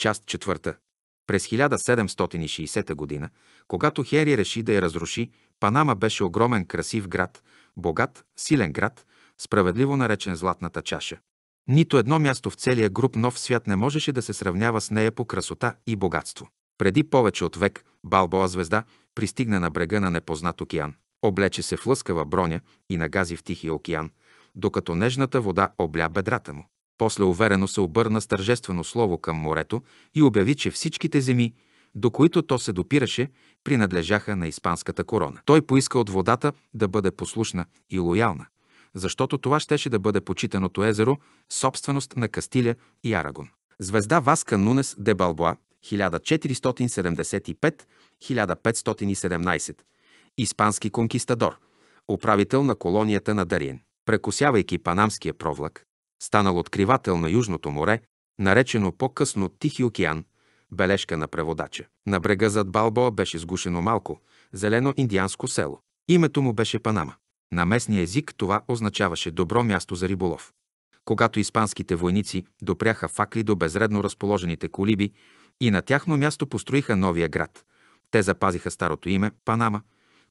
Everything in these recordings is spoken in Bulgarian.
Част четвърта. През 1760 г., когато Хери реши да я разруши, Панама беше огромен красив град, богат, силен град, справедливо наречен Златната чаша. Нито едно място в целия груп нов свят не можеше да се сравнява с нея по красота и богатство. Преди повече от век Балбоа звезда пристигна на брега на непознат океан. Облече се в лъскава броня и нагази в Тихия океан, докато нежната вода обля бедрата му. После уверено се обърна с тържествено слово към морето и обяви, че всичките земи, до които то се допираше, принадлежаха на испанската корона. Той поиска от водата да бъде послушна и лоялна, защото това щеше да бъде почитаното езеро, собственост на Кастиля и Арагон. Звезда Васка Нунес де Балбоа 1475-1517, испански конкистадор, управител на колонията на Дариен. Прекосявайки панамския провлак, станал откривател на Южното море, наречено по-късно Тихи океан, бележка на преводача. На брега зад Балбоа беше сгушено малко, зелено индианско село. Името му беше Панама. На местния език това означаваше добро място за риболов. Когато испанските войници допряха факли до безредно разположените колиби и на тяхно място построиха новия град, те запазиха старото име Панама,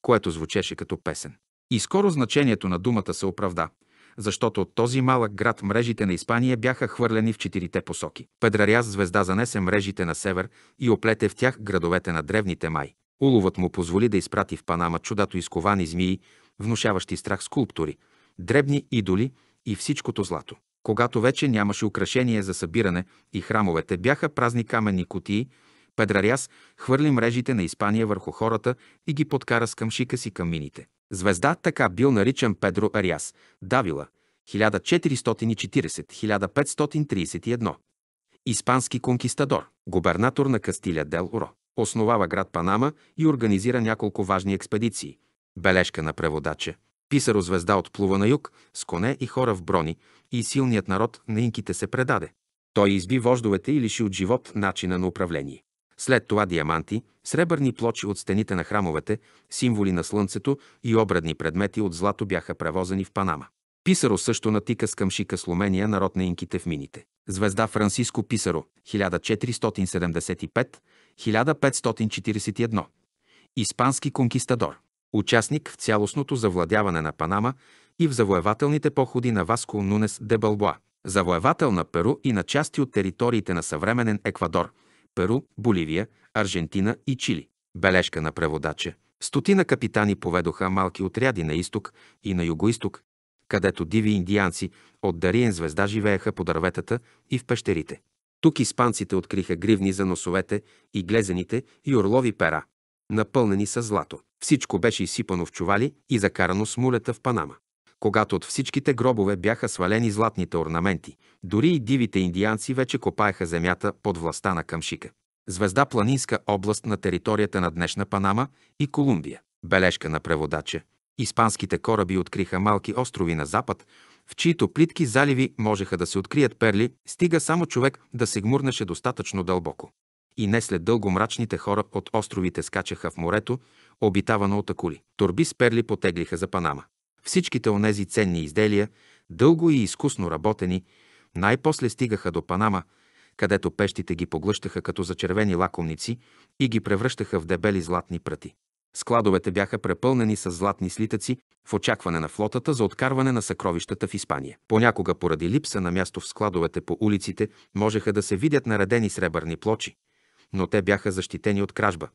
което звучеше като песен. И скоро значението на думата се оправда – защото от този малък град мрежите на Испания бяха хвърлени в четирите посоки. Педраряз звезда занесе мрежите на север и оплете в тях градовете на древните май. Уловът му позволи да изпрати в Панама чудато изковани змии, внушаващи страх скулптури, дребни идоли и всичкото злато. Когато вече нямаше украшение за събиране и храмовете бяха празни каменни кутии, Педраряс хвърли мрежите на Испания върху хората и ги подкара с къмшика си към мините. Звезда така бил наричан Педро Ариас, Давила, 1440-1531. Испански конкистадор, губернатор на Кастиля Дел Уро. Основава град Панама и организира няколко важни експедиции. Бележка на преводача. Писаро звезда отплува на юг с коне и хора в брони и силният народ на инките се предаде. Той изби вождовете и лиши от живот начина на управление след това диаманти, сребърни плочи от стените на храмовете, символи на слънцето и обредни предмети от злато бяха превозени в Панама. Писаро също натика с къмшика сломения народ на инките в мините. Звезда Франциско Писаро 1475-1541 Испански конкистадор. Участник в цялостното завладяване на Панама и в завоевателните походи на Васко Нунес де Балбоа. Завоевател на Перу и на части от териториите на съвременен Еквадор – Перу, Боливия, Аржентина и Чили. Бележка на преводача. Стотина капитани поведоха малки отряди на изток и на югоизток, където диви индианци от Дариен звезда живееха по дърветата и в пещерите. Тук испанците откриха гривни за носовете и глезените и орлови пера, напълнени с злато. Всичко беше изсипано в чували и закарано с мулета в Панама когато от всичките гробове бяха свалени златните орнаменти. Дори и дивите индианци вече копаеха земята под властта на Камшика. Звезда планинска област на територията на днешна Панама и Колумбия. Бележка на преводача. Испанските кораби откриха малки острови на запад, в чието плитки заливи можеха да се открият перли, стига само човек да се гмурнаше достатъчно дълбоко. И не след дълго мрачните хора от островите скачаха в морето, обитавано от акули. Торби с перли потеглиха за Панама. Всичките онези ценни изделия, дълго и изкусно работени, най-после стигаха до Панама, където пещите ги поглъщаха като зачервени лакомници и ги превръщаха в дебели златни пръти. Складовете бяха препълнени с златни слитъци в очакване на флотата за откарване на съкровищата в Испания. Понякога поради липса на място в складовете по улиците можеха да се видят наредени сребърни плочи, но те бяха защитени от кражба,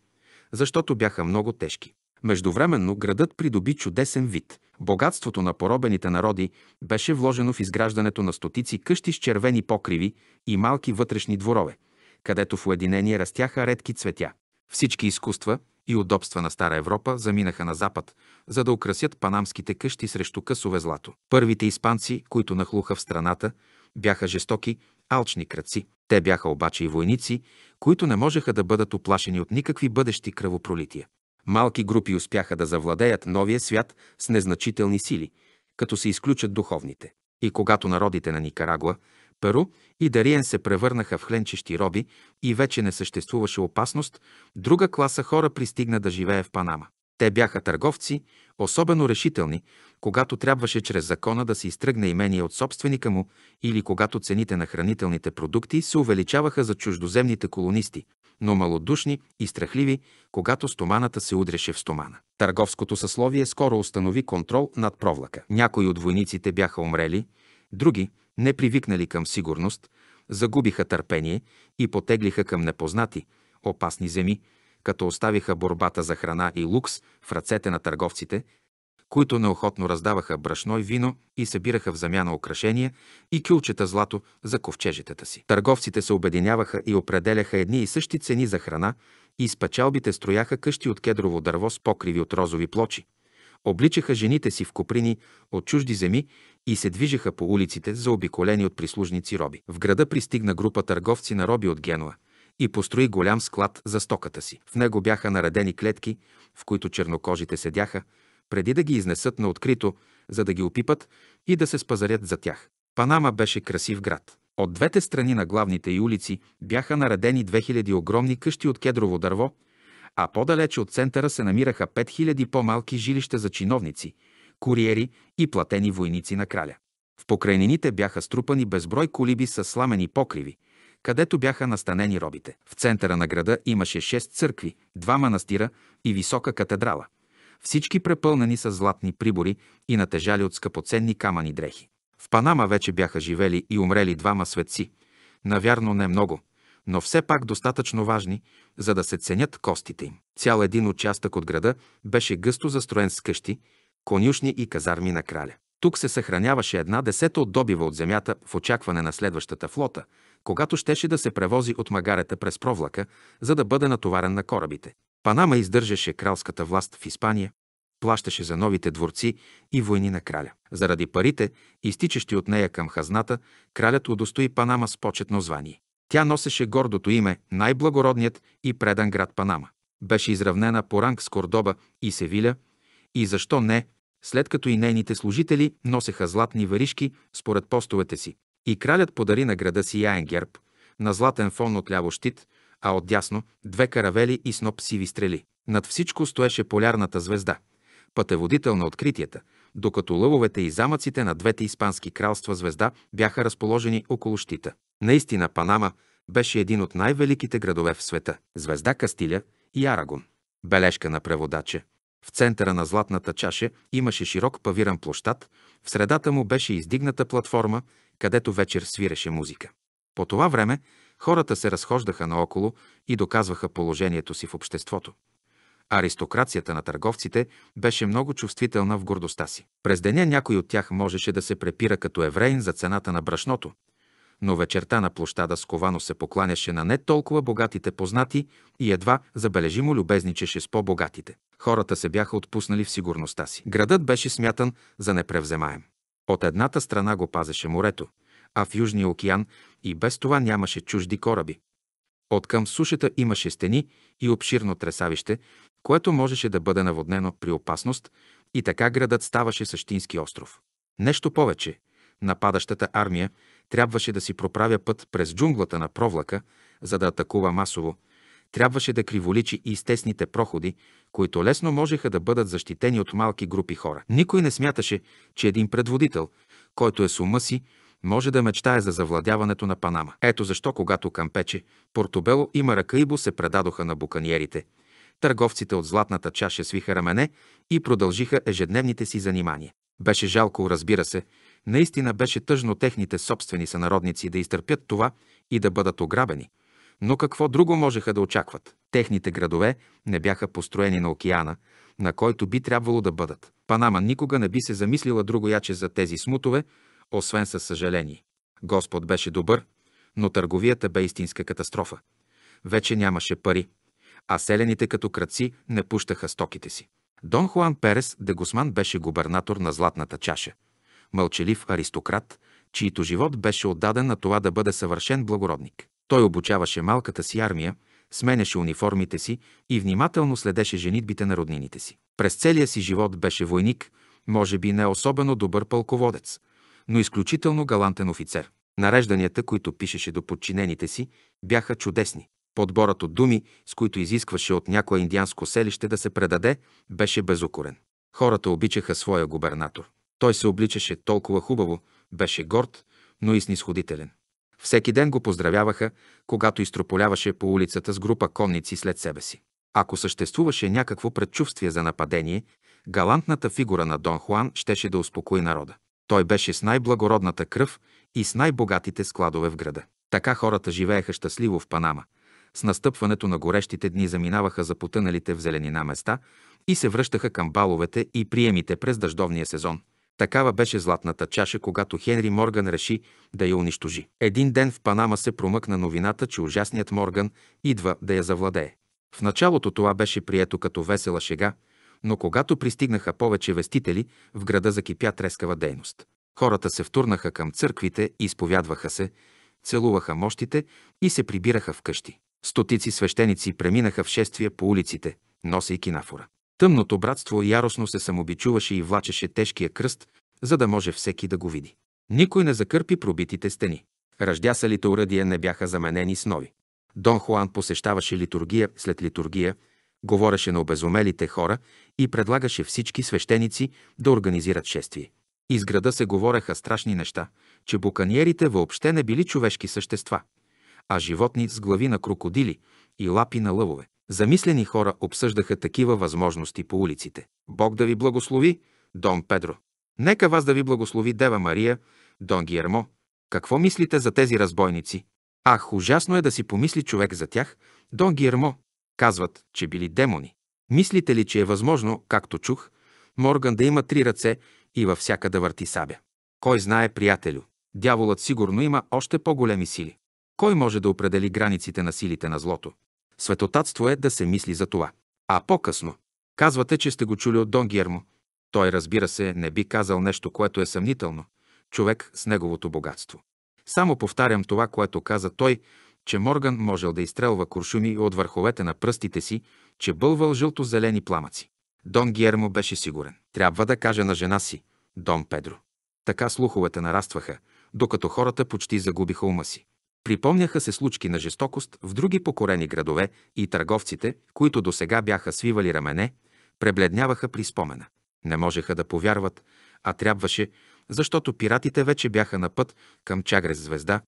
защото бяха много тежки. Междувременно градът придоби чудесен вид. Богатството на поробените народи беше вложено в изграждането на стотици къщи с червени покриви и малки вътрешни дворове, където в уединение растяха редки цветя. Всички изкуства и удобства на Стара Европа заминаха на запад, за да украсят панамските къщи срещу късове злато. Първите испанци, които нахлуха в страната, бяха жестоки, алчни кръци. Те бяха обаче и войници, които не можеха да бъдат оплашени от никакви бъдещи кръвопролития. Малки групи успяха да завладеят новия свят с незначителни сили, като се изключат духовните. И когато народите на Никарагуа, Перу и Дариен се превърнаха в хленчещи роби и вече не съществуваше опасност, друга класа хора пристигна да живее в Панама. Те бяха търговци, особено решителни, когато трябваше чрез закона да се изтръгне имение от собственика му или когато цените на хранителните продукти се увеличаваха за чуждоземните колонисти, но малодушни и страхливи, когато стоманата се удреше в стомана. Търговското съсловие скоро установи контрол над провлака. Някои от войниците бяха умрели, други, не привикнали към сигурност, загубиха търпение и потеглиха към непознати, опасни земи, като оставиха борбата за храна и лукс в ръцете на търговците, които неохотно раздаваха брашно и вино и събираха в замяна украшения и кюлчета злато за ковчежетата си. Търговците се обединяваха и определяха едни и същи цени за храна и с печалбите строяха къщи от кедрово дърво с покриви от розови плочи. Обличаха жените си в коприни от чужди земи и се движеха по улиците, за обиколени от прислужници роби. В града пристигна група търговци на роби от Генуа и построи голям склад за стоката си. В него бяха наредени клетки, в които чернокожите седяха, преди да ги изнесат на открито, за да ги опипат и да се спазарят за тях. Панама беше красив град. От двете страни на главните и улици бяха наредени 2000 огромни къщи от кедрово дърво, а по-далече от центъра се намираха 5000 по-малки жилища за чиновници, куриери и платени войници на краля. В покрайнините бяха струпани безброй колиби с сламени покриви, където бяха настанени робите. В центъра на града имаше 6 църкви, два манастира и висока катедрала – всички препълнени с златни прибори и натежали от скъпоценни камъни дрехи. В Панама вече бяха живели и умрели двама светци. Навярно не много, но все пак достатъчно важни, за да се ценят костите им. Цял един участък от града беше гъсто застроен с къщи, конюшни и казарми на краля. Тук се съхраняваше една десета от добива от земята в очакване на следващата флота, когато щеше да се превози от магарета през провлака, за да бъде натоварен на корабите. Панама издържаше кралската власт в Испания, плащаше за новите дворци и войни на краля. Заради парите, изтичащи от нея към хазната, кралят удостои Панама с почетно звание. Тя носеше гордото име най-благородният и предан град Панама. Беше изравнена по ранг с Кордоба и Севиля и защо не, след като и нейните служители носеха златни варишки според постовете си. И кралят подари на града си яен герб, на златен фон от ляво щит, а отдясно две каравели и сноп сиви стрели. Над всичко стоеше полярната звезда, пътеводител на откритията, докато лъвовете и замъците на двете испански кралства звезда бяха разположени около щита. Наистина Панама беше един от най-великите градове в света. Звезда Кастиля и Арагон. Бележка на преводача. В центъра на златната чаша имаше широк павиран площад, в средата му беше издигната платформа, където вечер свиреше музика. По това време Хората се разхождаха наоколо и доказваха положението си в обществото. Аристокрацията на търговците беше много чувствителна в гордостта си. През деня някой от тях можеше да се препира като евреин за цената на брашното, но вечерта на площада сковано се покланяше на не толкова богатите познати и едва забележимо любезничеше с по-богатите. Хората се бяха отпуснали в сигурността си. Градът беше смятан за непревземаем. От едната страна го пазеше морето, а в Южния океан и без това нямаше чужди кораби. Откъм сушата имаше стени и обширно тресавище, което можеше да бъде наводнено при опасност и така градът ставаше същински остров. Нещо повече, нападащата армия трябваше да си проправя път през джунглата на провлака, за да атакува масово, трябваше да криволичи и стесните проходи, които лесно можеха да бъдат защитени от малки групи хора. Никой не смяташе, че един предводител, който е с ума си, може да мечтае за завладяването на Панама. Ето защо, когато Кампече, Портобело и Маракаибо се предадоха на буканиерите, търговците от златната чаша свиха рамене и продължиха ежедневните си занимания. Беше жалко, разбира се, наистина беше тъжно техните собствени сънародници да изтърпят това и да бъдат ограбени. Но какво друго можеха да очакват? Техните градове не бяха построени на океана, на който би трябвало да бъдат. Панама никога не би се замислила другояче за тези смутове, освен със съжаление. Господ беше добър, но търговията бе истинска катастрофа. Вече нямаше пари, а селените като кръци не пущаха стоките си. Дон Хуан Перес де Гусман беше губернатор на Златната чаша. Мълчалив аристократ, чийто живот беше отдаден на това да бъде съвършен благородник. Той обучаваше малката си армия, сменяше униформите си и внимателно следеше женитбите на роднините си. През целия си живот беше войник, може би не особено добър пълководец – но изключително галантен офицер. Нарежданията, които пишеше до подчинените си, бяха чудесни. Подборът от думи, с които изискваше от някое индианско селище да се предаде, беше безукорен. Хората обичаха своя губернатор. Той се обличаше толкова хубаво, беше горд, но и снисходителен. Всеки ден го поздравяваха, когато изтрополяваше по улицата с група конници след себе си. Ако съществуваше някакво предчувствие за нападение, галантната фигура на Дон Хуан щеше да успокои народа. Той беше с най-благородната кръв и с най-богатите складове в града. Така хората живееха щастливо в Панама. С настъпването на горещите дни заминаваха за потъналите в зеленина места и се връщаха към баловете и приемите през дъждовния сезон. Такава беше златната чаша, когато Хенри Морган реши да я унищожи. Един ден в Панама се промъкна новината, че ужасният Морган идва да я завладее. В началото това беше прието като весела шега – но когато пристигнаха повече вестители, в града закипя трескава дейност. Хората се втурнаха към църквите, изповядваха се, целуваха мощите и се прибираха в къщи. Стотици свещеници преминаха в шествие по улиците, носейки нафора. Тъмното братство яростно се самобичуваше и влачеше тежкия кръст, за да може всеки да го види. Никой не закърпи пробитите стени. Ръждясалите уръдия не бяха заменени с нови. Дон Хуан посещаваше литургия след литургия – говореше на обезумелите хора и предлагаше всички свещеници да организират шествие. Из града се говореха страшни неща, че буканиерите въобще не били човешки същества, а животни с глави на крокодили и лапи на лъвове. Замислени хора обсъждаха такива възможности по улиците. Бог да ви благослови, Дон Педро. Нека вас да ви благослови Дева Мария, Дон Гиермо. Какво мислите за тези разбойници? Ах, ужасно е да си помисли човек за тях, Дон Гиермо. Казват, че били демони. Мислите ли, че е възможно, както чух, Морган да има три ръце и във всяка да върти сабя? Кой знае, приятелю, дяволът сигурно има още по-големи сили. Кой може да определи границите на силите на злото? Светотатство е да се мисли за това. А по-късно. Казвате, че сте го чули от Дон Гермо. Той, разбира се, не би казал нещо, което е съмнително. Човек с неговото богатство. Само повтарям това, което каза той, че Морган можел да изстрелва куршуми от върховете на пръстите си, че бълвал жълто-зелени пламъци. Дон Гиермо беше сигурен. Трябва да каже на жена си, Дон Педро. Така слуховете нарастваха, докато хората почти загубиха ума си. Припомняха се случки на жестокост в други покорени градове и търговците, които досега бяха свивали рамене, пребледняваха при спомена. Не можеха да повярват, а трябваше, защото пиратите вече бяха на път към Чагрес звезда,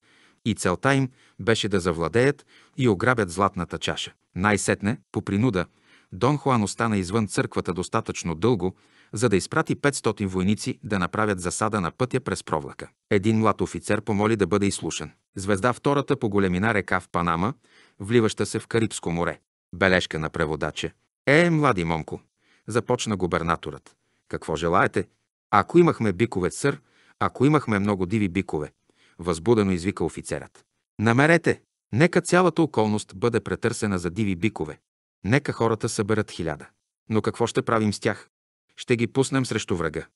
и целта им беше да завладеят и ограбят златната чаша. Най-сетне, по принуда, Дон Хуан остана извън църквата достатъчно дълго, за да изпрати 500 войници да направят засада на пътя през провлака. Един млад офицер помоли да бъде изслушан. Звезда втората по големина река в Панама, вливаща се в Карибско море. Бележка на преводача. Е, млади момко, започна губернаторът. Какво желаете? Ако имахме бикове сър, ако имахме много диви бикове, възбудено извика офицерът. Намерете! Нека цялата околност бъде претърсена за диви бикове. Нека хората съберат хиляда. Но какво ще правим с тях? Ще ги пуснем срещу врага.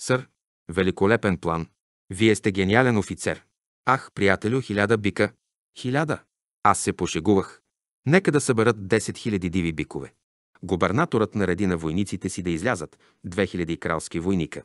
Сър, великолепен план. Вие сте гениален офицер. Ах, приятелю, хиляда бика. Хиляда. Аз се пошегувах. Нека да съберат 10 хиляди диви бикове. Губернаторът нареди на войниците си да излязат 2000 кралски войника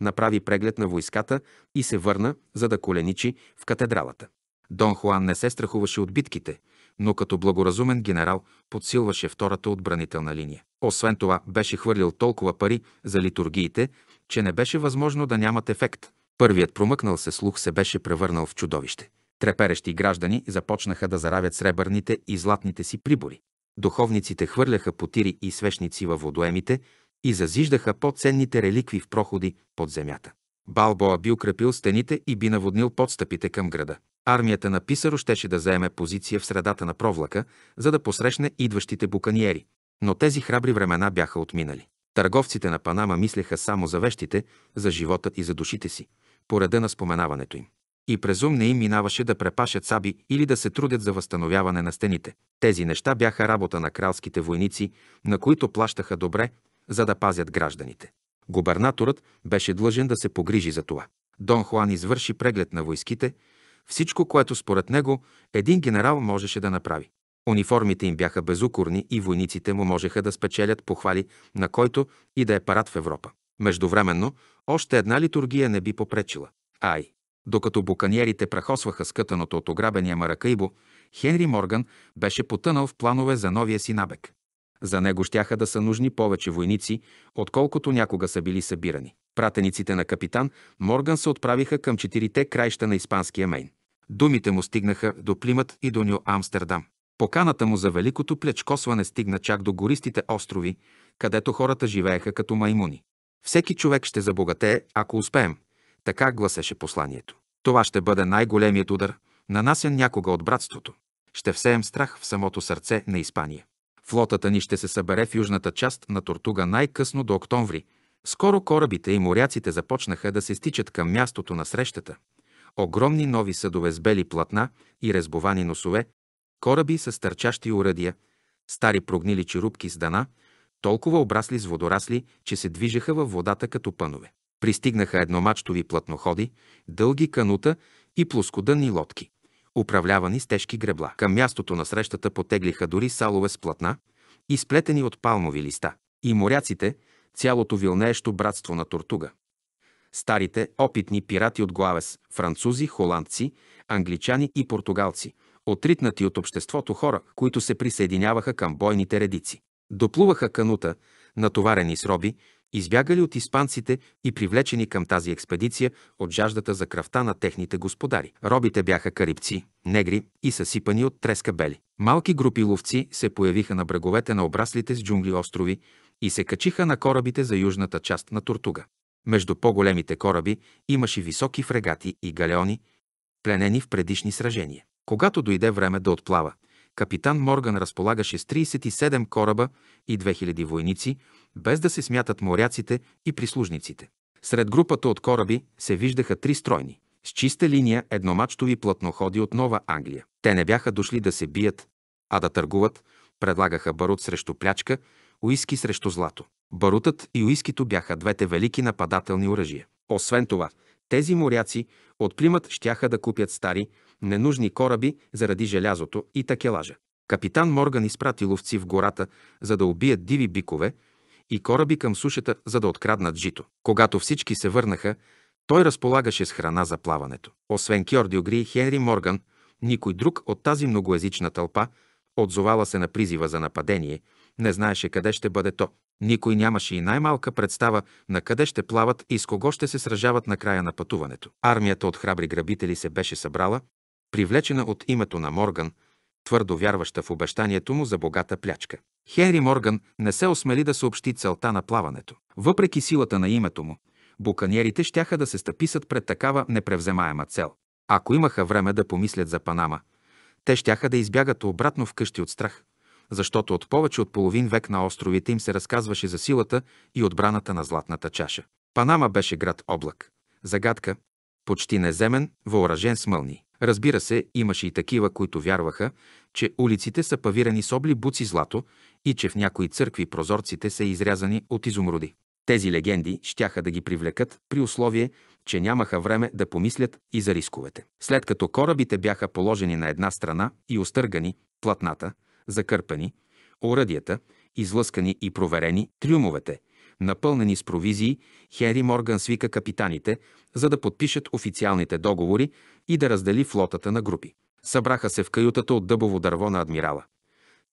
направи преглед на войската и се върна, за да коленичи в катедралата. Дон Хуан не се страхуваше от битките, но като благоразумен генерал подсилваше втората отбранителна линия. Освен това, беше хвърлил толкова пари за литургиите, че не беше възможно да нямат ефект. Първият промъкнал се слух се беше превърнал в чудовище. Треперещи граждани започнаха да заравят сребърните и златните си прибори. Духовниците хвърляха потири и свещници във водоемите, и зазиждаха по-ценните реликви в проходи под земята. Балбоа би укрепил стените и би наводнил подстъпите към града. Армията на Писаро щеше да заеме позиция в средата на провлака, за да посрещне идващите буканиери. Но тези храбри времена бяха отминали. Търговците на Панама мислеха само за вещите, за живота и за душите си, по реда на споменаването им. И през ум не им минаваше да препашат саби или да се трудят за възстановяване на стените. Тези неща бяха работа на кралските войници, на които плащаха добре, за да пазят гражданите. Губернаторът беше длъжен да се погрижи за това. Дон Хуан извърши преглед на войските, всичко, което според него един генерал можеше да направи. Униформите им бяха безукорни и войниците му можеха да спечелят похвали на който и да е парад в Европа. Междувременно, още една литургия не би попречила. Ай! Докато буканиерите прахосваха скътаното от ограбения Маракайбо, Хенри Морган беше потънал в планове за новия си набег. За него щяха да са нужни повече войници, отколкото някога са били събирани. Пратениците на капитан Морган се отправиха към четирите краища на испанския Мейн. Думите му стигнаха до Плимът и до Ню Амстердам. Поканата му за великото плечкосване стигна чак до гористите острови, където хората живееха като маймуни. Всеки човек ще забогатее, ако успеем. Така гласеше посланието. Това ще бъде най-големият удар, нанасен някога от братството. Ще всеем страх в самото сърце на Испания. Флотата ни ще се събере в южната част на Тортуга най-късно до октомври. Скоро корабите и моряците започнаха да се стичат към мястото на срещата. Огромни нови съдове с бели платна и резбовани носове, кораби с търчащи урадия, стари прогнили черупки с дана, толкова обрасли с водорасли, че се движеха във водата като пънове. Пристигнаха едномачтови платноходи, дълги канута и плоскодънни лодки управлявани с тежки гребла. Към мястото на срещата потеглиха дори салове с платна, изплетени от палмови листа. И моряците, цялото вилнеещо братство на Тортуга. Старите, опитни пирати от Главес, французи, холандци, англичани и португалци, отритнати от обществото хора, които се присъединяваха към бойните редици. Доплуваха канута, натоварени с роби, избягали от испанците и привлечени към тази експедиция от жаждата за кръвта на техните господари. Робите бяха карибци, негри и съсипани от треска бели. Малки групи ловци се появиха на бреговете на обраслите с джунгли острови и се качиха на корабите за южната част на Тортуга. Между по-големите кораби имаше високи фрегати и галеони, пленени в предишни сражения. Когато дойде време да отплава, капитан Морган разполагаше с 37 кораба и 2000 войници, без да се смятат моряците и прислужниците. Сред групата от кораби се виждаха три стройни, с чиста линия едномачтови плътноходи от Нова Англия. Те не бяха дошли да се бият, а да търгуват, предлагаха барут срещу плячка, уиски срещу злато. Барутът и уискито бяха двете велики нападателни оръжия. Освен това, тези моряци от Климат щяха да купят стари, ненужни кораби заради желязото и такелажа. Капитан Морган изпрати ловци в гората, за да убият диви бикове, и кораби към сушата, за да откраднат жито. Когато всички се върнаха, той разполагаше с храна за плаването. Освен Кьордио Гри и Хенри Морган, никой друг от тази многоязична тълпа, отзовала се на призива за нападение, не знаеше къде ще бъде то. Никой нямаше и най-малка представа на къде ще плават и с кого ще се сражават на края на пътуването. Армията от храбри грабители се беше събрала, привлечена от името на Морган, твърдо вярваща в обещанието му за богата плячка. Хенри Морган не се осмели да съобщи целта на плаването. Въпреки силата на името му, буканиерите щяха да се стъписат пред такава непревземаема цел. Ако имаха време да помислят за Панама, те щяха да избягат обратно в къщи от страх, защото от повече от половин век на островите им се разказваше за силата и отбраната на златната чаша. Панама беше град облак. Загадка, почти неземен, въоръжен с мълни. Разбира се, имаше и такива, които вярваха, че улиците са павирани с обли буци злато и че в някои църкви прозорците са изрязани от изумруди. Тези легенди щяха да ги привлекат при условие, че нямаха време да помислят и за рисковете. След като корабите бяха положени на една страна и остъргани, платната, закърпани, оръдията, излъскани и проверени, трюмовете, напълнени с провизии, Хенри Морган свика капитаните, за да подпишат официалните договори и да раздели флотата на групи. Събраха се в каютата от дъбово дърво на адмирала.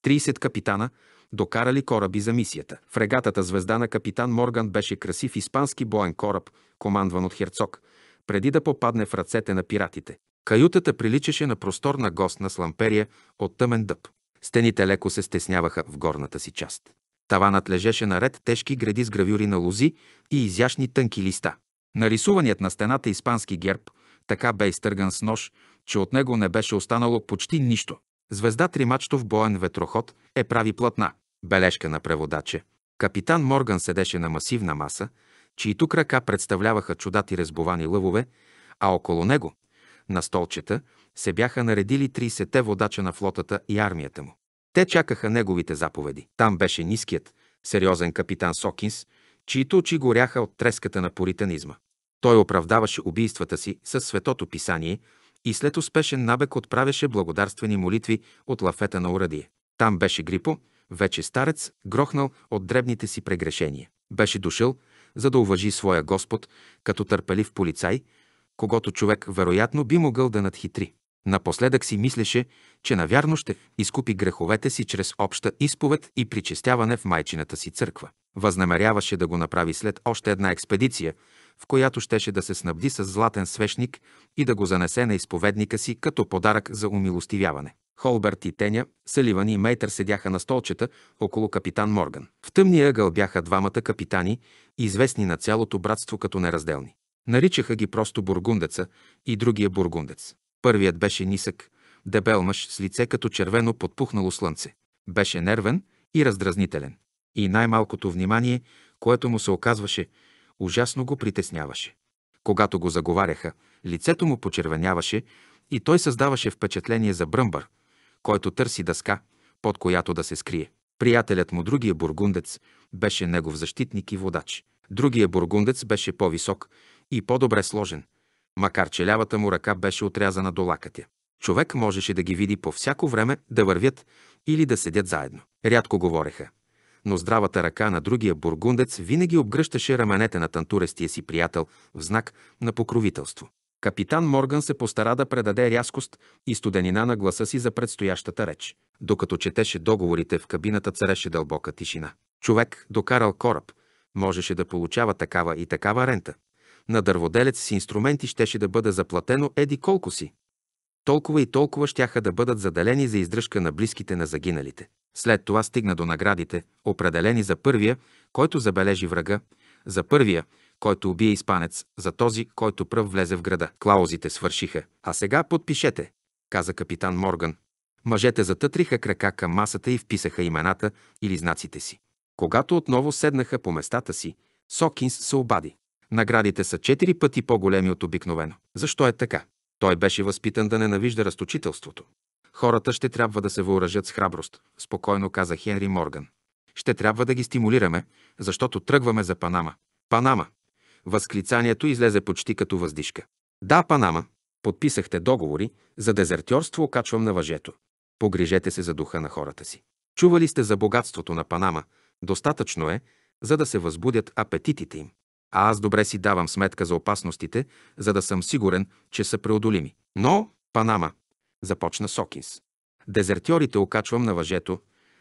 30 капитана, докарали кораби за мисията. Фрегатата звезда на капитан Морган беше красив испански боен кораб, командван от Херцог, преди да попадне в ръцете на пиратите. Каютата приличаше на просторна гостна сламперия от тъмен дъб. Стените леко се стесняваха в горната си част. Таванът лежеше наред тежки гради с гравюри на лози и изящни тънки листа. Нарисуваният на стената испански герб така бе изтърган с нож, че от него не беше останало почти нищо. Звезда Тримачтов боен ветроход е прави платна. Бележка на преводача. Капитан Морган седеше на масивна маса, чието крака представляваха чудати резбовани лъвове, а около него, на столчета, се бяха наредили 30-те водача на флотата и армията му. Те чакаха неговите заповеди. Там беше ниският, сериозен капитан Сокинс, чието очи горяха от треската на поританизма. Той оправдаваше убийствата си със светото писание и след успешен набег отправяше благодарствени молитви от лафета на урадие. Там беше Грипо, вече старец, грохнал от дребните си прегрешения. Беше дошъл, за да уважи своя Господ като търпелив полицай, когато човек вероятно би могъл да надхитри. Напоследък си мислеше, че навярно ще изкупи греховете си чрез обща изповед и причестяване в майчината си църква. Възнамеряваше да го направи след още една експедиция, в която щеше да се снабди с златен свещник и да го занесе на изповедника си като подарък за умилостивяване. Холберт и Теня, Саливан и Мейтър седяха на столчета около капитан Морган. В тъмния ъгъл бяха двамата капитани, известни на цялото братство като неразделни. Наричаха ги просто бургундеца и другия бургундец. Първият беше нисък, дебел мъж с лице като червено подпухнало слънце. Беше нервен и раздразнителен. И най-малкото внимание, което му се оказваше, ужасно го притесняваше. Когато го заговаряха, лицето му почервеняваше и той създаваше впечатление за бръмбър – който търси дъска, под която да се скрие. Приятелят му, другия бургундец, беше негов защитник и водач. Другия бургундец беше по-висок и по-добре сложен, макар че лявата му ръка беше отрязана до лакътя. Човек можеше да ги види по всяко време да вървят или да седят заедно. Рядко говореха, но здравата ръка на другия бургундец винаги обгръщаше раменете на тантурестия си приятел в знак на покровителство. Капитан Морган се постара да предаде рязкост и студенина на гласа си за предстоящата реч. Докато четеше договорите, в кабината цареше дълбока тишина. Човек, докарал кораб, можеше да получава такава и такава рента. На дърводелец с инструменти щеше да бъде заплатено еди колко си. Толкова и толкова щяха да бъдат заделени за издръжка на близките на загиналите. След това стигна до наградите, определени за първия, който забележи врага, за първия, който убие испанец, за този, който пръв влезе в града. Клаузите свършиха. А сега подпишете, каза капитан Морган. Мъжете затътриха крака към масата и вписаха имената или знаците си. Когато отново седнаха по местата си, Сокинс се обади. Наградите са четири пъти по-големи от обикновено. Защо е така? Той беше възпитан да ненавижда разточителството. Хората ще трябва да се въоръжат с храброст, спокойно каза Хенри Морган. Ще трябва да ги стимулираме, защото тръгваме за Панама. Панама Възклицанието излезе почти като въздишка. Да, Панама, подписахте договори, за дезертьорство окачвам на въжето. Погрижете се за духа на хората си. Чували сте за богатството на Панама, достатъчно е, за да се възбудят апетитите им. А аз добре си давам сметка за опасностите, за да съм сигурен, че са преодолими. Но, Панама, започна Сокинс. Дезертьорите окачвам на въжето,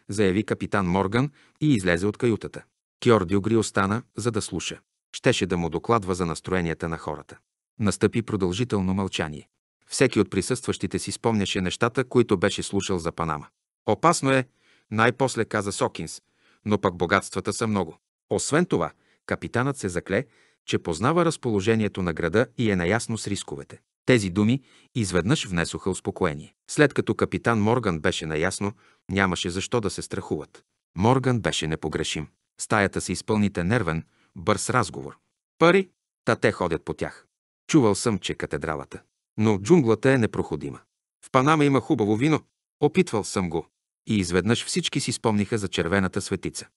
заяви капитан Морган и излезе от каютата. Кьордиогри остана, за да слуша щеше да му докладва за настроенията на хората. Настъпи продължително мълчание. Всеки от присъстващите си спомняше нещата, които беше слушал за Панама. Опасно е, най-после каза Сокинс, но пък богатствата са много. Освен това, капитанът се закле, че познава разположението на града и е наясно с рисковете. Тези думи изведнъж внесоха успокоение. След като капитан Морган беше наясно, нямаше защо да се страхуват. Морган беше непогрешим. Стаята се изпълните нервен, бърз разговор. Пари, та те ходят по тях. Чувал съм, че катедралата. Но джунглата е непроходима. В Панама има хубаво вино. Опитвал съм го. И изведнъж всички си спомниха за червената светица.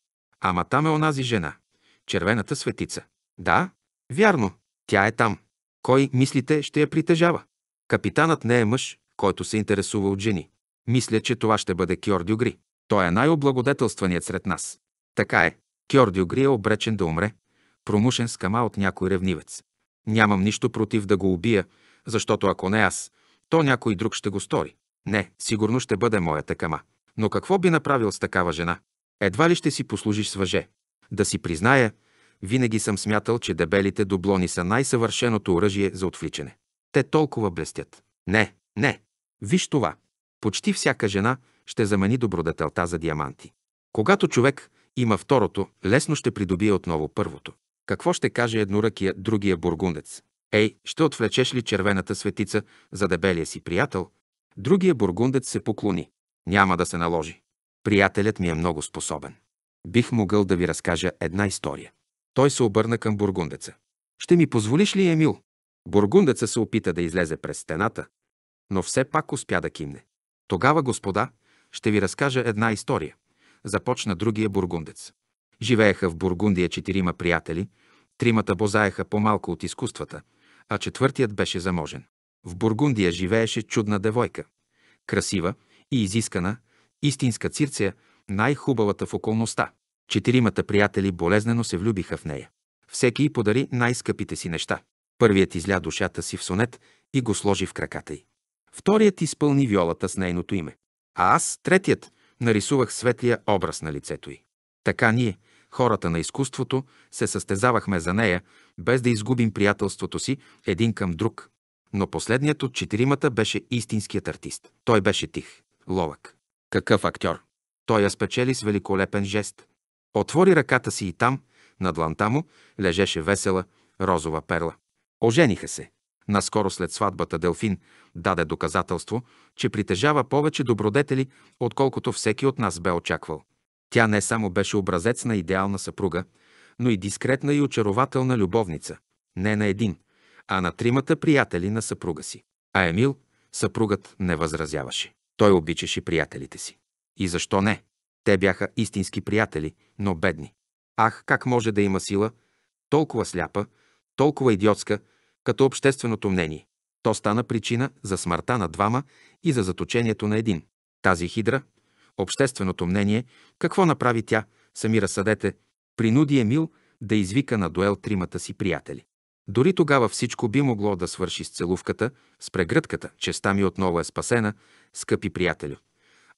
Ама там е онази жена. Червената светица. Да, вярно, тя е там. Кой, мислите, ще я притежава? Капитанът не е мъж, който се интересува от жени. Мисля, че това ще бъде Кьор Дюгри. Той е най-облагодетелстваният сред нас. Така е. Кьордио Гри е обречен да умре, промушен с кама от някой ревнивец. Нямам нищо против да го убия, защото ако не аз, то някой друг ще го стори. Не, сигурно ще бъде моята кама. Но какво би направил с такава жена? Едва ли ще си послужиш с въже? Да си призная, винаги съм смятал, че дебелите доблони са най-съвършеното оръжие за отвличане. Те толкова блестят. Не, не. Виж това. Почти всяка жена ще замени добродетелта за диаманти. Когато човек има второто, лесно ще придобие отново първото. Какво ще каже едноръкия другия бургундец? Ей, ще отвлечеш ли червената светица за дебелия си приятел? Другия бургундец се поклони. Няма да се наложи. Приятелят ми е много способен. Бих могъл да ви разкажа една история. Той се обърна към бургундеца. Ще ми позволиш ли, Емил? Бургундеца се опита да излезе през стената, но все пак успя да кимне. Тогава, господа, ще ви разкажа една история. Започна другия бургундец. Живееха в Бургундия четирима приятели, тримата бозаеха по-малко от изкуствата, а четвъртият беше заможен. В Бургундия живееше чудна девойка, красива и изискана, истинска цирция, най-хубавата в околността. Четиримата приятели болезнено се влюбиха в нея. Всеки й подари най-скъпите си неща. Първият изля душата си в сонет и го сложи в краката й. Вторият изпълни виолата с нейното име. А аз, третият, нарисувах светлия образ на лицето й. Така ние, хората на изкуството, се състезавахме за нея, без да изгубим приятелството си един към друг. Но последният от четиримата беше истинският артист. Той беше тих, ловък. Какъв актьор! Той я спечели с великолепен жест. Отвори ръката си и там, на дланта му, лежеше весела, розова перла. Ожениха се. Наскоро след сватбата Делфин даде доказателство, че притежава повече добродетели, отколкото всеки от нас бе очаквал. Тя не само беше образец на идеална съпруга, но и дискретна и очарователна любовница. Не на един, а на тримата приятели на съпруга си. А Емил, съпругът, не възразяваше. Той обичаше приятелите си. И защо не? Те бяха истински приятели, но бедни. Ах, как може да има сила, толкова сляпа, толкова идиотска, като общественото мнение. То стана причина за смъртта на двама и за заточението на един. Тази хидра, общественото мнение, какво направи тя, сами разсъдете, принуди Емил да извика на дуел тримата си приятели. Дори тогава всичко би могло да свърши с целувката, с прегръдката, честа ми отново е спасена, скъпи приятелю.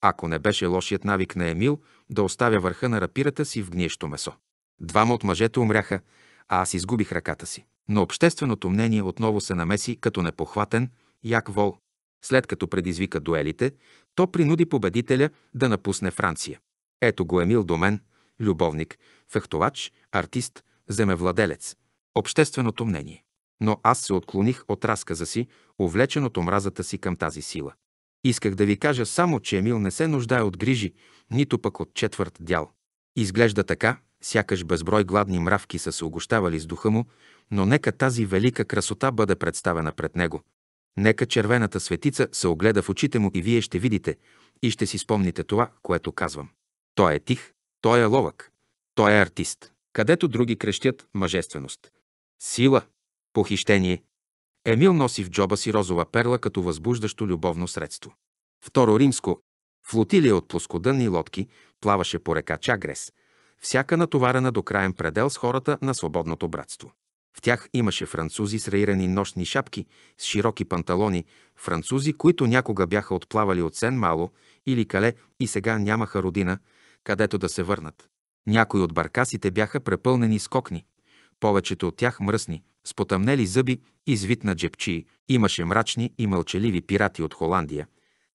Ако не беше лошият навик на Емил да оставя върха на рапирата си в гниещо месо. Двама от мъжете умряха, а аз изгубих ръката си. Но общественото мнение отново се намеси като непохватен як вол. След като предизвика дуелите, то принуди победителя да напусне Франция. Ето го Емил Домен, любовник, фехтовач, артист, земевладелец. Общественото мнение. Но аз се отклоних от разказа си, увлечен от омразата си към тази сила. Исках да ви кажа само, че Емил не се нуждае от грижи, нито пък от четвърт дял. Изглежда така, сякаш безброй гладни мравки са се огощавали с духа му, но нека тази велика красота бъде представена пред него. Нека червената светица се огледа в очите му и вие ще видите и ще си спомните това, което казвам. Той е тих, той е ловък, той е артист. Където други крещят мъжественост, сила, похищение, Емил носи в джоба си розова перла като възбуждащо любовно средство. Второ римско. Флотилия от плоскодънни лодки плаваше по река Чагрес, всяка натоварена до краен предел с хората на свободното братство. В тях имаше французи с раирани нощни шапки, с широки панталони, французи, които някога бяха отплавали от Сен Мало или Кале и сега нямаха родина, където да се върнат. Някои от баркасите бяха препълнени с кокни, повечето от тях мръсни, с потъмнели зъби и звит на джепчи, Имаше мрачни и мълчаливи пирати от Холандия,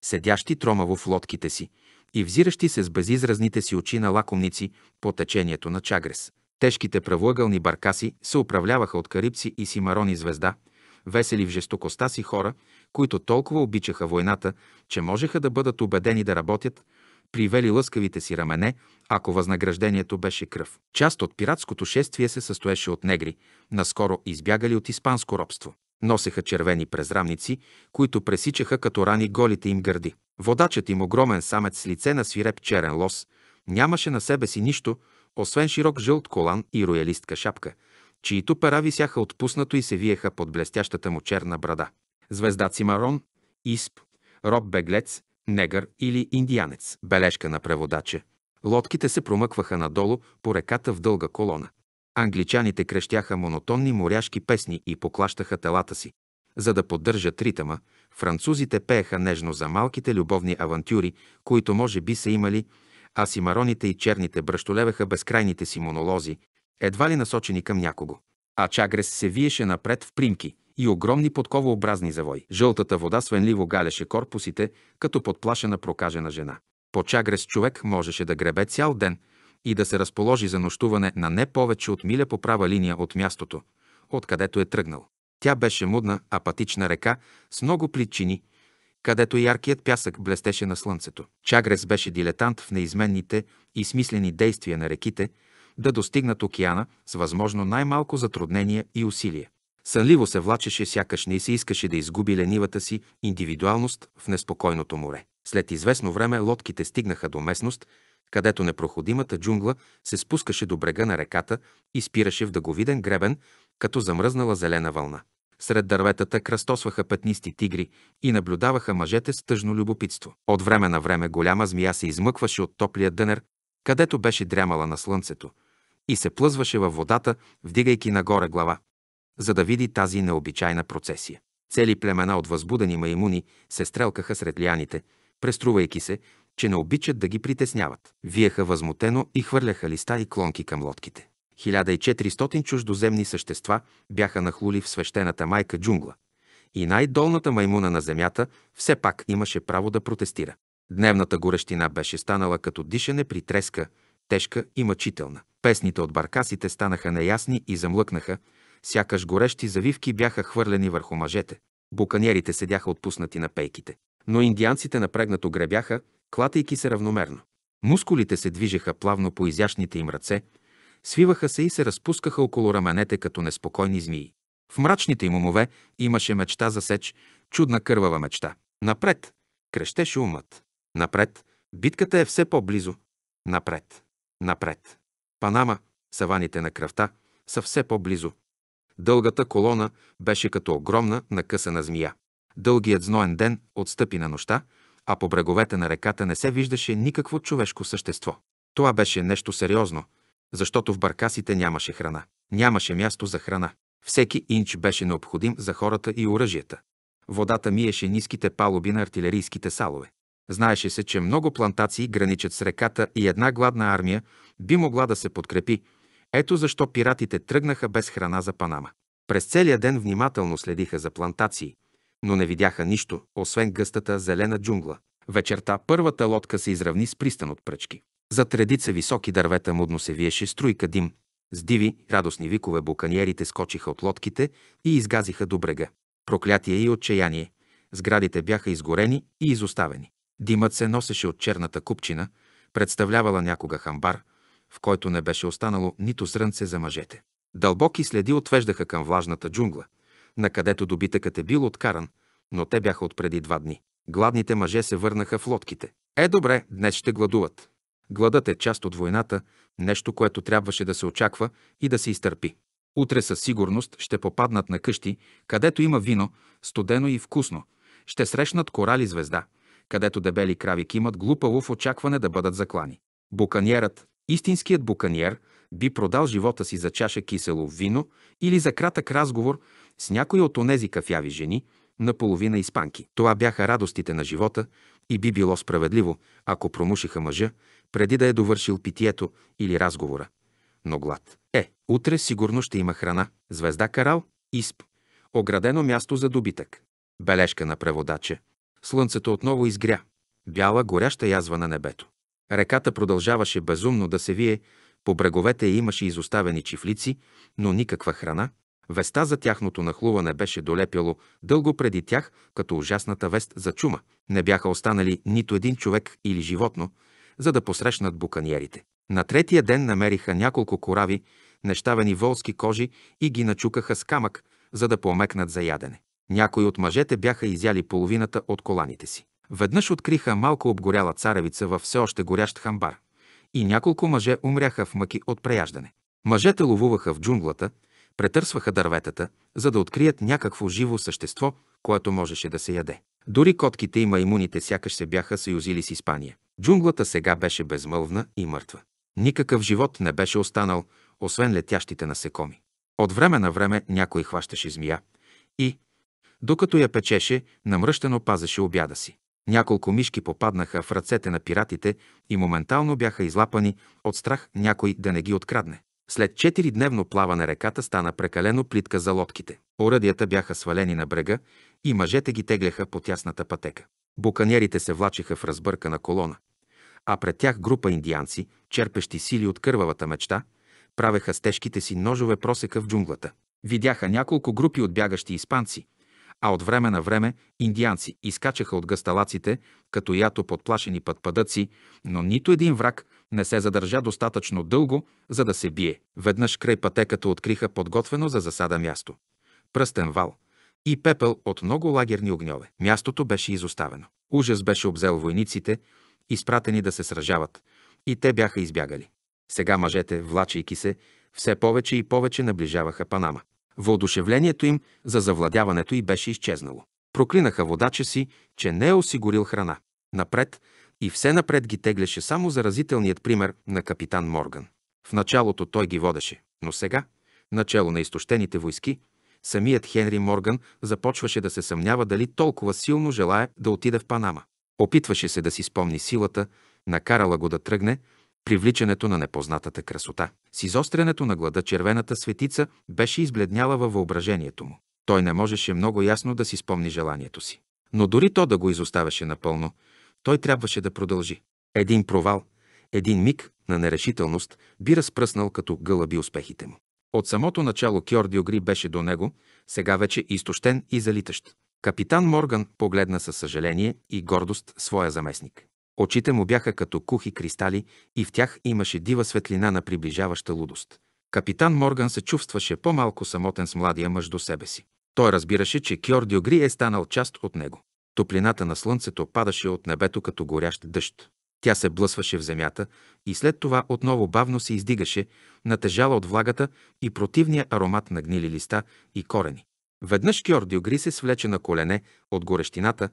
седящи тромаво в лодките си и взиращи се с безизразните си очи на лакомници по течението на Чагрес – Тежките правоъгълни баркаси се управляваха от карибци и симарони звезда, весели в жестокостта си хора, които толкова обичаха войната, че можеха да бъдат убедени да работят, привели лъскавите си рамене, ако възнаграждението беше кръв. Част от пиратското шествие се състоеше от негри, наскоро избягали от испанско робство. Носеха червени презрамници, които пресичаха като рани голите им гърди. Водачът им огромен самец с лице на свиреп черен лос, нямаше на себе си нищо, освен широк жълт колан и роялистка шапка, чието пера висяха отпуснато и се виеха под блестящата му черна брада. Звезда Цимарон, Исп, Роб Беглец, Негър или Индианец. Бележка на преводача. Лодките се промъкваха надолу по реката в дълга колона. Англичаните крещяха монотонни моряшки песни и поклащаха телата си. За да поддържат ритъма, французите пееха нежно за малките любовни авантюри, които може би са имали, а симароните и черните бръщолеваха безкрайните си монолози, едва ли насочени към някого. А Чагрес се виеше напред в примки и огромни подковообразни завой. Жълтата вода свенливо галеше корпусите, като подплашена прокажена жена. По Чагрес човек можеше да гребе цял ден и да се разположи за нощуване на не повече от миля по права линия от мястото, откъдето е тръгнал. Тя беше мудна, апатична река с много причини – където яркият пясък блестеше на слънцето. Чагрес беше дилетант в неизменните и смислени действия на реките да достигнат океана с възможно най-малко затруднения и усилие. Сънливо се влачеше, сякаш не и се искаше да изгуби ленивата си индивидуалност в неспокойното море. След известно време лодките стигнаха до местност, където непроходимата джунгла се спускаше до брега на реката и спираше в дъговиден гребен, като замръзнала зелена вълна. Сред дърветата кръстосваха петнисти тигри и наблюдаваха мъжете с тъжно любопитство. От време на време голяма змия се измъкваше от топлия дънер, където беше дрямала на слънцето, и се плъзваше във водата, вдигайки нагоре глава, за да види тази необичайна процесия. Цели племена от възбудени маймуни се стрелкаха сред лианите, преструвайки се, че не обичат да ги притесняват. Виеха възмутено и хвърляха листа и клонки към лодките. 1400 чуждоземни същества бяха нахлули в свещената майка джунгла. И най-долната маймуна на земята все пак имаше право да протестира. Дневната горещина беше станала като дишане при треска, тежка и мъчителна. Песните от баркасите станаха неясни и замлъкнаха, сякаш горещи завивки бяха хвърлени върху мъжете. Буканерите седяха отпуснати на пейките. Но индианците напрегнато гребяха, клатейки се равномерно. Мускулите се движеха плавно по изящните им ръце – свиваха се и се разпускаха около раменете като неспокойни змии. В мрачните им умове имаше мечта за сеч, чудна кървава мечта. Напред! крещеше умът. Напред! Битката е все по-близо. Напред! Напред! Панама, саваните на кръвта, са все по-близо. Дългата колона беше като огромна накъсана змия. Дългият зноен ден отстъпи на нощта, а по бреговете на реката не се виждаше никакво човешко същество. Това беше нещо сериозно, защото в баркасите нямаше храна. Нямаше място за храна. Всеки инч беше необходим за хората и оръжията. Водата миеше ниските палуби на артилерийските салове. Знаеше се, че много плантации граничат с реката и една гладна армия би могла да се подкрепи. Ето защо пиратите тръгнаха без храна за Панама. През целия ден внимателно следиха за плантации, но не видяха нищо, освен гъстата зелена джунгла. Вечерта първата лодка се изравни с пристан от пръчки. Зад редица високи дървета мудно се виеше струйка дим. С диви, радостни викове буканиерите скочиха от лодките и изгазиха до брега. Проклятие и отчаяние. Сградите бяха изгорени и изоставени. Димът се носеше от черната купчина, представлявала някога хамбар, в който не беше останало нито зрънце за мъжете. Дълбоки следи отвеждаха към влажната джунгла, на където добитъкът е бил откаран, но те бяха отпреди два дни. Гладните мъже се върнаха в лодките. Е, добре, днес ще гладуват. Гладът е част от войната, нещо, което трябваше да се очаква и да се изтърпи. Утре със сигурност ще попаднат на къщи, където има вино, студено и вкусно. Ще срещнат корали звезда, където дебели крави кимат глупаво в очакване да бъдат заклани. Буканиерът, истинският буканиер, би продал живота си за чаша кисело вино или за кратък разговор с някои от онези кафяви жени, наполовина испанки. Това бяха радостите на живота и би било справедливо, ако промушиха мъжа, преди да е довършил питието или разговора. Но глад. Е, утре сигурно ще има храна. Звезда Карал, Исп. Оградено място за добитък. Бележка на преводача. Слънцето отново изгря. Бяла горяща язва на небето. Реката продължаваше безумно да се вие, по бреговете имаше изоставени чифлици, но никаква храна. Веста за тяхното нахлуване беше долепяло дълго преди тях, като ужасната вест за чума. Не бяха останали нито един човек или животно, за да посрещнат буканиерите. На третия ден намериха няколко корави, нещавени волски кожи и ги начукаха с камък, за да помекнат за ядене. Някои от мъжете бяха изяли половината от коланите си. Веднъж откриха малко обгоряла царевица във все още горящ хамбар и няколко мъже умряха в мъки от преяждане. Мъжете ловуваха в джунглата, претърсваха дърветата, за да открият някакво живо същество, което можеше да се яде. Дори котките и маймуните сякаш се бяха съюзили с Испания. Джунглата сега беше безмълвна и мъртва. Никакъв живот не беше останал, освен летящите насекоми. От време на време някой хващаше змия и, докато я печеше, намръщено пазеше обяда си. Няколко мишки попаднаха в ръцете на пиратите и моментално бяха излапани от страх някой да не ги открадне. След четиридневно плаване реката стана прекалено плитка за лодките. Оръдията бяха свалени на брега и мъжете ги тегляха по тясната пътека. Буканерите се влачиха в разбъркана колона а пред тях група индианци, черпещи сили от кървавата мечта, правеха с тежките си ножове просека в джунглата. Видяха няколко групи от бягащи испанци, а от време на време индианци изкачаха от гасталаците, като ято подплашени пътпадъци, но нито един враг не се задържа достатъчно дълго, за да се бие. Веднъж край пътеката откриха подготвено за засада място. Пръстен вал и пепел от много лагерни огньове. Мястото беше изоставено. Ужас беше обзел войниците, изпратени да се сражават, и те бяха избягали. Сега мъжете, влачейки се, все повече и повече наближаваха Панама. Въодушевлението им за завладяването й беше изчезнало. Проклинаха водача си, че не е осигурил храна. Напред и все напред ги теглеше само заразителният пример на капитан Морган. В началото той ги водеше, но сега, начало на изтощените войски, самият Хенри Морган започваше да се съмнява дали толкова силно желая да отиде в Панама. Опитваше се да си спомни силата, накарала го да тръгне, привличането на непознатата красота. С изострянето на глада червената светица беше избледняла във въображението му. Той не можеше много ясно да си спомни желанието си. Но дори то да го изоставяше напълно, той трябваше да продължи. Един провал, един миг на нерешителност би разпръснал като гълъби успехите му. От самото начало Кьордио Гри беше до него, сега вече изтощен и залитащ. Капитан Морган погледна със съжаление и гордост своя заместник. Очите му бяха като кухи кристали и в тях имаше дива светлина на приближаваща лудост. Капитан Морган се чувстваше по-малко самотен с младия мъж до себе си. Той разбираше, че Кьор Дюгри е станал част от него. Топлината на слънцето падаше от небето като горящ дъжд. Тя се блъсваше в земята и след това отново бавно се издигаше, натежала от влагата и противния аромат на гнили листа и корени. Веднъж Кьордио Гри се свлече на колене от горещината,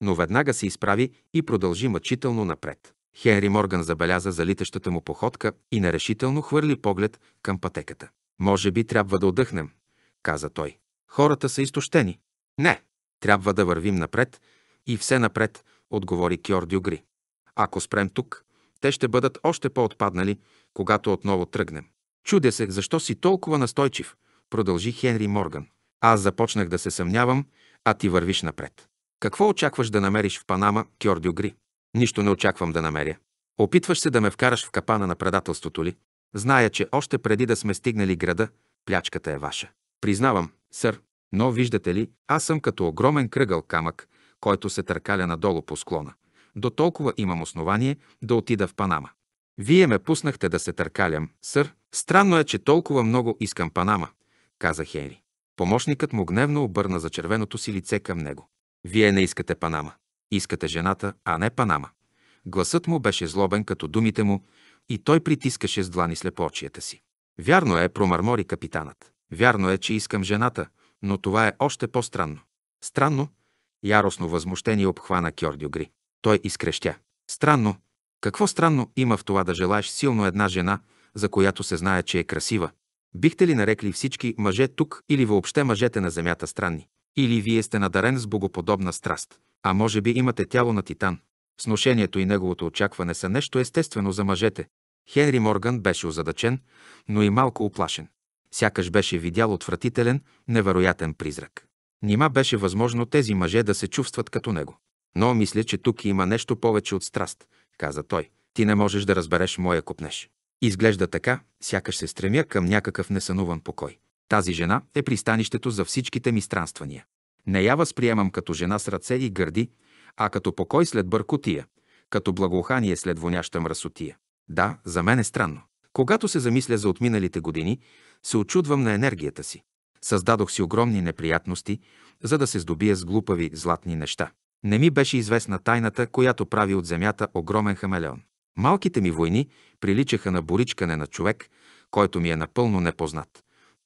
но веднага се изправи и продължи мъчително напред. Хенри Морган забеляза залитащата му походка и нерешително хвърли поглед към пътеката. Може би трябва да отдъхнем, каза той. Хората са изтощени. Не, трябва да вървим напред и все напред, отговори Кьордио Гри. Ако спрем тук, те ще бъдат още по-отпаднали, когато отново тръгнем. Чудя се, защо си толкова настойчив, продължи Хенри Морган. Аз започнах да се съмнявам, а ти вървиш напред. Какво очакваш да намериш в Панама, Кьордио Гри? Нищо не очаквам да намеря. Опитваш се да ме вкараш в капана на предателството ли? Зная, че още преди да сме стигнали града, плячката е ваша. Признавам, сър, но виждате ли, аз съм като огромен кръгъл камък, който се търкаля надолу по склона. До толкова имам основание да отида в Панама. Вие ме пуснахте да се търкалям, сър. Странно е, че толкова много искам Панама, каза Хенри. Помощникът му гневно обърна за червеното си лице към него. Вие не искате Панама. Искате жената, а не Панама. Гласът му беше злобен като думите му и той притискаше с длани слепочията си. Вярно е, промърмори капитанът. Вярно е, че искам жената, но това е още по-странно. Странно, яростно възмущение обхвана Кьордио Гри. Той изкрещя. Странно. Какво странно има в това да желаеш силно една жена, за която се знае, че е красива, Бихте ли нарекли всички мъже тук или въобще мъжете на земята странни? Или вие сте надарен с богоподобна страст, а може би имате тяло на титан? Сношението и неговото очакване са нещо естествено за мъжете. Хенри Морган беше озадачен, но и малко оплашен. Сякаш беше видял отвратителен, невероятен призрак. Нима беше възможно тези мъже да се чувстват като него. Но мисля, че тук има нещо повече от страст, каза той. Ти не можеш да разбереш моя купнеж. Изглежда така, сякаш се стремя към някакъв несънуван покой. Тази жена е пристанището за всичките ми странствания. Не я възприемам като жена с ръце и гърди, а като покой след бъркотия, като благоухание след воняща мръсотия. Да, за мен е странно. Когато се замисля за отминалите години, се очудвам на енергията си. Създадох си огромни неприятности, за да се здобия с глупави златни неща. Не ми беше известна тайната, която прави от земята огромен хамелеон. Малките ми войни приличаха на боричкане на човек, който ми е напълно непознат.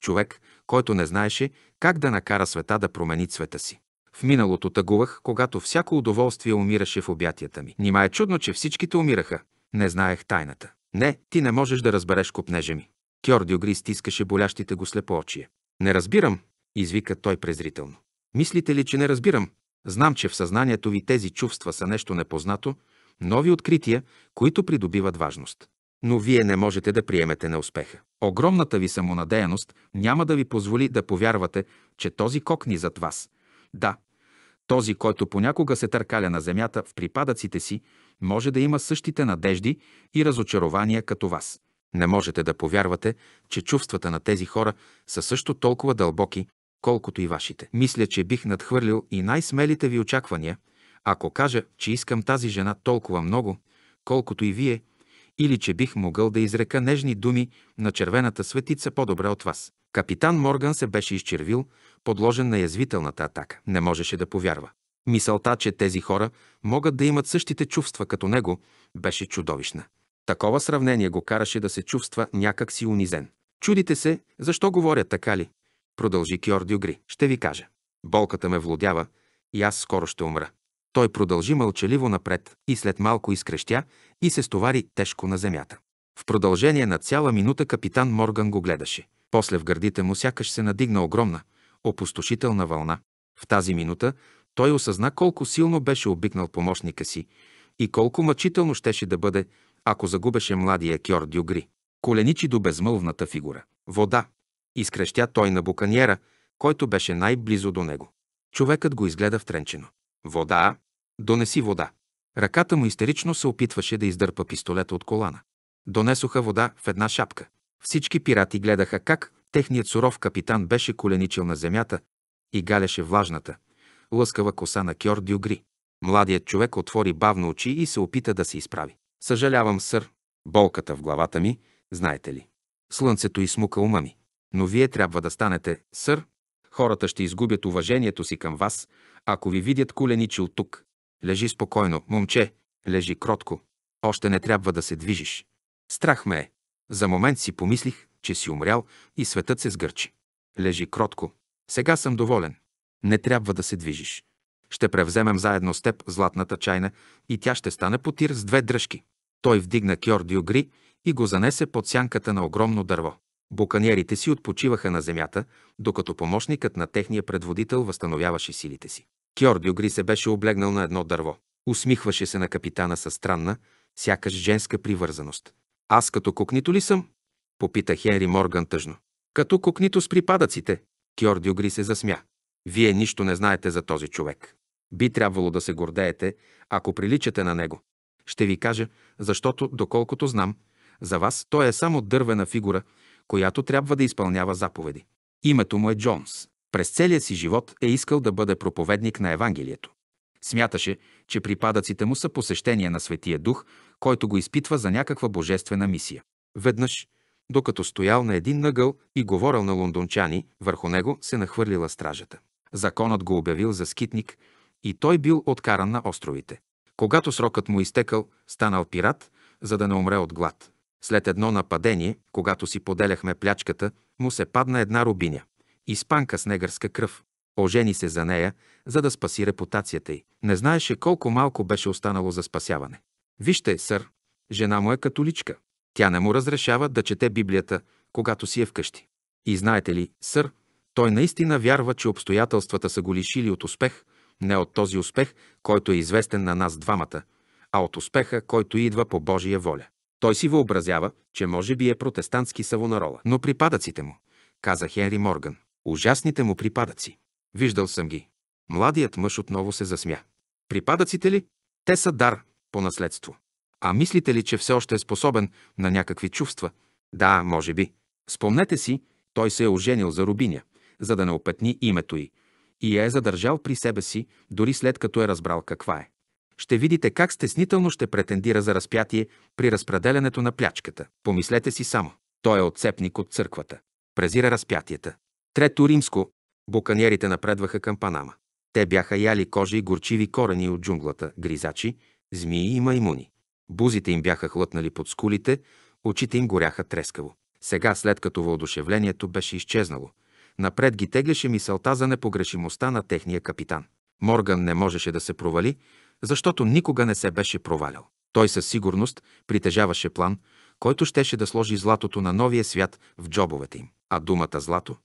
Човек, който не знаеше как да накара света да промени цвета си. В миналото тъгувах, когато всяко удоволствие умираше в обятията ми. Нима е чудно, че всичките умираха. Не знаех тайната. Не, ти не можеш да разбереш копнежа ми. Кьордио Гри стискаше болящите го очие. Не разбирам, извика той презрително. Мислите ли, че не разбирам? Знам, че в съзнанието ви тези чувства са нещо непознато, нови открития, които придобиват важност. Но вие не можете да приемете на успеха. Огромната ви самонадеяност няма да ви позволи да повярвате, че този кокни зад вас. Да, този, който понякога се търкаля на земята в припадъците си, може да има същите надежди и разочарования като вас. Не можете да повярвате, че чувствата на тези хора са също толкова дълбоки, колкото и вашите. Мисля, че бих надхвърлил и най-смелите ви очаквания – ако кажа, че искам тази жена толкова много, колкото и вие, или че бих могъл да изрека нежни думи на червената светица по-добре от вас. Капитан Морган се беше изчервил, подложен на язвителната атака. Не можеше да повярва. Мисълта, че тези хора могат да имат същите чувства като него, беше чудовищна. Такова сравнение го караше да се чувства някак си унизен. Чудите се, защо говоря така ли? Продължи Кьордио Гри. Ще ви кажа. Болката ме владява и аз скоро ще умра. Той продължи мълчаливо напред и след малко изкрещя и се стовари тежко на земята. В продължение на цяла минута капитан Морган го гледаше. После в гърдите му сякаш се надигна огромна, опустошителна вълна. В тази минута той осъзна колко силно беше обикнал помощника си и колко мъчително щеше да бъде, ако загубеше младия Кьор Дюгри. Коленичи до безмълвната фигура. Вода. Изкрещя той на буканиера, който беше най-близо до него. Човекът го изгледа втренчено. Вода! Донеси вода! Ръката му истерично се опитваше да издърпа пистолета от колана. Донесоха вода в една шапка. Всички пирати гледаха как техният суров капитан беше коленичил на земята и галяше влажната, лъскава коса на Кьор Дюгри. Младият човек отвори бавно очи и се опита да се изправи. Съжалявам, сър. Болката в главата ми, знаете ли. Слънцето изсмука ума ми. Но вие трябва да станете, сър. Хората ще изгубят уважението си към вас, ако ви видят от тук, лежи спокойно, момче, лежи кротко. Още не трябва да се движиш. Страх ме е. За момент си помислих, че си умрял и светът се сгърчи. Лежи кротко. Сега съм доволен. Не трябва да се движиш. Ще превземем заедно с теб златната чайна и тя ще стане потир с две дръжки. Той вдигна кьор дюгри и го занесе под сянката на огромно дърво. Буканиерите си отпочиваха на земята, докато помощникът на техния предводител възстановяваше силите си. Кьордио Гри се беше облегнал на едно дърво. Усмихваше се на капитана със странна, сякаш женска привързаност. Аз като кукнито ли съм? Попита Хенри Морган тъжно. Като кукнито с припадъците. Кьордио Гри се засмя. Вие нищо не знаете за този човек. Би трябвало да се гордеете, ако приличате на него. Ще ви кажа, защото, доколкото знам, за вас той е само дървена фигура, която трябва да изпълнява заповеди. Името му е Джонс. През целия си живот е искал да бъде проповедник на Евангелието. Смяташе, че припадъците му са посещения на Светия Дух, който го изпитва за някаква божествена мисия. Веднъж, докато стоял на един нъгъл и говорил на лондончани, върху него се нахвърлила стражата. Законът го обявил за скитник и той бил откаран на островите. Когато срокът му изтекал, станал пират, за да не умре от глад. След едно нападение, когато си поделяхме плячката, му се падна една рубиня испанка с негърска кръв. Ожени се за нея, за да спаси репутацията й. Не знаеше колко малко беше останало за спасяване. Вижте, сър, жена му е католичка. Тя не му разрешава да чете Библията, когато си е вкъщи. И знаете ли, сър, той наистина вярва, че обстоятелствата са го лишили от успех, не от този успех, който е известен на нас двамата, а от успеха, който идва по Божия воля. Той си въобразява, че може би е протестантски савонарола, но припадъците му, каза Хенри Морган. Ужасните му припадъци. Виждал съм ги. Младият мъж отново се засмя. Припадъците ли? Те са дар по наследство. А мислите ли, че все още е способен на някакви чувства? Да, може би. Спомнете си, той се е оженил за Рубиня, за да не опетни името й, и я е задържал при себе си, дори след като е разбрал каква е. Ще видите как стеснително ще претендира за разпятие при разпределянето на плячката. Помислете си само. Той е отцепник от църквата. Презира разпятията. Трето римско. Буканиерите напредваха към Панама. Те бяха яли кожи и горчиви корени от джунглата, гризачи, змии и маймуни. Бузите им бяха хлътнали под скулите, очите им горяха трескаво. Сега, след като въодушевлението беше изчезнало, напред ги теглеше мисълта за непогрешимостта на техния капитан. Морган не можеше да се провали, защото никога не се беше провалял. Той със сигурност притежаваше план, който щеше да сложи златото на новия свят в джобовете им. А думата злато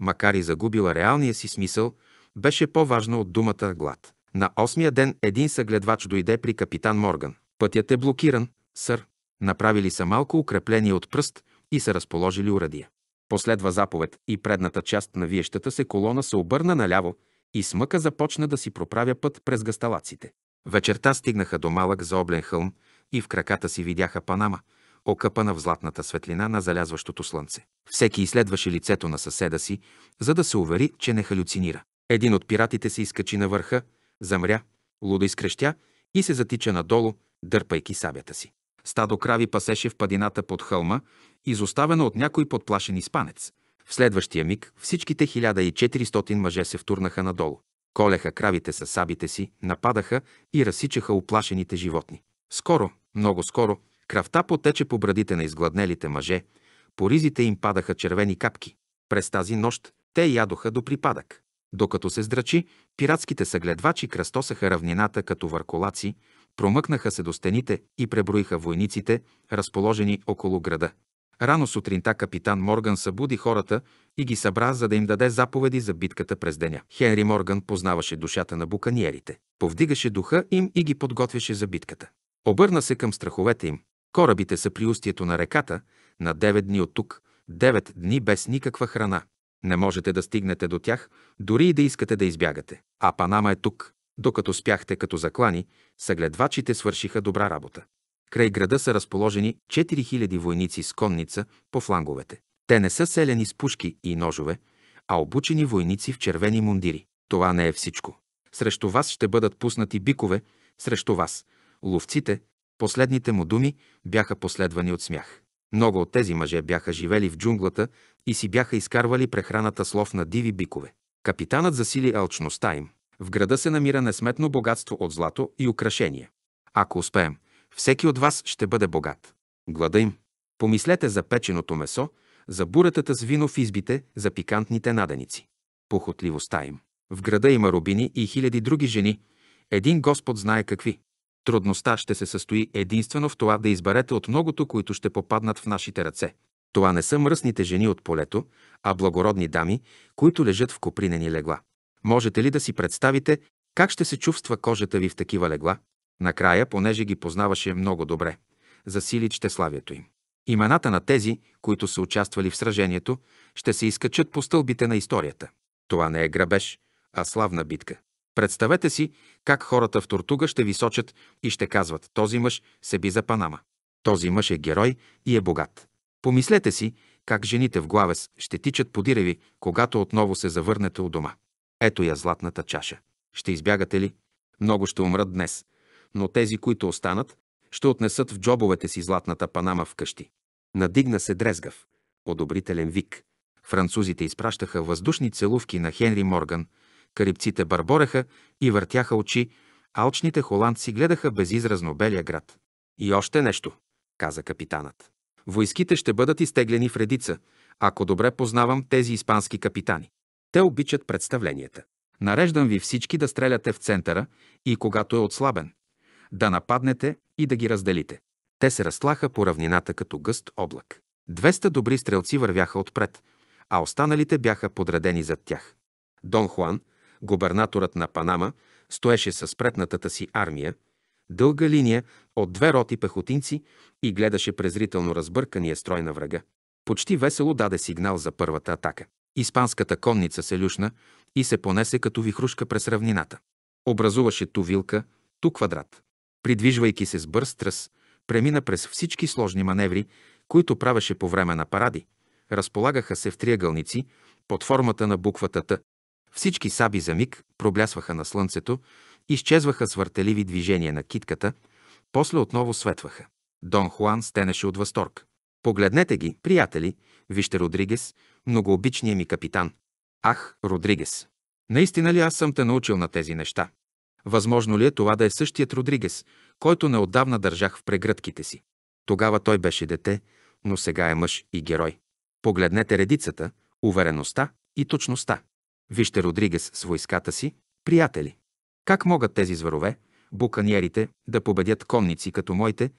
макар и загубила реалния си смисъл, беше по-важна от думата глад. На осмия ден един съгледвач дойде при капитан Морган. Пътят е блокиран, сър. Направили са малко укрепление от пръст и са разположили урадия. Последва заповед и предната част на виещата се колона се обърна наляво и смъка започна да си проправя път през гасталаците. Вечерта стигнаха до малък заоблен хълм и в краката си видяха Панама – окъпана в златната светлина на залязващото слънце. Всеки изследваше лицето на съседа си, за да се увери, че не халюцинира. Един от пиратите се изкачи на върха, замря, луда изкрещя и се затича надолу, дърпайки сабята си. Стадо крави пасеше в падината под хълма, изоставено от някой подплашен испанец. В следващия миг всичките 1400 мъже се втурнаха надолу. Колеха кравите с сабите си, нападаха и разсичаха оплашените животни. Скоро, много скоро, Кръвта потече по брадите на изгладнелите мъже, по ризите им падаха червени капки. През тази нощ те ядоха до припадък. Докато се здрачи, пиратските съгледвачи кръстосаха равнината като върколаци, промъкнаха се до стените и преброиха войниците, разположени около града. Рано сутринта капитан Морган събуди хората и ги събра, за да им даде заповеди за битката през деня. Хенри Морган познаваше душата на буканиерите, повдигаше духа им и ги подготвяше за битката. Обърна се към страховете им, Корабите са при устието на реката, на 9 дни от тук, 9 дни без никаква храна. Не можете да стигнете до тях, дори и да искате да избягате. А Панама е тук. Докато спяхте като заклани, съгледвачите свършиха добра работа. Край града са разположени 4000 войници с конница по фланговете. Те не са селени с пушки и ножове, а обучени войници в червени мундири. Това не е всичко. Срещу вас ще бъдат пуснати бикове, срещу вас, ловците, Последните му думи бяха последвани от смях. Много от тези мъже бяха живели в джунглата и си бяха изкарвали прехраната слов на диви бикове. Капитанът засили алчността им. В града се намира несметно богатство от злато и украшения. Ако успеем, всеки от вас ще бъде богат. Глада им. Помислете за печеното месо, за буретата с вино в избите, за пикантните наденици. Похотливостта им. В града има рубини и хиляди други жени. Един Господ знае какви. Трудността ще се състои единствено в това да изберете от многото, които ще попаднат в нашите ръце. Това не са мръсните жени от полето, а благородни дами, които лежат в копринени легла. Можете ли да си представите как ще се чувства кожата ви в такива легла? Накрая, понеже ги познаваше много добре, засили чтеславието им. Имената на тези, които са участвали в сражението, ще се изкачат по стълбите на историята. Това не е грабеж, а славна битка. Представете си как хората в Тортуга ще ви сочат и ще казват «Този мъж се би за Панама». Този мъж е герой и е богат. Помислете си как жените в главес ще тичат по диреви, когато отново се завърнете у дома. Ето я златната чаша. Ще избягате ли? Много ще умрат днес, но тези, които останат, ще отнесат в джобовете си златната панама в къщи. Надигна се дрезгав, одобрителен вик. Французите изпращаха въздушни целувки на Хенри Морган, Карибците бърбореха и въртяха очи, алчните холандци гледаха безизразно белия град. И още нещо, каза капитанът. Войските ще бъдат изтеглени в редица, ако добре познавам тези испански капитани. Те обичат представленията. Нареждам ви всички да стреляте в центъра и когато е отслабен, да нападнете и да ги разделите. Те се разтлаха по равнината като гъст облак. 200 добри стрелци вървяха отпред, а останалите бяха подредени зад тях. Дон Хуан, губернаторът на Панама, стоеше със спретнатата си армия, дълга линия от две роти пехотинци и гледаше презрително разбъркания строй на врага. Почти весело даде сигнал за първата атака. Испанската конница се люшна и се понесе като вихрушка през равнината. Образуваше ту вилка, ту квадрат. Придвижвайки се с бърз тръс, премина през всички сложни маневри, които правеше по време на паради. Разполагаха се в триъгълници под формата на буквата Т, всички саби за миг проблясваха на слънцето, изчезваха с въртеливи движения на китката, после отново светваха. Дон Хуан стенеше от възторг. Погледнете ги, приятели, вижте Родригес, многообичният ми капитан. Ах, Родригес! Наистина ли аз съм те научил на тези неща? Възможно ли е това да е същият Родригес, който неотдавна държах в прегръдките си? Тогава той беше дете, но сега е мъж и герой. Погледнете редицата, увереността и точността. Вижте Родригес с войската си, приятели. Как могат тези зверове, буканиерите, да победят конници като моите?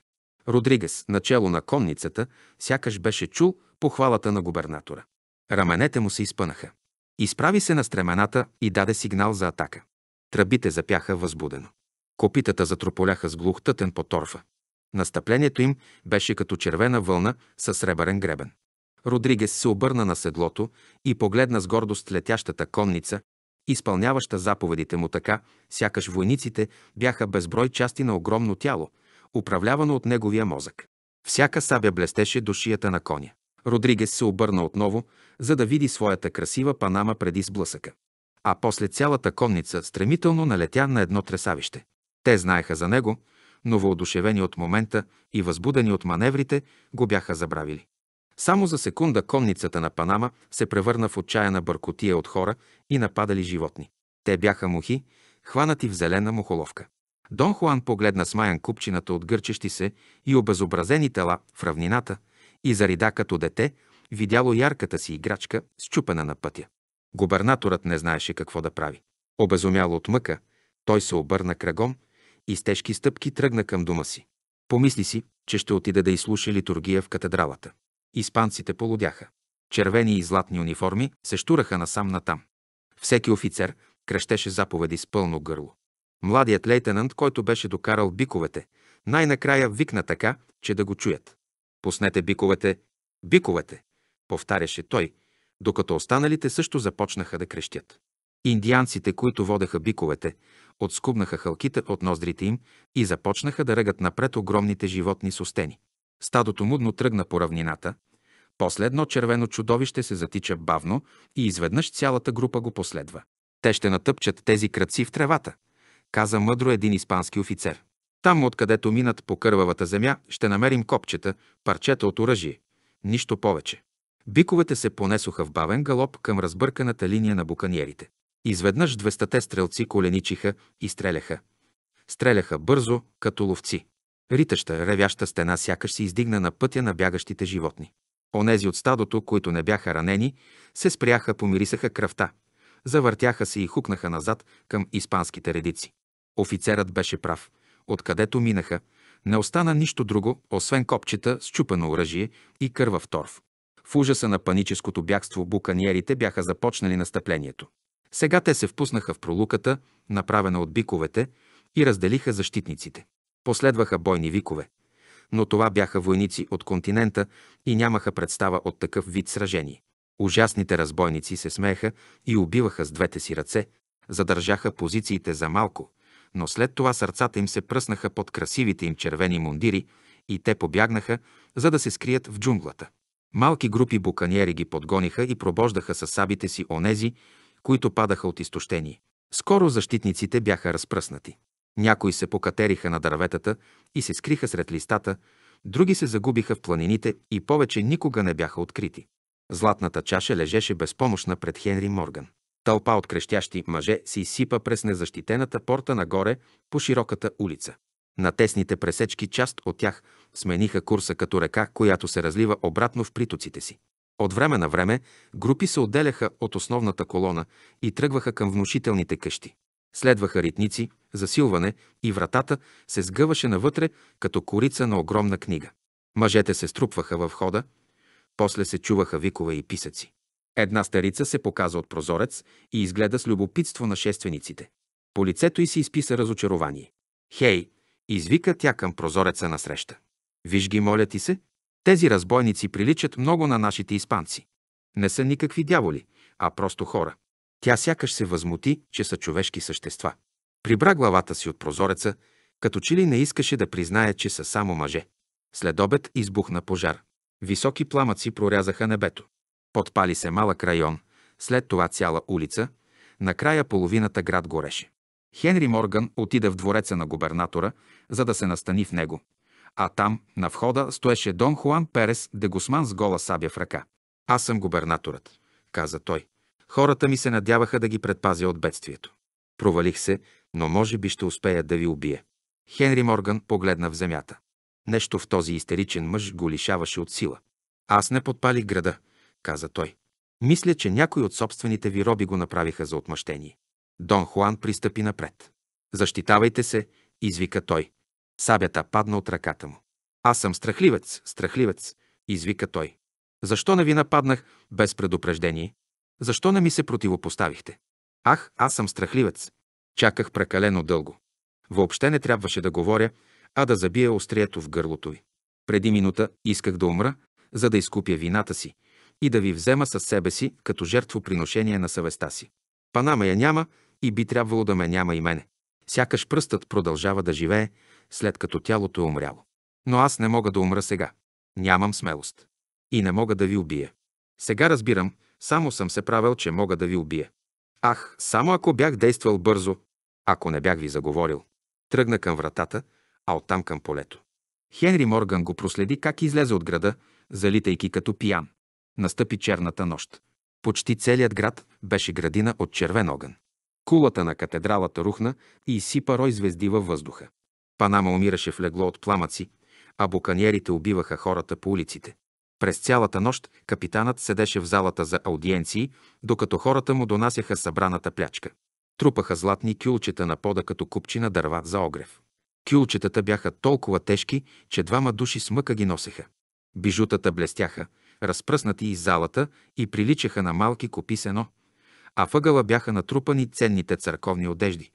Родригес, начало на конницата, сякаш беше чул похвалата на губернатора. Раменете му се изпънаха. Изправи се на стремената и даде сигнал за атака. Тръбите запяха възбудено. Копитата затрополяха с глух тътен по торфа. Настъплението им беше като червена вълна със сребърен гребен. Родригес се обърна на седлото и погледна с гордост летящата конница, изпълняваща заповедите му така, сякаш войниците бяха безброй части на огромно тяло, управлявано от неговия мозък. Всяка сабя блестеше до шията на коня. Родригес се обърна отново, за да види своята красива панама преди сблъсъка. А после цялата конница стремително налетя на едно тресавище. Те знаеха за него, но въодушевени от момента и възбудени от маневрите, го бяха забравили. Само за секунда конницата на Панама се превърна в отчаяна бъркотия от хора и нападали животни. Те бяха мухи, хванати в зелена мухоловка. Дон Хуан погледна смаян купчината от гърчещи се и обезобразени тела в равнината и зарида като дете, видяло ярката си играчка, счупена на пътя. Губернаторът не знаеше какво да прави. Обезумял от мъка, той се обърна крагом и с тежки стъпки тръгна към дома си. Помисли си, че ще отида да изслуша литургия в катедралата. Испанците полудяха. Червени и златни униформи се штураха насам-натам. Всеки офицер крещеше заповеди с пълно гърло. Младият лейтенант, който беше докарал биковете, най-накрая викна така, че да го чуят. «Пуснете биковете! Биковете!» повтаряше той, докато останалите също започнаха да крещят. Индианците, които водеха биковете, отскубнаха хълките от ноздрите им и започнаха да ръгат напред огромните животни с остени. Стадото мудно тръгна по равнината, после едно червено чудовище се затича бавно и изведнъж цялата група го последва. Те ще натъпчат тези кръци в тревата, каза мъдро един испански офицер. Там, откъдето минат по кървавата земя, ще намерим копчета, парчета от оръжие. Нищо повече. Биковете се понесоха в бавен галоп към разбърканата линия на буканиерите. Изведнъж двестате стрелци коленичиха и стреляха. Стреляха бързо, като ловци. Ритаща, ревяща стена сякаш се издигна на пътя на бягащите животни. Онези от стадото, които не бяха ранени, се спряха, помирисаха кръвта, завъртяха се и хукнаха назад към испанските редици. Офицерът беше прав. Откъдето минаха, не остана нищо друго, освен копчета, с чупено оръжие и кървав торф. В ужаса на паническото бягство буканиерите бяха започнали настъплението. Сега те се впуснаха в пролуката, направена от биковете, и разделиха защитниците. Последваха бойни викове, но това бяха войници от континента и нямаха представа от такъв вид сражение. Ужасните разбойници се смееха и убиваха с двете си ръце, задържаха позициите за малко, но след това сърцата им се пръснаха под красивите им червени мундири и те побягнаха, за да се скрият в джунглата. Малки групи буканиери ги подгониха и пробождаха с сабите си онези, които падаха от изтощение. Скоро защитниците бяха разпръснати. Някои се покатериха на дърветата и се скриха сред листата, други се загубиха в планините и повече никога не бяха открити. Златната чаша лежеше безпомощна пред Хенри Морган. Тълпа от крещящи мъже се изсипа през незащитената порта нагоре по широката улица. На тесните пресечки част от тях смениха курса като река, която се разлива обратно в притоците си. От време на време групи се отделяха от основната колона и тръгваха към внушителните къщи. Следваха ритници, засилване и вратата се сгъваше навътре като корица на огромна книга. Мъжете се струпваха във входа, после се чуваха викове и писъци. Една старица се показа от прозорец и изгледа с любопитство на шествениците. По лицето й се изписа разочарование. «Хей!» – извика тя към прозореца насреща. «Виж ги, моля ти се, тези разбойници приличат много на нашите испанци. Не са никакви дяволи, а просто хора. Тя сякаш се възмути, че са човешки същества. Прибра главата си от прозореца, като че ли не искаше да признае, че са само мъже. След обед избухна пожар. Високи пламъци прорязаха небето. Подпали се малък район, след това цяла улица, накрая половината град гореше. Хенри Морган отида в двореца на губернатора, за да се настани в него. А там, на входа, стоеше Дон Хуан Перес де Гусман с гола сабя в ръка. Аз съм губернаторът, каза той. Хората ми се надяваха да ги предпазя от бедствието. Провалих се, но може би ще успея да ви убия. Хенри Морган погледна в земята. Нещо в този истеричен мъж го лишаваше от сила. Аз не подпалих града, каза той. Мисля, че някои от собствените ви роби го направиха за отмъщение. Дон Хуан пристъпи напред. Защитавайте се, извика той. Сабята падна от ръката му. Аз съм страхливец, страхливец, извика той. Защо не ви нападнах без предупреждение? Защо не ми се противопоставихте? Ах, аз съм страхливец. Чаках прекалено дълго. Въобще не трябваше да говоря, а да забия острието в гърлото ви. Преди минута исках да умра, за да изкупя вината си и да ви взема със себе си като жертвоприношение на съвестта си. Панама я няма и би трябвало да ме няма и мене. Сякаш пръстът продължава да живее, след като тялото е умряло. Но аз не мога да умра сега. Нямам смелост. И не мога да ви убия. Сега разбирам, само съм се правил, че мога да ви убия. Ах, само ако бях действал бързо, ако не бях ви заговорил. Тръгна към вратата, а оттам към полето. Хенри Морган го проследи как излезе от града, залитайки като пиян. Настъпи черната нощ. Почти целият град беше градина от червен огън. Кулата на катедралата рухна и изсипа рой звезди във въздуха. Панама умираше в легло от пламъци, а буканиерите убиваха хората по улиците. През цялата нощ капитанът седеше в залата за аудиенции, докато хората му донасяха събраната плячка. Трупаха златни кюлчета на пода като купчина дърва за огрев. Кюлчетата бяха толкова тежки, че двама души с мъка ги носеха. Бижутата блестяха, разпръснати из залата и приличаха на малки копи сено, а въгъла бяха натрупани ценните църковни одежди,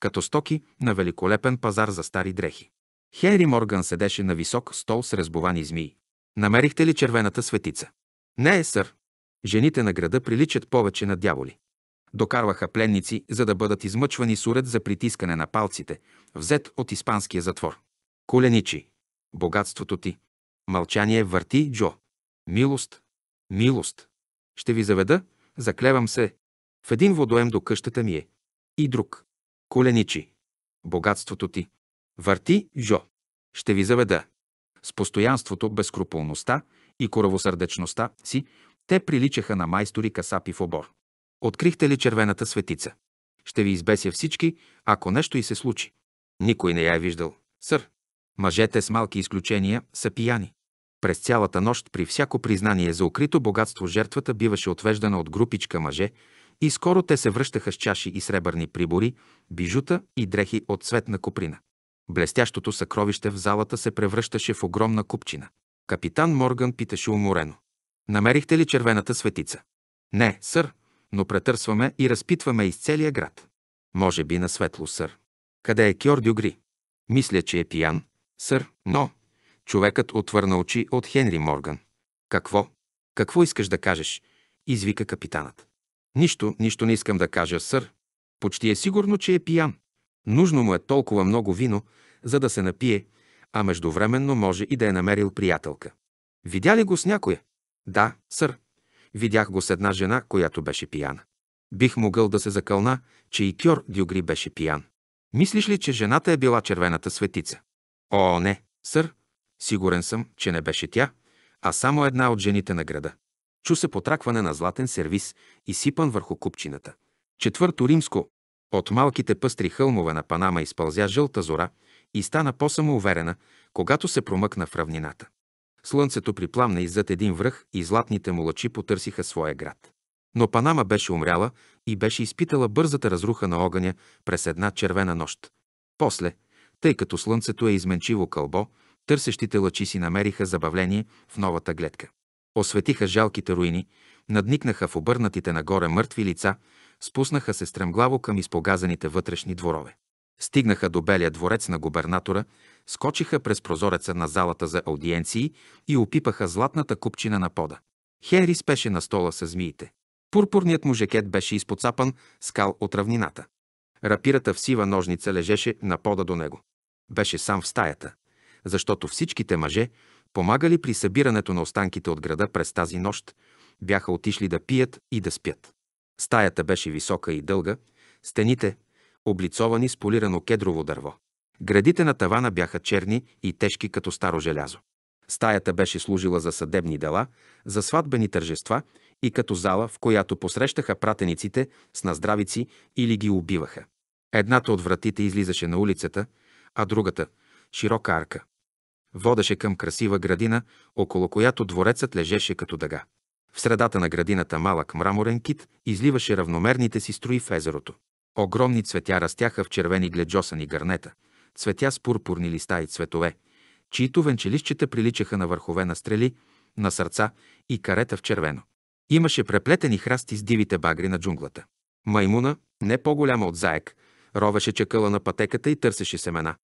като стоки на великолепен пазар за стари дрехи. Хенри Морган седеше на висок стол с резбовани змии. Намерихте ли червената светица? Не е, сър. Жените на града приличат повече на дяволи. Докарваха пленници, за да бъдат измъчвани с уред за притискане на палците, взет от испанския затвор. Коленичи. Богатството ти. Мълчание върти, Джо. Милост. Милост. Ще ви заведа, заклевам се. В един водоем до къщата ми е. И друг. Коленичи. Богатството ти. Върти, Жо. Ще ви заведа с постоянството, безкруполността и коравосърдечността си, те приличаха на майстори касапи в обор. Открихте ли червената светица? Ще ви избеся всички, ако нещо и се случи. Никой не я е виждал. Сър, мъжете с малки изключения са пияни. През цялата нощ при всяко признание за укрито богатство жертвата биваше отвеждана от групичка мъже и скоро те се връщаха с чаши и сребърни прибори, бижута и дрехи от цвет на коприна. Блестящото съкровище в залата се превръщаше в огромна купчина. Капитан Морган питаше уморено. Намерихте ли червената светица? Не, сър, но претърсваме и разпитваме из целия град. Може би на светло, сър. Къде е Кьор Дюгри? Мисля, че е пиян, сър, но... Човекът отвърна очи от Хенри Морган. Какво? Какво искаш да кажеш? Извика капитанът. Нищо, нищо не искам да кажа, сър. Почти е сигурно, че е пиян. Нужно му е толкова много вино, за да се напие, а междувременно може и да е намерил приятелка. Видя ли го с някоя? Да, сър. Видях го с една жена, която беше пияна. Бих могъл да се закълна, че и Кьор Дюгри беше пиян. Мислиш ли, че жената е била червената светица? О, не, сър. Сигурен съм, че не беше тя, а само една от жените на града. Чу се потракване на златен сервис, и сипан върху купчината. Четвърто римско, от малките пъстри хълмове на Панама изпълзя жълта зора и стана по-самоуверена, когато се промъкна в равнината. Слънцето припламна иззад един връх и златните му лъчи потърсиха своя град. Но Панама беше умряла и беше изпитала бързата разруха на огъня през една червена нощ. После, тъй като слънцето е изменчиво кълбо, търсещите лъчи си намериха забавление в новата гледка. Осветиха жалките руини, надникнаха в обърнатите нагоре мъртви лица спуснаха се стремглаво към изпогазаните вътрешни дворове. Стигнаха до белия дворец на губернатора, скочиха през прозореца на залата за аудиенции и опипаха златната купчина на пода. Хенри спеше на стола с змиите. Пурпурният му жакет беше изпоцапан скал от равнината. Рапирата в сива ножница лежеше на пода до него. Беше сам в стаята, защото всичките мъже, помагали при събирането на останките от града през тази нощ, бяха отишли да пият и да спят. Стаята беше висока и дълга, стените – облицовани с полирано кедрово дърво. Градите на тавана бяха черни и тежки като старо желязо. Стаята беше служила за съдебни дела, за сватбени тържества и като зала, в която посрещаха пратениците с наздравици или ги убиваха. Едната от вратите излизаше на улицата, а другата – широка арка. Водеше към красива градина, около която дворецът лежеше като дъга. В средата на градината малък мраморен кит изливаше равномерните си строи в езерото. Огромни цветя растяха в червени гледжосани гърнета, цветя с пурпурни листа и цветове, чието венчелищета приличаха на върхове на стрели, на сърца и карета в червено. Имаше преплетени храсти с дивите багри на джунглата. Маймуна, не по-голяма от заек, ровеше чакъла на пътеката и търсеше семена.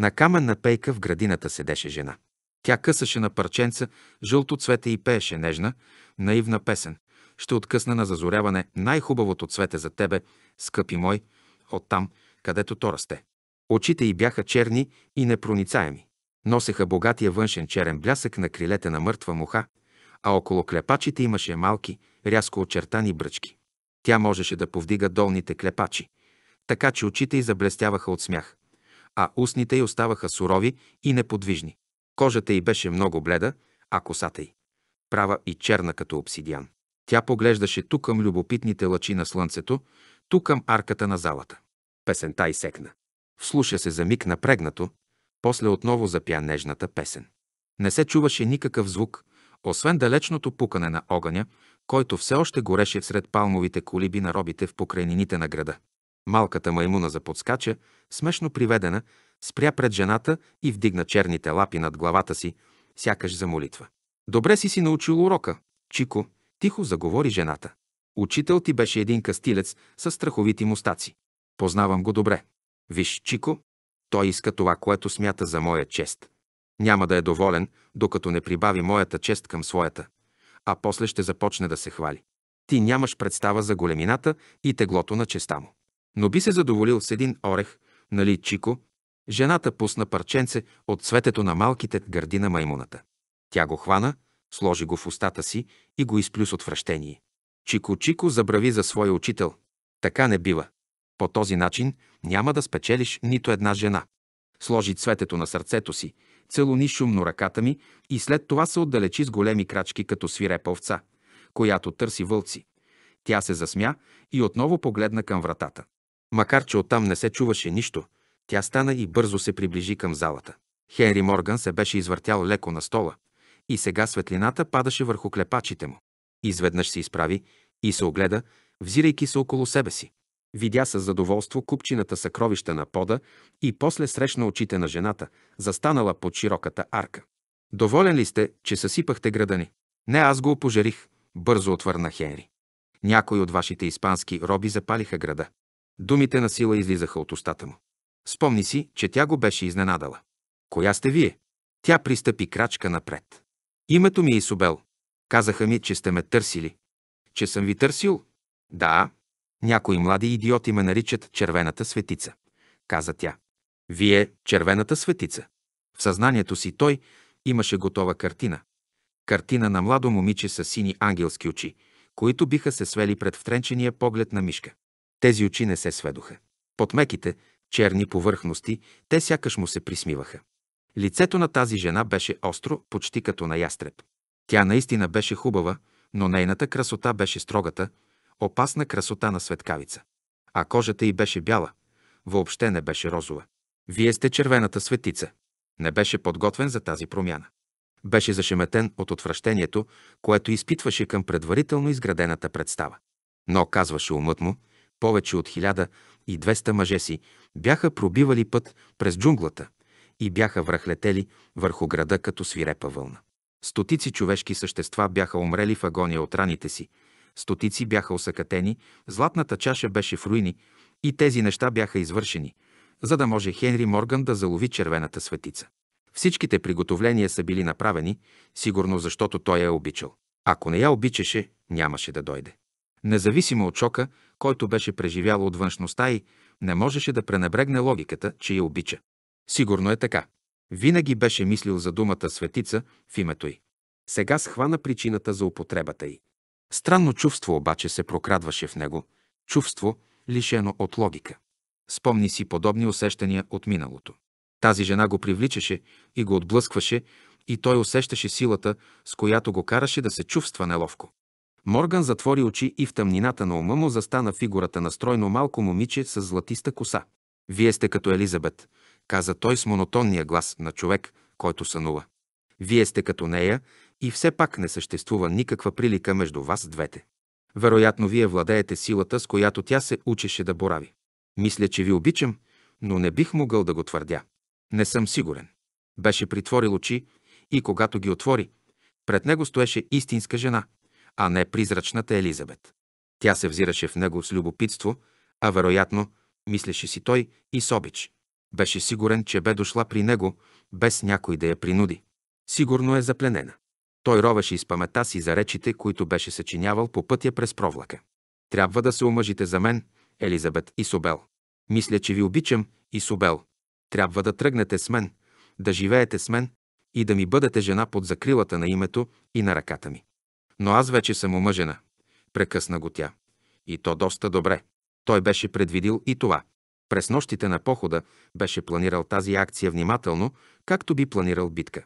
На каменна пейка в градината седеше жена. Тя късаше на парченца жълто цвете и пееше нежна, наивна песен. Ще откъсна на зазоряване най-хубавото цвете за тебе, скъпи мой, оттам, където то расте. Очите й бяха черни и непроницаеми. Носеха богатия външен черен блясък на крилете на мъртва муха, а около клепачите имаше малки, рязко очертани бръчки. Тя можеше да повдига долните клепачи, така че очите й заблестяваха от смях, а устните й оставаха сурови и неподвижни. Кожата й беше много бледа, а косата й – права и черна като обсидиан. Тя поглеждаше тук към любопитните лъчи на слънцето, тук към арката на залата. Песента й секна. Вслуша се за миг напрегнато, после отново запя нежната песен. Не се чуваше никакъв звук, освен далечното пукане на огъня, който все още гореше сред палмовите колиби на робите в покрайнините на града. Малката маймуна заподскача, смешно приведена, спря пред жената и вдигна черните лапи над главата си, сякаш за молитва. Добре си си научил урока, Чико, тихо заговори жената. Учител ти беше един кастилец с страховити мустаци. Познавам го добре. Виж, Чико, той иска това, което смята за моя чест. Няма да е доволен, докато не прибави моята чест към своята, а после ще започне да се хвали. Ти нямаш представа за големината и теглото на честа му но би се задоволил с един орех, нали, Чико? Жената пусна парченце от цветето на малките гърди на маймуната. Тя го хвана, сложи го в устата си и го изплю с отвращение. Чико-чико забрави за своя учител. Така не бива. По този начин няма да спечелиш нито една жена. Сложи цветето на сърцето си, целуни шумно ръката ми и след това се отдалечи с големи крачки като свирепа овца, която търси вълци. Тя се засмя и отново погледна към вратата. Макар, че оттам не се чуваше нищо, тя стана и бързо се приближи към залата. Хенри Морган се беше извъртял леко на стола и сега светлината падаше върху клепачите му. Изведнъж се изправи и се огледа, взирайки се около себе си. Видя с задоволство купчината съкровища на пода и после срещна очите на жената, застанала под широката арка. Доволен ли сте, че съсипахте града ни? Не, аз го опожарих, бързо отвърна Хенри. Някой от вашите испански роби запалиха града. Думите на сила излизаха от устата му. Спомни си, че тя го беше изненадала. Коя сте вие? Тя пристъпи крачка напред. Името ми е Исобел. Казаха ми, че сте ме търсили. Че съм ви търсил? Да. Някои млади идиоти ме наричат червената светица, каза тя. Вие, червената светица. В съзнанието си той имаше готова картина. Картина на младо момиче с сини ангелски очи, които биха се свели пред втренчения поглед на мишка. Тези очи не се сведоха. Под меките, черни повърхности, те сякаш му се присмиваха. Лицето на тази жена беше остро, почти като на ястреб. Тя наистина беше хубава, но нейната красота беше строгата, опасна красота на светкавица. А кожата й беше бяла, въобще не беше розова. Вие сте червената светица. Не беше подготвен за тази промяна. Беше зашеметен от отвращението, което изпитваше към предварително изградената представа. Но, казваше умът му, повече от 1200 мъже си бяха пробивали път през джунглата и бяха връхлетели върху града като свирепа вълна. Стотици човешки същества бяха умрели в агония от раните си, стотици бяха осъкатени, златната чаша беше в руини и тези неща бяха извършени, за да може Хенри Морган да залови червената светица. Всичките приготовления са били направени, сигурно защото той я е обичал. Ако не я обичаше, нямаше да дойде. Независимо от шока, който беше преживяла от външността й, не можеше да пренебрегне логиката, че я обича. Сигурно е така. Винаги беше мислил за думата светица в името й. Сега схвана причината за употребата й. Странно чувство обаче се прокрадваше в него. Чувство, лишено от логика. Спомни си подобни усещания от миналото. Тази жена го привличаше и го отблъскваше, и той усещаше силата, с която го караше да се чувства неловко. Морган затвори очи и в тъмнината на ума му застана фигурата на стройно малко момиче с златиста коса. «Вие сте като Елизабет», каза той с монотонния глас на човек, който сънува. «Вие сте като нея и все пак не съществува никаква прилика между вас двете. Вероятно, вие владеете силата, с която тя се учеше да борави. Мисля, че ви обичам, но не бих могъл да го твърдя. Не съм сигурен». Беше притворил очи и когато ги отвори, пред него стоеше истинска жена – а не призрачната Елизабет. Тя се взираше в него с любопитство, а вероятно, мислеше си той и с обич. Беше сигурен, че бе дошла при него, без някой да я принуди. Сигурно е запленена. Той ровеше из памета си за речите, които беше съчинявал по пътя през провлака. Трябва да се омъжите за мен, Елизабет и Собел. Мисля, че ви обичам, и Собел. Трябва да тръгнете с мен, да живеете с мен и да ми бъдете жена под закрилата на името и на ръката ми но аз вече съм омъжена. Прекъсна го тя. И то доста добре. Той беше предвидил и това. През нощите на похода беше планирал тази акция внимателно, както би планирал битка.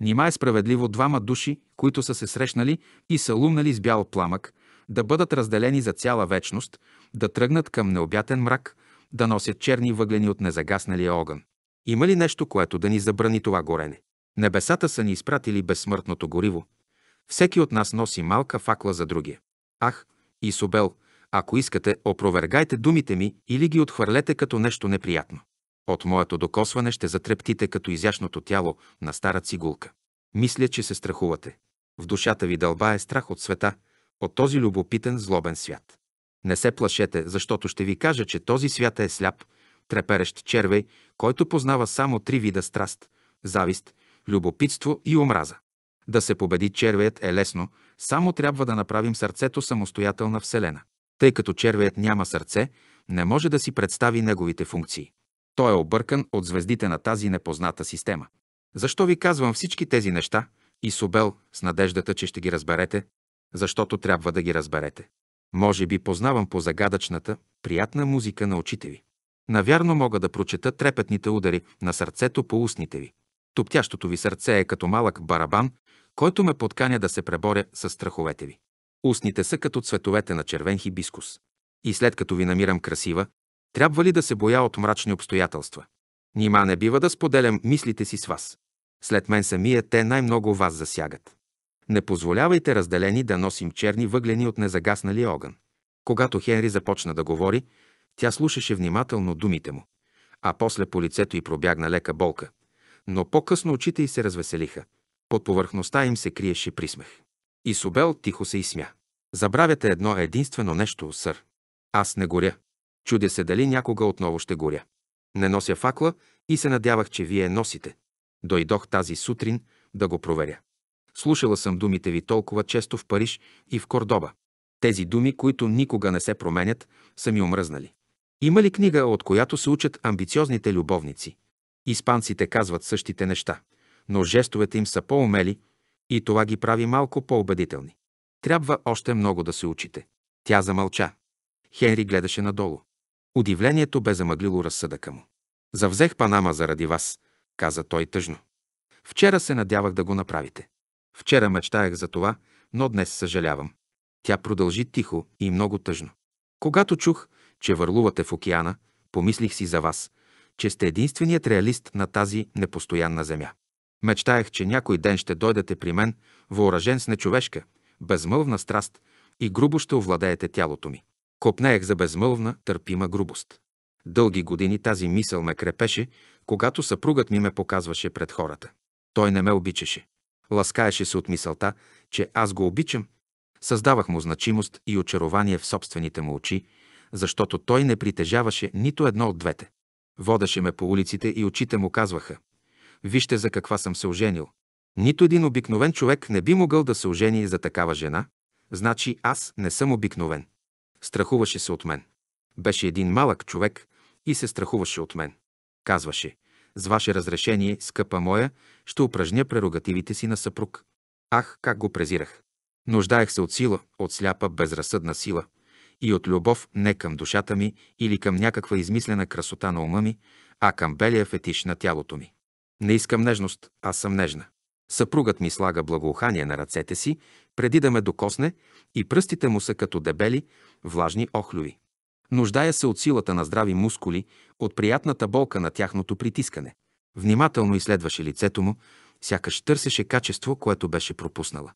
Нима е справедливо двама души, които са се срещнали и са лумнали с бял пламък, да бъдат разделени за цяла вечност, да тръгнат към необятен мрак, да носят черни въглени от незагасналия огън. Има ли нещо, което да ни забрани това горене? Небесата са ни изпратили безсмъртното гориво, всеки от нас носи малка факла за другия. Ах, Исобел, ако искате, опровергайте думите ми или ги отхвърлете като нещо неприятно. От моето докосване ще затрептите като изящното тяло на стара цигулка. Мисля, че се страхувате. В душата ви дълба е страх от света, от този любопитен злобен свят. Не се плашете, защото ще ви кажа, че този свят е сляп, треперещ червей, който познава само три вида страст – завист, любопитство и омраза. Да се победи червеят е лесно, само трябва да направим сърцето самостоятелна вселена. Тъй като червеят няма сърце, не може да си представи неговите функции. Той е объркан от звездите на тази непозната система. Защо ви казвам всички тези неща и обел с надеждата, че ще ги разберете? Защото трябва да ги разберете. Може би познавам по загадъчната, приятна музика на очите ви. Навярно мога да прочета трепетните удари на сърцето по устните ви. Топтящото ви сърце е като малък барабан, който ме подканя да се преборя с страховете ви. Устните са като цветовете на червен хибискус. И след като ви намирам красива, трябва ли да се боя от мрачни обстоятелства? Нима не бива да споделям мислите си с вас. След мен самия те най-много вас засягат. Не позволявайте разделени да носим черни въглени от незагаснали огън. Когато Хенри започна да говори, тя слушаше внимателно думите му, а после по лицето й пробягна лека болка. Но по-късно очите й се развеселиха. Под повърхността им се криеше присмех. Исобел тихо се изсмя. Забравяте едно единствено нещо, сър. Аз не горя. Чудя се дали някога отново ще горя. Не нося факла и се надявах, че вие носите. Дойдох тази сутрин да го проверя. Слушала съм думите ви толкова често в Париж и в Кордоба. Тези думи, които никога не се променят, са ми омръзнали. Има ли книга, от която се учат амбициозните любовници? Испанците казват същите неща но жестовете им са по-умели и това ги прави малко по-убедителни. Трябва още много да се учите. Тя замълча. Хенри гледаше надолу. Удивлението бе замъглило разсъдъка му. Завзех Панама заради вас, каза той тъжно. Вчера се надявах да го направите. Вчера мечтаях за това, но днес съжалявам. Тя продължи тихо и много тъжно. Когато чух, че върлувате в океана, помислих си за вас, че сте единственият реалист на тази непостоянна земя. Мечтаях, че някой ден ще дойдете при мен, въоръжен с нечовешка, безмълвна страст и грубо ще овладеете тялото ми. Копнеех за безмълвна, търпима грубост. Дълги години тази мисъл ме крепеше, когато съпругът ми ме показваше пред хората. Той не ме обичаше. Ласкаеше се от мисълта, че аз го обичам. Създавах му значимост и очарование в собствените му очи, защото той не притежаваше нито едно от двете. Водеше ме по улиците и очите му казваха Вижте за каква съм се оженил. Нито един обикновен човек не би могъл да се ожени за такава жена, значи аз не съм обикновен. Страхуваше се от мен. Беше един малък човек и се страхуваше от мен. Казваше, с ваше разрешение, скъпа моя, ще упражня прерогативите си на съпруг. Ах, как го презирах! Нуждаех се от сила, от сляпа, безразсъдна сила и от любов не към душата ми или към някаква измислена красота на ума ми, а към белия фетиш на тялото ми. Не искам нежност, аз съм нежна. Съпругът ми слага благоухание на ръцете си, преди да ме докосне, и пръстите му са като дебели, влажни охлюви. Нуждая се от силата на здрави мускули, от приятната болка на тяхното притискане. Внимателно изследваше лицето му, сякаш търсеше качество, което беше пропуснала.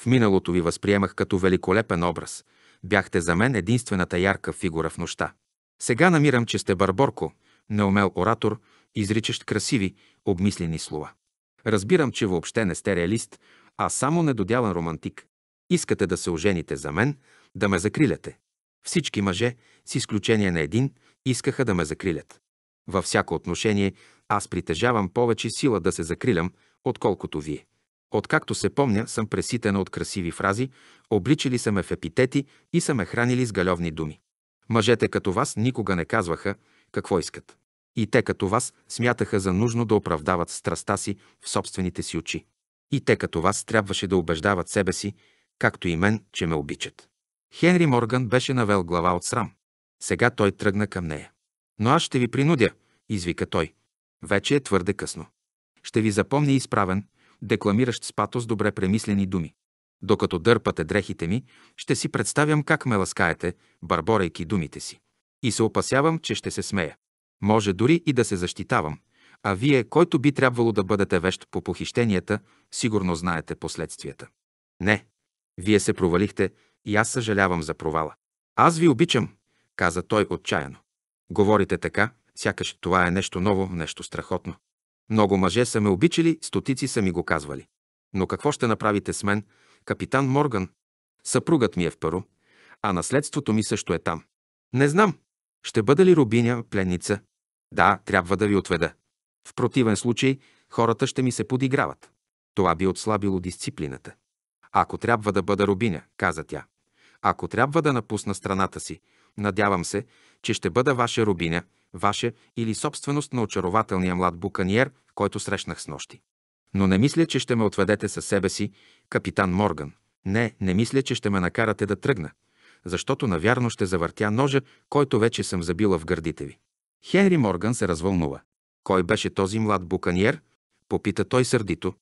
В миналото ви възприемах като великолепен образ. Бяхте за мен единствената ярка фигура в нощта. Сега намирам, че сте Барборко, неумел оратор, изричащ красиви, обмислени слова. Разбирам, че въобще не сте реалист, а само недодялан романтик. Искате да се ожените за мен, да ме закриляте. Всички мъже, с изключение на един, искаха да ме закрилят. Във всяко отношение аз притежавам повече сила да се закрилям, отколкото вие. Откакто се помня, съм преситена от красиви фрази, обличали са ме в епитети и са ме хранили с галевни думи. Мъжете като вас никога не казваха какво искат. И те като вас смятаха за нужно да оправдават страста си в собствените си очи. И те като вас трябваше да убеждават себе си, както и мен, че ме обичат. Хенри Морган беше навел глава от срам. Сега той тръгна към нея. Но аз ще ви принудя, извика той. Вече е твърде късно. Ще ви запомня изправен, декламиращ с патос добре премислени думи. Докато дърпате дрехите ми, ще си представям как ме ласкаете, барборейки думите си. И се опасявам, че ще се смея. Може дори и да се защитавам. А вие, който би трябвало да бъдете вещ по похищенията, сигурно знаете последствията. Не, вие се провалихте и аз съжалявам за провала. Аз ви обичам, каза той отчаяно. Говорите така, сякаш това е нещо ново, нещо страхотно. Много мъже са ме обичали, стотици са ми го казвали. Но какво ще направите с мен, капитан Морган? Съпругът ми е в Перу, а наследството ми също е там. Не знам, ще бъда ли рубиня, пленница, да, трябва да ви отведа. В противен случай хората ще ми се подиграват. Това би отслабило дисциплината. Ако трябва да бъда рубиня, каза тя. Ако трябва да напусна страната си, надявам се, че ще бъда ваша рубиня, ваша или собственост на очарователния млад буканиер, който срещнах с нощи. Но не мисля, че ще ме отведете със себе си, капитан Морган. Не, не мисля, че ще ме накарате да тръгна, защото навярно ще завъртя ножа, който вече съм забила в гърдите ви. Хенри Морган се развълнува. Кой беше този млад буканиер? Попита той сърдито.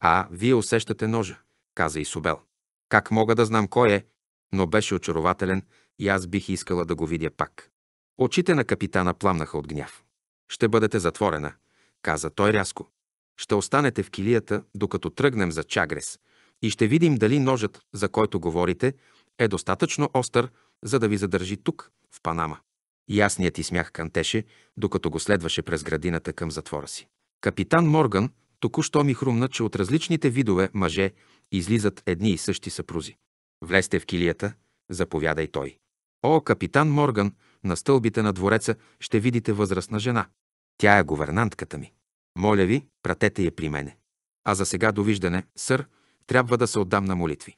А, вие усещате ножа, каза Исобел. Как мога да знам кой е? Но беше очарователен и аз бих искала да го видя пак. Очите на капитана пламнаха от гняв. Ще бъдете затворена, каза той рязко. Ще останете в килията, докато тръгнем за Чагрес и ще видим дали ножът, за който говорите, е достатъчно остър, за да ви задържи тук, в Панама. Ясният и смях кантеше, докато го следваше през градината към затвора си. Капитан Морган току-що ми хрумна, че от различните видове мъже излизат едни и същи съпрузи. Влезте в килията, заповядай той. О, капитан Морган, на стълбите на двореца ще видите възрастна жена. Тя е говернантката ми. Моля ви, пратете я при мене. А за сега довиждане, сър, трябва да се отдам на молитви.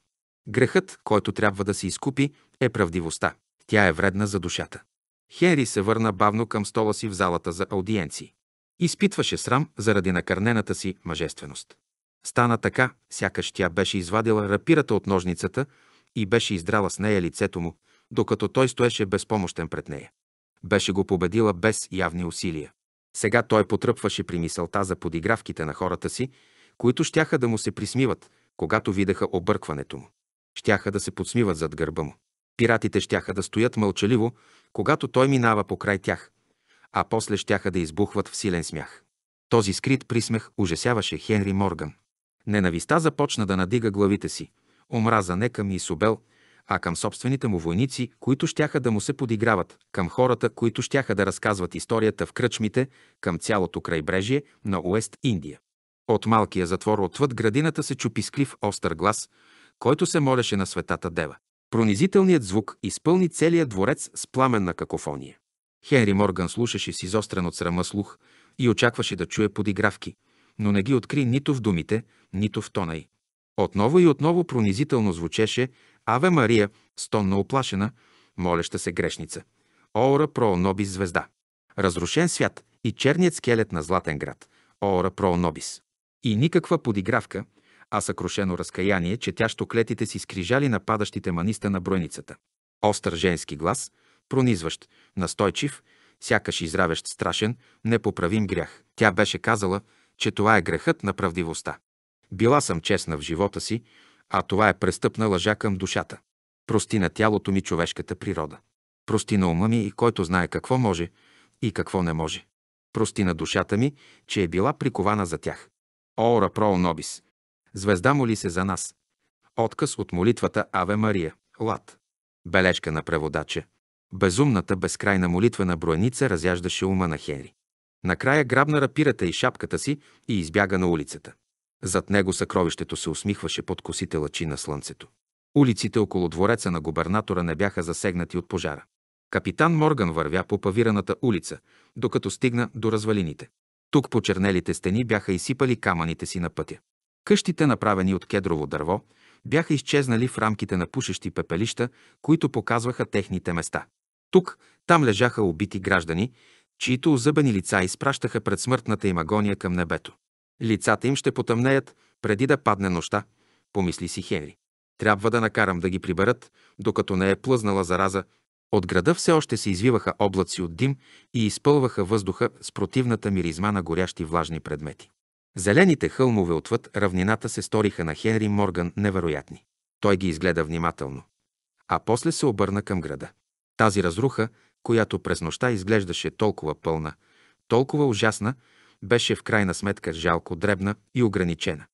Грехът, който трябва да се изкупи, е правдивостта. Тя е вредна за душата. Хенри се върна бавно към стола си в залата за аудиенции. Изпитваше срам заради накърнената си мъжественост. Стана така, сякаш тя беше извадила рапирата от ножницата и беше издрала с нея лицето му, докато той стоеше безпомощен пред нея. Беше го победила без явни усилия. Сега той потръпваше при мисълта за подигравките на хората си, които щяха да му се присмиват, когато видяха объркването му. Щяха да се подсмиват зад гърба му. Пиратите щяха да стоят мълчаливо, когато той минава покрай тях, а после щяха да избухват в силен смях. Този скрит присмех ужасяваше Хенри Морган. Ненависта започна да надига главите си. Омраза не към Исобел, а към собствените му войници, които щяха да му се подиграват, към хората, които щяха да разказват историята в кръчмите, към цялото крайбрежие на Уест Индия. От малкия затвор отвъд градината се чупи склив остър глас, който се молеше на светата дева. Пронизителният звук изпълни целият дворец с пламенна какофония. Хенри Морган слушаше с изострен от срама слух и очакваше да чуе подигравки, но не ги откри нито в думите, нито в тона й. Отново и отново пронизително звучеше Аве Мария, стонна оплашена, молеща се грешница. Оора про Нобис звезда. Разрушен свят и черният скелет на Златен град. Оора про Нобис. И никаква подигравка, а съкрушено разкаяние, четящо клетите си скрижали на падащите маниста на бройницата. Остър женски глас, пронизващ, настойчив, сякаш изравящ страшен, непоправим грях. Тя беше казала, че това е грехът на правдивостта. Била съм честна в живота си, а това е престъпна лъжа към душата. Прости на тялото ми човешката природа. Прости на ума ми и който знае какво може и какво не може. Прости на душата ми, че е била прикована за тях. Ора про нобис, Звезда моли се за нас. Отказ от молитвата Аве Мария. Лад. Бележка на преводача. Безумната, безкрайна молитва на броеница разяждаше ума на Хенри. Накрая грабна рапирата и шапката си и избяга на улицата. Зад него съкровището се усмихваше под косите лъчи на слънцето. Улиците около двореца на губернатора не бяха засегнати от пожара. Капитан Морган вървя по павираната улица, докато стигна до развалините. Тук почернелите стени бяха изсипали камъните си на пътя. Къщите, направени от кедрово дърво, бяха изчезнали в рамките на пушещи пепелища, които показваха техните места. Тук, там лежаха убити граждани, чието озъбени лица изпращаха пред смъртната им агония към небето. Лицата им ще потъмнеят преди да падне нощта, помисли си Хенри. Трябва да накарам да ги приберат, докато не е плъзнала зараза. От града все още се извиваха облаци от дим и изпълваха въздуха с противната миризма на горящи влажни предмети. Зелените хълмове отвъд равнината се сториха на Хенри Морган невероятни. Той ги изгледа внимателно. А после се обърна към града. Тази разруха, която през нощта изглеждаше толкова пълна, толкова ужасна, беше в крайна сметка жалко дребна и ограничена.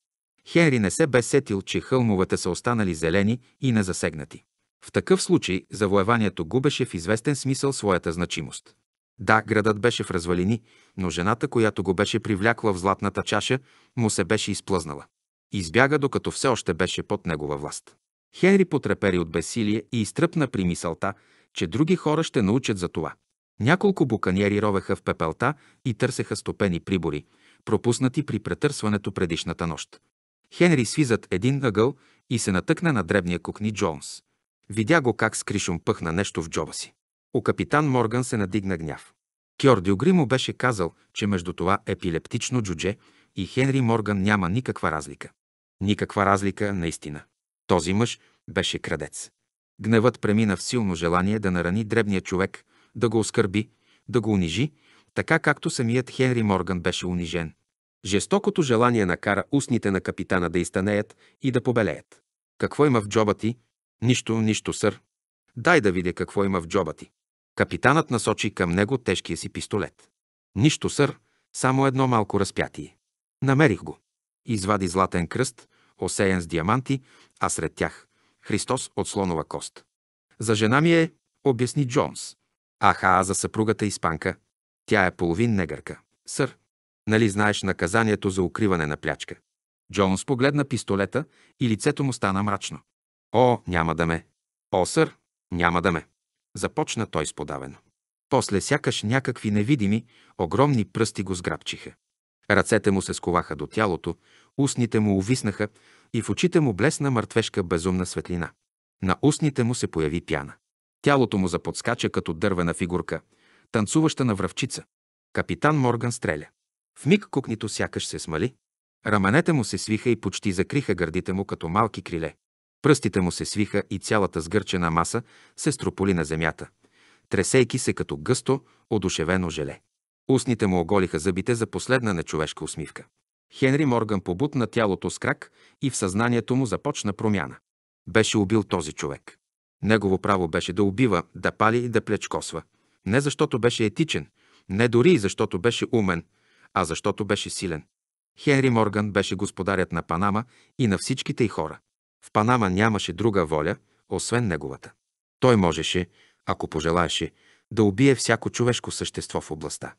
Хенри не се бе сетил, че хълмовете са останали зелени и незасегнати. В такъв случай завоеванието губеше в известен смисъл своята значимост. Да, градът беше в развалини, но жената, която го беше привлякла в златната чаша, му се беше изплъзнала. Избяга, докато все още беше под негова власт. Хенри потрепери от бесилие и изтръпна при мисълта, че други хора ще научат за това. Няколко буканиери ровеха в пепелта и търсеха стопени прибори, пропуснати при претърсването предишната нощ. Хенри свизат един ъгъл и се натъкна на дребния кухни Джонс. Видя го как с кришум пъхна нещо в джоба си. У капитан Морган се надигна гняв. Кьордио Гри му беше казал, че между това епилептично джудже и Хенри Морган няма никаква разлика. Никаква разлика, наистина. Този мъж беше крадец. Гневът премина в силно желание да нарани дребния човек, да го оскърби, да го унижи, така както самият Хенри Морган беше унижен. Жестокото желание накара устните на капитана да изтанеят и да побелеят. Какво има в джоба ти? Нищо, нищо, сър, Дай да видя какво има в джоба ти. Капитанът насочи към него тежкия си пистолет. Нищо, сър, само едно малко разпятие. Намерих го. Извади златен кръст, осеян с диаманти, а сред тях Христос от слонова кост. За жена ми е, обясни Джонс. Аха, за съпругата испанка. Тя е половин негърка. Сър, нали знаеш наказанието за укриване на плячка? Джонс погледна пистолета и лицето му стана мрачно. О, няма да ме. О, сър, няма да ме. Започна той сподавено. После сякаш някакви невидими, огромни пръсти го сграбчиха. Ръцете му се сковаха до тялото, устните му увиснаха и в очите му блесна мъртвешка безумна светлина. На устните му се появи пяна. Тялото му заподскача като дървена фигурка, танцуваща на връвчица. Капитан Морган стреля. В миг кукнито сякаш се смали. Раменете му се свиха и почти закриха гърдите му като малки криле. Пръстите му се свиха и цялата сгърчена маса се строполи на земята, тресейки се като гъсто, одушевено желе. Устните му оголиха зъбите за последна нечовешка усмивка. Хенри Морган побутна тялото с крак и в съзнанието му започна промяна. Беше убил този човек. Негово право беше да убива, да пали и да плечкосва. Не защото беше етичен, не дори и защото беше умен, а защото беше силен. Хенри Морган беше господарят на Панама и на всичките й хора. В Панама нямаше друга воля, освен неговата. Той можеше, ако пожелаеше, да убие всяко човешко същество в областта.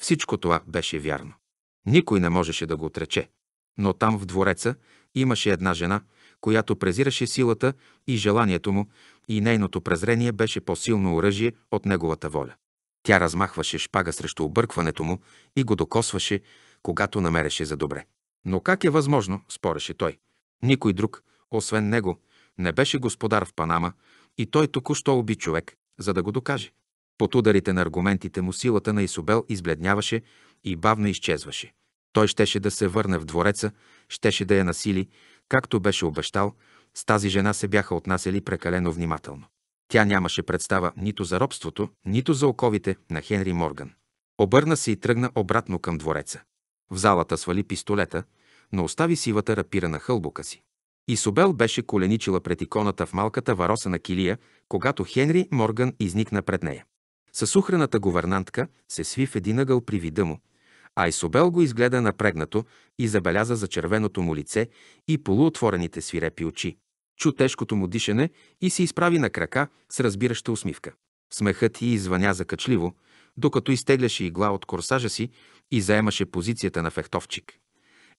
Всичко това беше вярно. Никой не можеше да го отрече. Но там в двореца имаше една жена, която презираше силата и желанието му, и нейното презрение беше по-силно оръжие от неговата воля. Тя размахваше шпага срещу объркването му и го докосваше, когато намереше за добре. Но как е възможно, спореше той, никой друг освен него, не беше господар в Панама и той току-що уби човек, за да го докаже. Под ударите на аргументите му силата на Исобел избледняваше и бавно изчезваше. Той щеше да се върне в двореца, щеше да я насили, както беше обещал, с тази жена се бяха отнасяли прекалено внимателно. Тя нямаше представа нито за робството, нито за оковите на Хенри Морган. Обърна се и тръгна обратно към двореца. В залата свали пистолета, но остави сивата рапира на хълбука си. Исобел беше коленичила пред иконата в малката на килия, когато Хенри Морган изникна пред нея. Съсухрената говернантка се сви в един ъгъл при вида му, а Исобел го изгледа напрегнато и забеляза за червеното му лице и полуотворените свирепи очи. Чу тежкото му дишане и се изправи на крака с разбираща усмивка. Смехът й извъня закачливо, докато изтегляше игла от корсажа си и заемаше позицията на фехтовчик.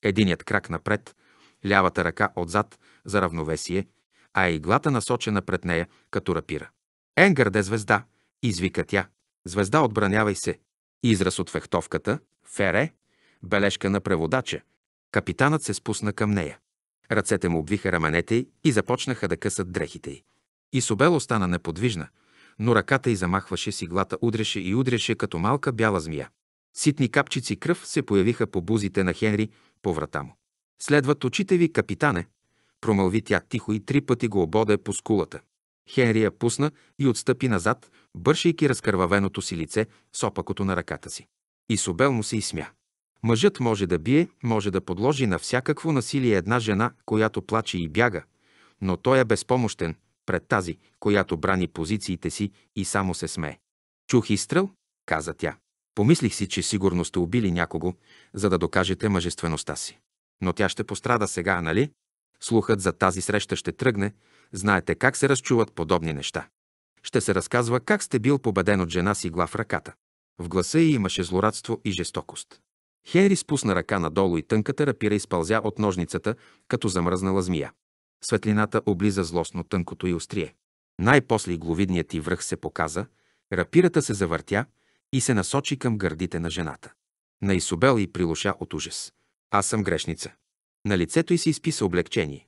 Единият крак напред – лявата ръка отзад за равновесие, а иглата насочена пред нея като рапира. Енгърде звезда, извика тя. Звезда, отбранявай се. Израз от фехтовката, фере, бележка на преводача. Капитанът се спусна към нея. Ръцете му обвиха раменете й и започнаха да късат дрехите й. Исобел остана неподвижна, но ръката й замахваше с иглата, удреше и удреше като малка бяла змия. Ситни капчици кръв се появиха по бузите на Хенри по врата му. Следват очите ви, капитане, промълви тя тихо и три пъти го ободе по скулата. Хенри я пусна и отстъпи назад, бършайки разкървавеното си лице с опакото на ръката си. И му се изсмя. Мъжът може да бие, може да подложи на всякакво насилие една жена, която плаче и бяга, но той е безпомощен пред тази, която брани позициите си и само се смее. Чух изстрел, каза тя. Помислих си, че сигурно сте убили някого, за да докажете мъжествеността си. Но тя ще пострада сега, нали? Слухът за тази среща ще тръгне. Знаете как се разчуват подобни неща. Ще се разказва как сте бил победен от жена си глав ръката. В гласа й имаше злорадство и жестокост. Хенри спусна ръка надолу и тънката рапира изпълзя от ножницата, като замръзнала змия. Светлината облиза злостно тънкото и острие. Най-после гловидният и връх се показа, рапирата се завъртя и се насочи към гърдите на жената. На Исобел и прилоша от ужас. Аз съм грешница. На лицето й се изписа облегчение.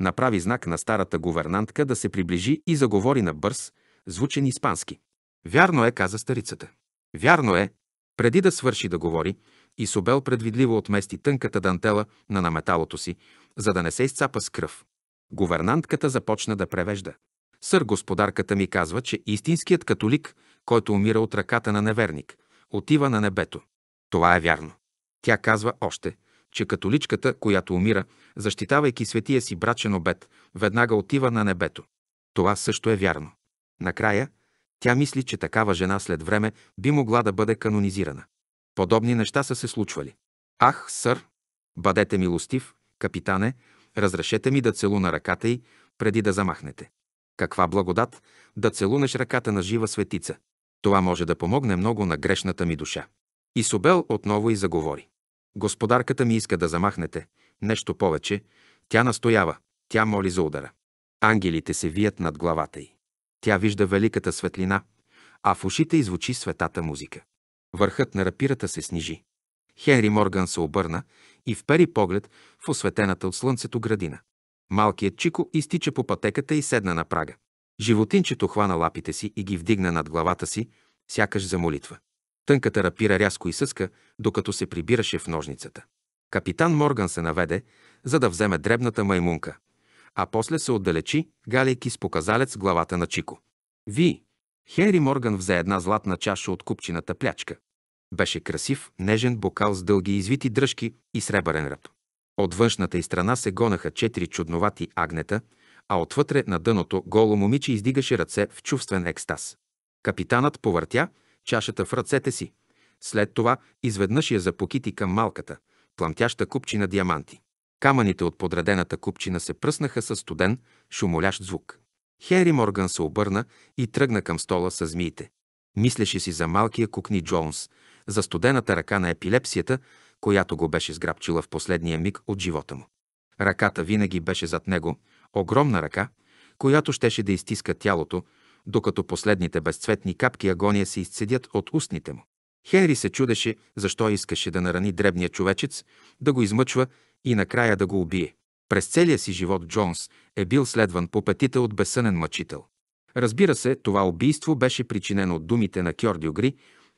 Направи знак на старата гувернантка да се приближи и заговори на бърз, звучен испански. Вярно е, каза старицата. Вярно е. Преди да свърши да говори, Исобел предвидливо отмести тънката дантела на наметалото си, за да не се изцапа с кръв. Гувернантката започна да превежда. Сър господарката ми казва, че истинският католик, който умира от ръката на неверник, отива на небето. Това е вярно. Тя казва още, че католичката, която умира, защитавайки светия си брачен обед, веднага отива на небето. Това също е вярно. Накрая, тя мисли, че такава жена след време би могла да бъде канонизирана. Подобни неща са се случвали. Ах, сър, бъдете милостив, капитане, разрешете ми да целуна ръката й, преди да замахнете. Каква благодат да целунеш ръката на жива светица. Това може да помогне много на грешната ми душа. Исобел отново и заговори. Господарката ми иска да замахнете. Нещо повече. Тя настоява. Тя моли за удара. Ангелите се вият над главата й. Тя вижда великата светлина, а в ушите извучи светата музика. Върхът на рапирата се снижи. Хенри Морган се обърна и впери поглед в осветената от слънцето градина. Малкият Чико изтича по пътеката и седна на прага. Животинчето хвана лапите си и ги вдигна над главата си, сякаш за молитва. Тънката рапира рязко изсъска, докато се прибираше в ножницата. Капитан Морган се наведе, за да вземе дребната маймунка, а после се отдалечи, галяйки с показалец главата на Чико. Ви! Хенри Морган взе една златна чаша от купчината плячка. Беше красив, нежен бокал с дълги извити дръжки и сребърен ръб. От външната и страна се гонаха четири чудновати агнета, а отвътре на дъното голо момиче издигаше ръце в чувствен екстаз. Капитанът повъртя чашата в ръцете си. След това изведнъж я запокити към малката, пламтяща купчина диаманти. Камъните от подредената купчина се пръснаха със студен, шумолящ звук. Хенри Морган се обърна и тръгна към стола с змиите. Мислеше си за малкия кукни Джонс, за студената ръка на епилепсията, която го беше сграбчила в последния миг от живота му. Ръката винаги беше зад него, огромна ръка, която щеше да изтиска тялото, докато последните безцветни капки агония се изцедят от устните му. Хенри се чудеше защо искаше да нарани дребния човечец, да го измъчва и накрая да го убие. През целия си живот Джонс е бил следван по петите от безсънен мъчител. Разбира се, това убийство беше причинено от думите на Кьордио Гри,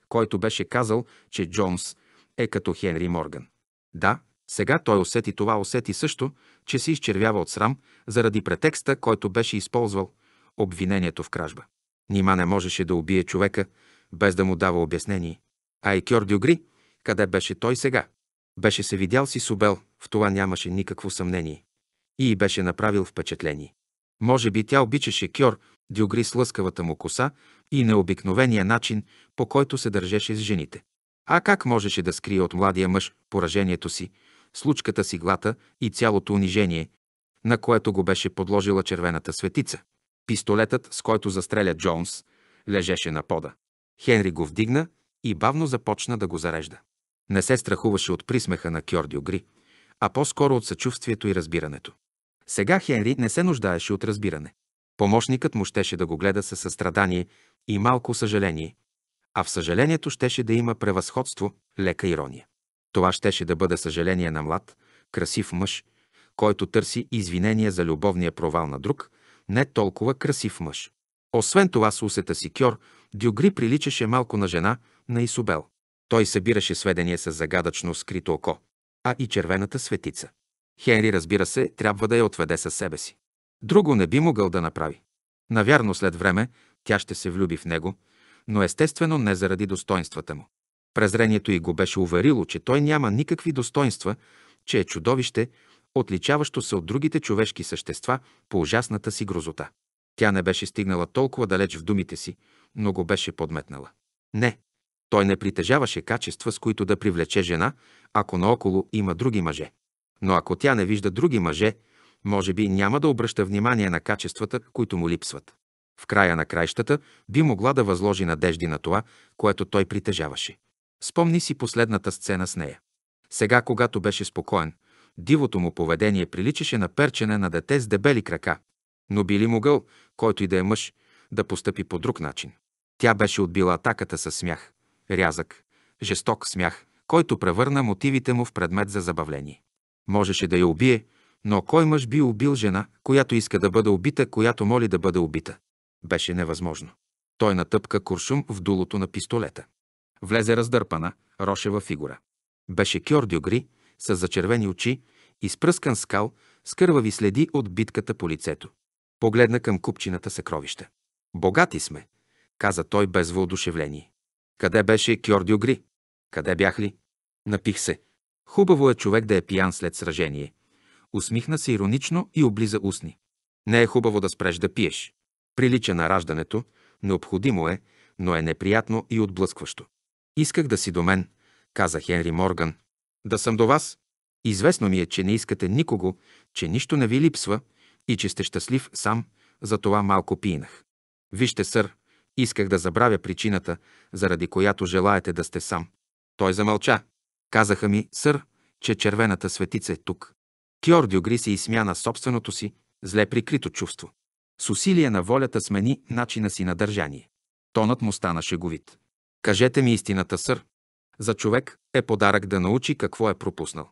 който беше казал, че Джонс е като Хенри Морган. Да, сега той усети това, усети също, че се изчервява от срам заради претекста, който беше използвал – обвинението в кражба. Нима не можеше да убие човека, без да му дава обяснение. А и Кьор Дюгри, къде беше той сега? Беше се видял си Субел, в това нямаше никакво съмнение. И, и беше направил впечатление. Може би тя обичаше Кьор Дюгри с лъскавата му коса и необикновения начин, по който се държеше с жените. А как можеше да скрие от младия мъж поражението си, случката си глата и цялото унижение, на което го беше подложила червената светица? Пистолетът, с който застреля Джонс, лежеше на пода. Хенри го вдигна и бавно започна да го зарежда. Не се страхуваше от присмеха на Кьордио Гри, а по-скоро от съчувствието и разбирането. Сега Хенри не се нуждаеше от разбиране. Помощникът му щеше да го гледа със състрадание и малко съжаление, а в съжалението щеше да има превъзходство, лека ирония. Това щеше да бъде съжаление на млад, красив мъж, който търси извинения за любовния провал на друг не толкова красив мъж. Освен това с усета си кьор, Дюгри приличаше малко на жена, на Исобел. Той събираше сведения с загадъчно скрито око, а и червената светица. Хенри, разбира се, трябва да я отведе със себе си. Друго не би могъл да направи. Навярно след време тя ще се влюби в него, но естествено не заради достоинствата му. Презрението й го беше уверило, че той няма никакви достоинства, че е чудовище отличаващо се от другите човешки същества по ужасната си грозота. Тя не беше стигнала толкова далеч в думите си, но го беше подметнала. Не, той не притежаваше качества, с които да привлече жена, ако наоколо има други мъже. Но ако тя не вижда други мъже, може би няма да обръща внимание на качествата, които му липсват. В края на краищата би могла да възложи надежди на това, което той притежаваше. Спомни си последната сцена с нея. Сега, когато беше спокоен, Дивото му поведение приличаше на перчене на дете с дебели крака. Но би ли могъл, който и да е мъж, да постъпи по друг начин? Тя беше отбила атаката със смях. Рязък, жесток смях, който превърна мотивите му в предмет за забавление. Можеше да я убие, но кой мъж би убил жена, която иска да бъде убита, която моли да бъде убита? Беше невъзможно. Той натъпка куршум в дулото на пистолета. Влезе раздърпана, Рошева фигура. Беше Кьор Дюгри, с зачервени очи, изпръскан скал, с кървави следи от битката по лицето. Погледна към купчината съкровища. Богати сме, каза той без въодушевление. Къде беше Кьордио Гри? Къде бях ли? Напих се. Хубаво е човек да е пиян след сражение. Усмихна се иронично и облиза устни. Не е хубаво да спреш да пиеш. Прилича на раждането, необходимо е, но е неприятно и отблъскващо. Исках да си до мен, каза Хенри Морган, да съм до вас. Известно ми е, че не искате никого, че нищо не ви липсва и че сте щастлив сам, за това малко пинах. Вижте, сър, исках да забравя причината, заради която желаете да сте сам. Той замълча. Казаха ми, сър, че червената светица е тук. Кьордио Гри се изсмя на собственото си, зле прикрито чувство. С усилие на волята смени начина си на държание. Тонът му стана шеговит. Кажете ми истината, сър. За човек е подарък да научи какво е пропуснал.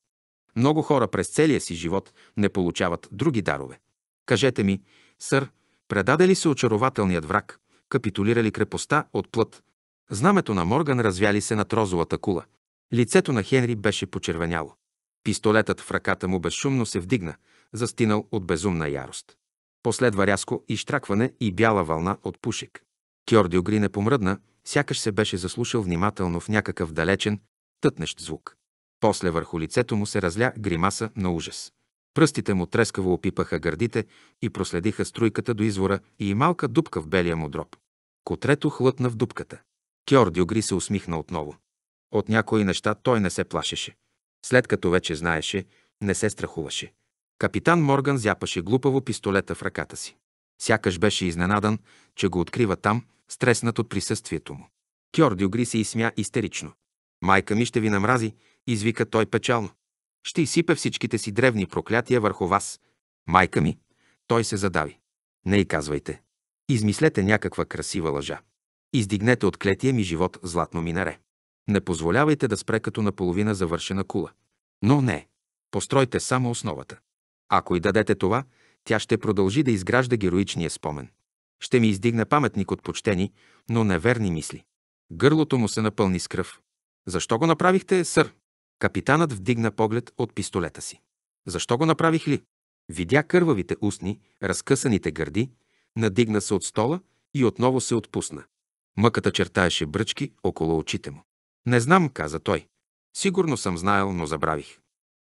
Много хора през целия си живот не получават други дарове. Кажете ми, сър, предаде ли се очарователният враг, капитулирали крепостта от плът? Знамето на Морган развяли се над розовата кула. Лицето на Хенри беше почервеняло. Пистолетът в ръката му безшумно се вдигна, застинал от безумна ярост. Последва рязко изтракване и бяла вълна от пушек. Кьордио Гри не помръдна, сякаш се беше заслушал внимателно в някакъв далечен, тътнещ звук. После върху лицето му се разля гримаса на ужас. Пръстите му трескаво опипаха гърдите и проследиха струйката до извора и малка дупка в белия му дроб. Котрето хлътна в дупката. Кьор Дюгри се усмихна отново. От някои неща той не се плашеше. След като вече знаеше, не се страхуваше. Капитан Морган зяпаше глупаво пистолета в ръката си. Сякаш беше изненадан, че го открива там, стреснат от присъствието му. Кьордио Гри се изсмя истерично. Майка ми ще ви намрази, извика той печално. Ще изсипе всичките си древни проклятия върху вас. Майка ми, той се задави. Не и казвайте. Измислете някаква красива лъжа. Издигнете от клетия ми живот златно минаре. Не позволявайте да спре като наполовина завършена кула. Но не. Постройте само основата. Ако и дадете това, тя ще продължи да изгражда героичния спомен ще ми издигне паметник от почтени, но неверни мисли. Гърлото му се напълни с кръв. Защо го направихте, сър? Капитанът вдигна поглед от пистолета си. Защо го направих ли? Видя кървавите устни, разкъсаните гърди, надигна се от стола и отново се отпусна. Мъката чертаеше бръчки около очите му. Не знам, каза той. Сигурно съм знаел, но забравих.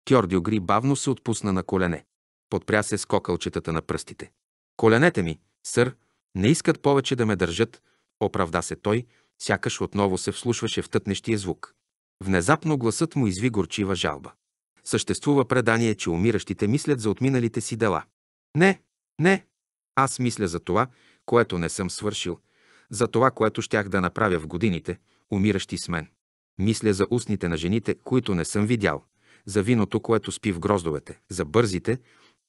Кьордио Гри бавно се отпусна на колене. Подпря се с кокълчетата на пръстите. Коленете ми, сър, не искат повече да ме държат, оправда се той, сякаш отново се вслушваше в тътнещия звук. Внезапно гласът му изви горчива жалба. Съществува предание, че умиращите мислят за отминалите си дела. Не, не, аз мисля за това, което не съм свършил, за това, което щях да направя в годините, умиращи с мен. Мисля за устните на жените, които не съм видял, за виното, което спи в гроздовете, за бързите,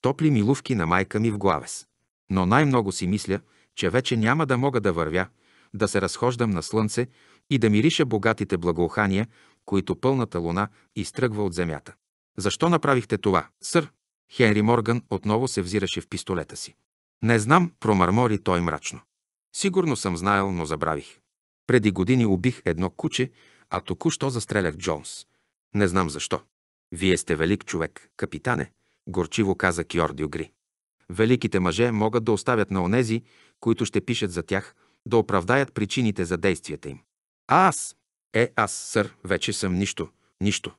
топли милувки на майка ми в главес. Но най-много си мисля – че вече няма да мога да вървя, да се разхождам на слънце и да мириша богатите благоухания, които пълната луна изтръгва от земята. Защо направихте това, сър? Хенри Морган отново се взираше в пистолета си. Не знам, промърмори той мрачно. Сигурно съм знаел, но забравих. Преди години убих едно куче, а току-що застрелях Джонс. Не знам защо. Вие сте велик човек, капитане, горчиво каза Кьордио Гри. Великите мъже могат да оставят на онези, които ще пишат за тях, да оправдаят причините за действията им. А аз? Е, аз, сър, вече съм нищо, нищо.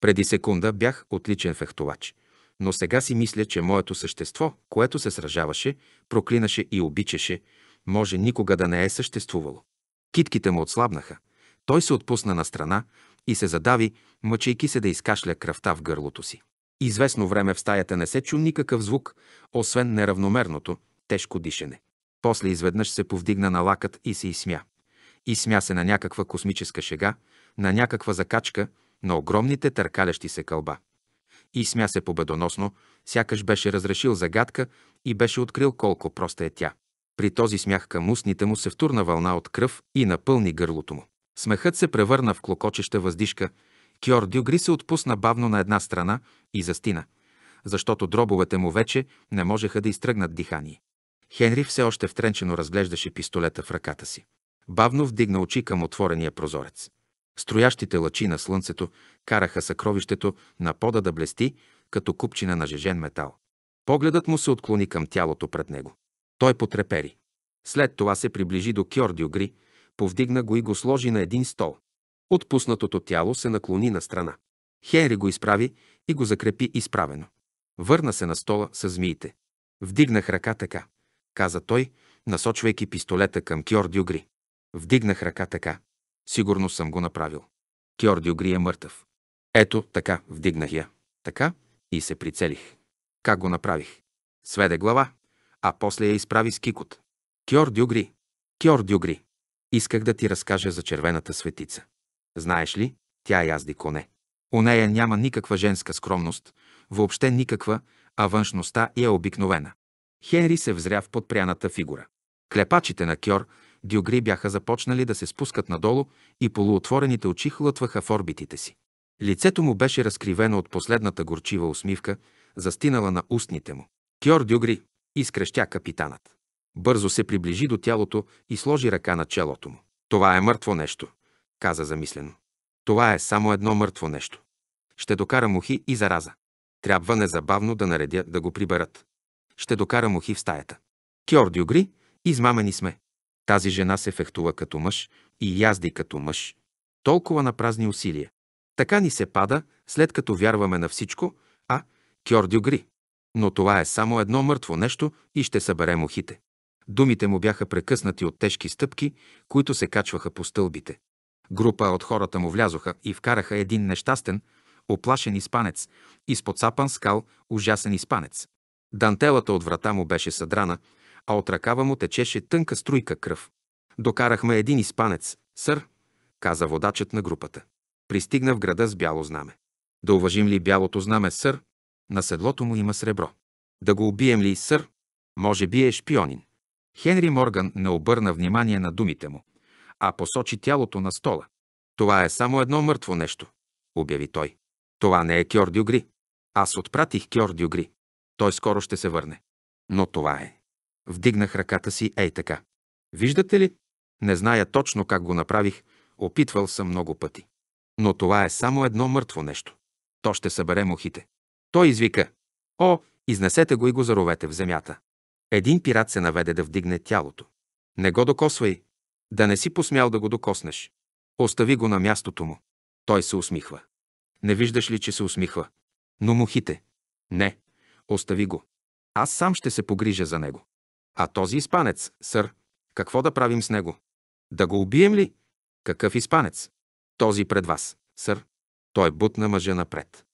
Преди секунда бях отличен фехтовач, но сега си мисля, че моето същество, което се сражаваше, проклинаше и обичаше, може никога да не е съществувало. Китките му отслабнаха. Той се отпусна на страна и се задави, мъчейки се да изкашля кръвта в гърлото си. Известно време в стаята не се чу никакъв звук, освен неравномерното, тежко дишане. После изведнъж се повдигна на лакът и се изсмя. И смя се на някаква космическа шега, на някаква закачка, на огромните търкалящи се кълба. И смя се победоносно, сякаш беше разрешил загадка и беше открил колко проста е тя. При този смях към устните му се втурна вълна от кръв и напълни гърлото му. Смехът се превърна в клокочеща въздишка. Кьор Дюгри се отпусна бавно на една страна и застина, защото дробовете му вече не можеха да изтръгнат дихание. Хенри все още втренчено разглеждаше пистолета в ръката си. Бавно вдигна очи към отворения прозорец. Строящите лъчи на слънцето караха съкровището на пода да блести, като купчина на жежен метал. Погледът му се отклони към тялото пред него. Той потрепери. След това се приближи до Кьордио Гри, повдигна го и го сложи на един стол. Отпуснатото тяло се наклони на страна. Хенри го изправи и го закрепи изправено. Върна се на стола с змиите. Вдигнах ръка така каза той, насочвайки пистолета към Кьор Дюгри. Вдигнах ръка така. Сигурно съм го направил. Кьор Дюгри е мъртъв. Ето така, вдигнах я. Така и се прицелих. Как го направих? Сведе глава, а после я изправи с кикот. Кьор Дюгри, Кьор Дюгри, исках да ти разкажа за червената светица. Знаеш ли, тя язди коне. У нея няма никаква женска скромност, въобще никаква, а външността е обикновена. Хенри се взря в подпряната фигура. Клепачите на Кьор Дюгри бяха започнали да се спускат надолу и полуотворените очи хлътваха в орбитите си. Лицето му беше разкривено от последната горчива усмивка, застинала на устните му. Кьор Дюгри, изкрещя капитанът. Бързо се приближи до тялото и сложи ръка на челото му. Това е мъртво нещо, каза замислено. Това е само едно мъртво нещо. Ще докара мухи и зараза. Трябва незабавно да наредя да го приберат. Ще докара мухи в стаята. Кьордио гри, измамени сме. Тази жена се фехтува като мъж и язди като мъж. Толкова на празни усилия. Така ни се пада, след като вярваме на всичко, а Кьордио гри. Но това е само едно мъртво нещо и ще съберем мухите. Думите му бяха прекъснати от тежки стъпки, които се качваха по стълбите. Група от хората му влязоха и вкараха един нещастен, оплашен испанец, изпоцапан скал, ужасен испанец. Дантелата от врата му беше съдрана, а от ръкава му течеше тънка струйка кръв. Докарахме един испанец, сър, каза водачът на групата. Пристигна в града с бяло знаме. Да уважим ли бялото знаме, сър? На седлото му има сребро. Да го убием ли, сър? Може би е шпионин. Хенри Морган не обърна внимание на думите му, а посочи тялото на стола. Това е само едно мъртво нещо, обяви той. Това не е Кьор Дюгри. Аз отпратих Кьор Дюгри. Той скоро ще се върне. Но това е. Вдигнах ръката си ей така. Виждате ли? Не зная точно как го направих, опитвал съм много пъти. Но това е само едно мъртво нещо. То ще събере мухите. Той извика. О, изнесете го и го заровете в земята. Един пират се наведе да вдигне тялото. Не го докосвай. Да не си посмял да го докоснеш. Остави го на мястото му. Той се усмихва. Не виждаш ли, че се усмихва? Но мухите. Не. Остави го. Аз сам ще се погрижа за него. А този испанец, сър, какво да правим с него? Да го убием ли? Какъв испанец? Този пред вас, сър. Той бутна мъжа напред.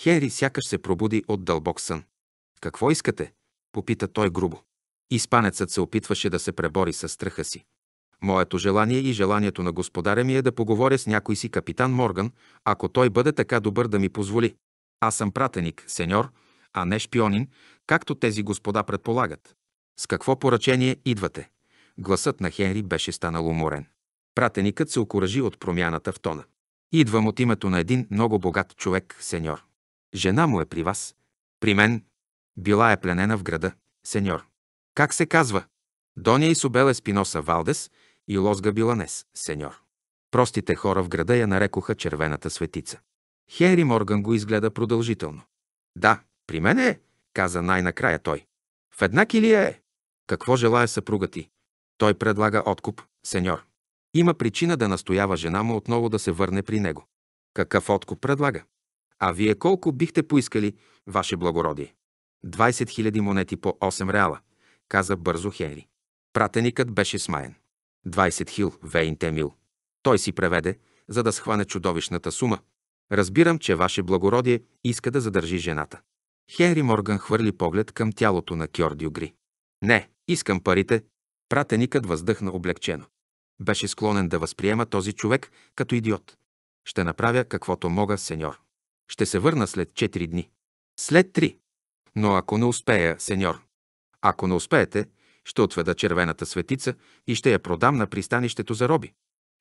Хенри сякаш се пробуди от дълбок сън. Какво искате? попита той грубо. Испанецът се опитваше да се пребори с страха си. Моето желание и желанието на господаря ми е да поговоря с някой си капитан Морган, ако той бъде така добър да ми позволи. Аз съм пратеник, сеньор, а не шпионин, както тези господа предполагат. С какво поръчение идвате? Гласът на Хенри беше станал уморен. Пратеникът се окоръжи от промяната в тона. Идвам от името на един много богат човек, сеньор. Жена му е при вас. При мен. Била е пленена в града, сеньор. Как се казва? Доня Исобел спиноса Валдес и Лозга Биланес, сеньор. Простите хора в града я нарекоха червената светица. Хенри Морган го изгледа продължително. Да, при мен е, каза най-накрая той. В една килия е. Какво желая съпруга ти? Той предлага откуп, сеньор. Има причина да настоява жена му отново да се върне при него. Какъв откуп предлага? А вие колко бихте поискали, ваше благородие? 20 000 монети по 8 реала, каза бързо Хенри. Пратеникът беше смаян. 20 хил, вейнте мил. Той си преведе, за да схване чудовищната сума. Разбирам, че ваше благородие иска да задържи жената. Хенри Морган хвърли поглед към тялото на Кьордио Гри. Не, искам парите. Пратеникът въздъхна облегчено. Беше склонен да възприема този човек като идиот. Ще направя каквото мога, сеньор. Ще се върна след 4 дни. След 3. Но ако не успея, сеньор. Ако не успеете, ще отведа червената светица и ще я продам на пристанището за роби.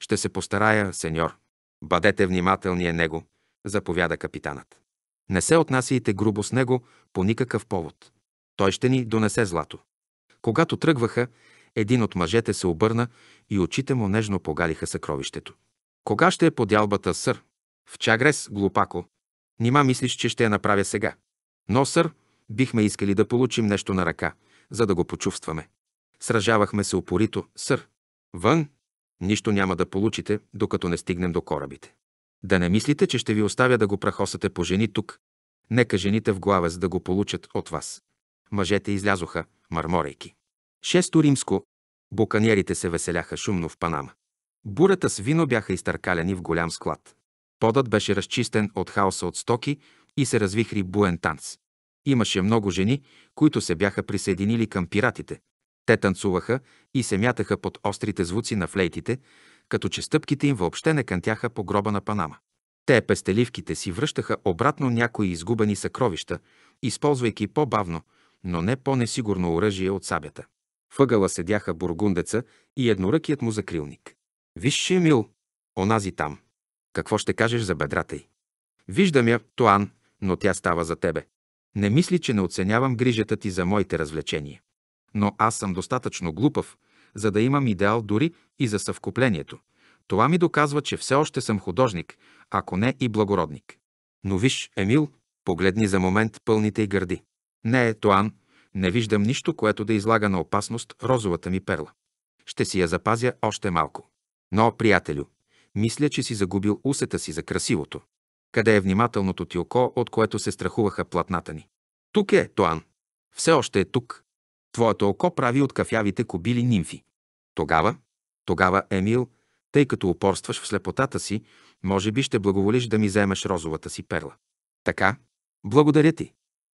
Ще се постарая, сеньор. Бъдете внимателни е него, заповяда капитанът. Не се отнасяйте грубо с него по никакъв повод. Той ще ни донесе злато. Когато тръгваха, един от мъжете се обърна и очите му нежно погалиха съкровището. Кога ще е подялбата, сър? В Чагрес, глупако. Нима мислиш, че ще я направя сега. Но, сър, бихме искали да получим нещо на ръка, за да го почувстваме. Сражавахме се упорито, сър. Вън, нищо няма да получите, докато не стигнем до корабите. Да не мислите, че ще ви оставя да го прахосате по жени тук. Нека жените в за да го получат от вас. Мъжете излязоха, мърморейки. Шесто римско. Буканиерите се веселяха шумно в Панама. Бурата с вино бяха изтъркалени в голям склад. Подът беше разчистен от хаоса от стоки и се развихри буен танц. Имаше много жени, които се бяха присъединили към пиратите. Те танцуваха и се мятаха под острите звуци на флейтите, като че стъпките им въобще не кънтяха по гроба на Панама. Те пестеливките си връщаха обратно някои изгубени съкровища, използвайки по-бавно, но не по-несигурно оръжие от сабята. Въгъла седяха бургундеца и едноръкият му закрилник. Виж, е Мил, онази там. Какво ще кажеш за бедрата й? Виждам я, Туан, но тя става за тебе. Не мисли, че не оценявам грижата ти за моите развлечения. Но аз съм достатъчно глупав, за да имам идеал дори и за съвкуплението. Това ми доказва, че все още съм художник, ако не и благородник. Но виж, Емил, погледни за момент пълните й гърди. Не е Тоан, не виждам нищо, което да излага на опасност розовата ми перла. Ще си я запазя още малко. Но, приятелю, мисля, че си загубил усета си за красивото. Къде е внимателното ти око, от което се страхуваха платната ни? Тук е, Тоан. Все още е тук. Твоето око прави от кафявите кобили нимфи. Тогава, тогава, Емил, тъй като упорстваш в слепотата си, може би ще благоволиш да ми вземеш розовата си перла. Така, благодаря ти.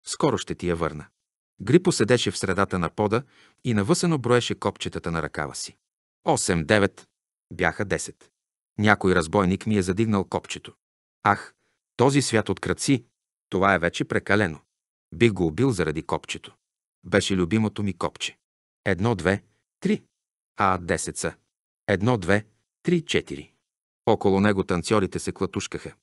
Скоро ще ти я върна. Грипо седеше в средата на пода и навъсено броеше копчетата на ръкава си. 8-9 бяха 10. Някой разбойник ми е задигнал копчето. Ах, този свят от кръци, това е вече прекалено. Бих го убил заради копчето. Беше любимото ми копче. Едно, две, три. А, десет са. Едно, две, три, четири. Около него танцорите се клатушкаха,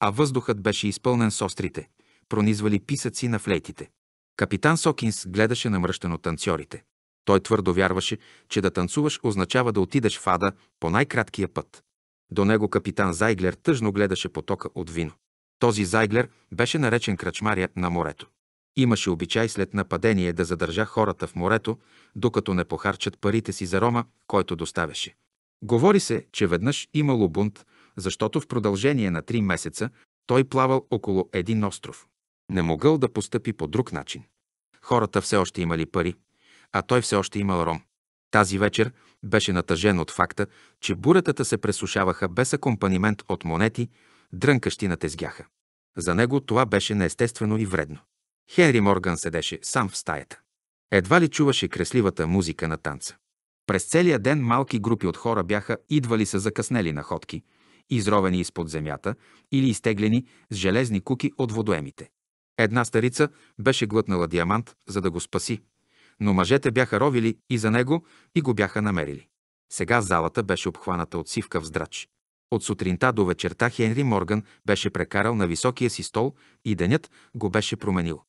а въздухът беше изпълнен с острите, пронизвали писъци на флейтите. Капитан Сокинс гледаше намръщено танцорите. Той твърдо вярваше, че да танцуваш означава да отидеш в ада по най-краткия път. До него капитан Зайглер тъжно гледаше потока от вино. Този Зайглер беше наречен крачмария на морето. Имаше обичай след нападение да задържа хората в морето, докато не похарчат парите си за рома, който доставяше. Говори се, че веднъж имало бунт, защото в продължение на три месеца той плавал около един остров. Не могъл да постъпи по друг начин. Хората все още имали пари, а той все още имал ром. Тази вечер беше натъжен от факта, че буретата се пресушаваха без акомпанимент от монети, дрънкащи тезгяха. За него това беше неестествено и вредно. Хенри Морган седеше сам в стаята. Едва ли чуваше кресливата музика на танца. През целия ден малки групи от хора бяха идвали с закъснели находки, изровени изпод земята или изтеглени с железни куки от водоемите. Една старица беше глътнала диамант, за да го спаси, но мъжете бяха ровили и за него и го бяха намерили. Сега залата беше обхваната от сивка вздрач. От сутринта до вечерта Хенри Морган беше прекарал на високия си стол и денят го беше променил.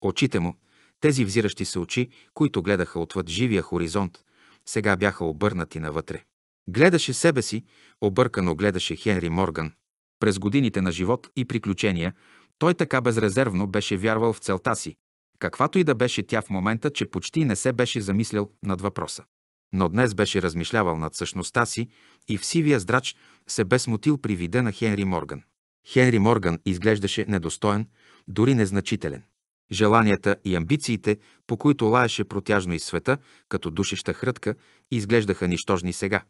Очите му, тези взиращи се очи, които гледаха отвъд живия хоризонт, сега бяха обърнати навътре. Гледаше себе си, объркано гледаше Хенри Морган. През годините на живот и приключения той така безрезервно беше вярвал в целта си, каквато и да беше тя в момента, че почти не се беше замислял над въпроса. Но днес беше размишлявал над същността си и в сивия здрач се бе смутил при вида на Хенри Морган. Хенри Морган изглеждаше недостоен, дори незначителен. Желанията и амбициите, по които лаеше протяжно из света, като душеща хрътка, изглеждаха нищожни сега,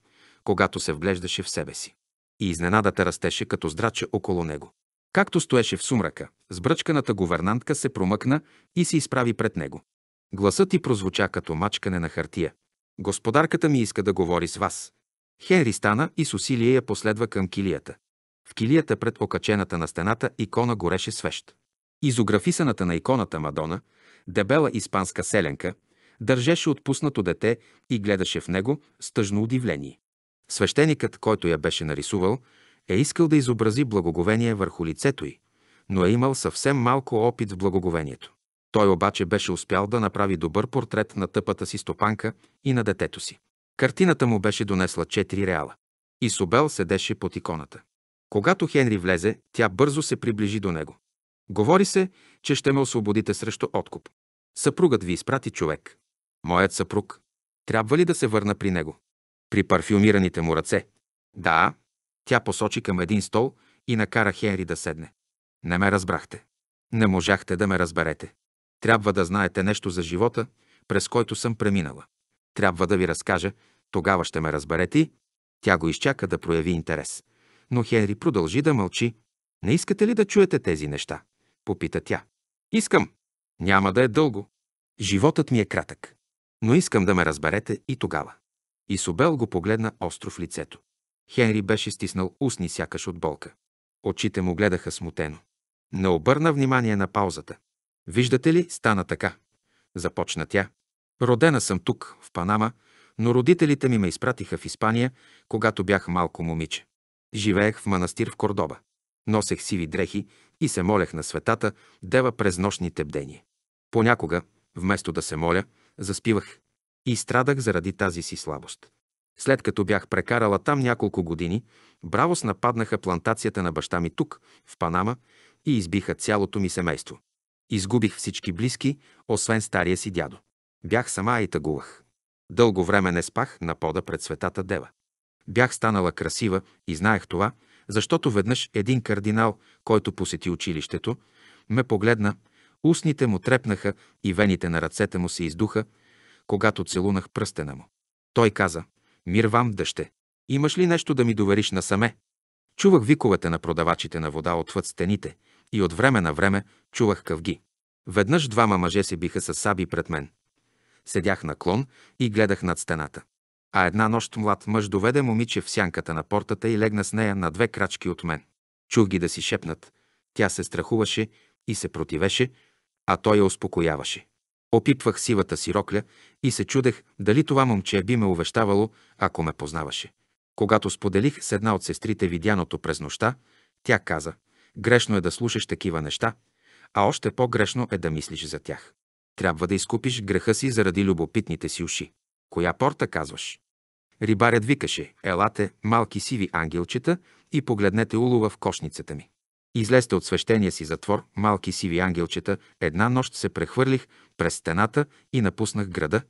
когато се вглеждаше в себе си. И изненадата растеше като здраче около него. Както стоеше в сумрака, сбръчканата говернантка се промъкна и се изправи пред него. Гласът ти прозвуча като мачкане на хартия. Господарката ми иска да говори с вас. Хенри стана и с усилие я последва към килията. В килията пред окачената на стената икона гореше свещ. Изографисаната на иконата Мадона, дебела испанска селенка, държеше отпуснато дете и гледаше в него с тъжно удивление. Свещеникът, който я беше нарисувал, е искал да изобрази благоговение върху лицето й, но е имал съвсем малко опит в благоговението. Той обаче беше успял да направи добър портрет на тъпата си стопанка и на детето си. Картината му беше донесла 4 реала. Исобел седеше под иконата. Когато Хенри влезе, тя бързо се приближи до него. Говори се, че ще ме освободите срещу откуп. Съпругът ви изпрати човек. Моят съпруг. Трябва ли да се върна при него? При парфюмираните му ръце. Да. Тя посочи към един стол и накара Хенри да седне. Не ме разбрахте. Не можахте да ме разберете. Трябва да знаете нещо за живота, през който съм преминала. Трябва да ви разкажа, тогава ще ме разберете. Тя го изчака да прояви интерес. Но Хенри продължи да мълчи. Не искате ли да чуете тези неща? Попита тя. Искам. Няма да е дълго. Животът ми е кратък. Но искам да ме разберете и тогава. Исобел го погледна остро в лицето. Хенри беше стиснал устни сякаш от болка. Очите му гледаха смутено. Не обърна внимание на паузата. Виждате ли, стана така. Започна тя. Родена съм тук, в Панама, но родителите ми ме изпратиха в Испания, когато бях малко момиче. Живеех в манастир в Кордоба носех сиви дрехи и се молех на светата дева през нощните бдения. Понякога, вместо да се моля, заспивах и страдах заради тази си слабост. След като бях прекарала там няколко години, бравос нападнаха плантацията на баща ми тук, в Панама, и избиха цялото ми семейство. Изгубих всички близки, освен стария си дядо. Бях сама и тъгувах. Дълго време не спах на пода пред светата дева. Бях станала красива и знаех това, защото веднъж един кардинал, който посети училището, ме погледна, устните му трепнаха и вените на ръцете му се издуха, когато целунах пръстена му. Той каза, «Мир вам, дъще! Имаш ли нещо да ми довериш насаме?» Чувах виковете на продавачите на вода отвъд стените и от време на време чувах къвги. Веднъж двама мъже се биха с саби пред мен. Седях наклон и гледах над стената. А една нощ млад мъж доведе момиче в сянката на портата и легна с нея на две крачки от мен. Чух ги да си шепнат. Тя се страхуваше и се противеше, а той я успокояваше. Опипвах сивата си рокля и се чудех дали това момче би ме увещавало, ако ме познаваше. Когато споделих с една от сестрите видяното през нощта, тя каза, грешно е да слушаш такива неща, а още по-грешно е да мислиш за тях. Трябва да изкупиш греха си заради любопитните си уши. Коя порта казваш? Рибарят викаше «Елате, малки сиви ангелчета, и погледнете улова в кошницата ми». Излезте от свещения си затвор, малки сиви ангелчета, една нощ се прехвърлих през стената и напуснах града.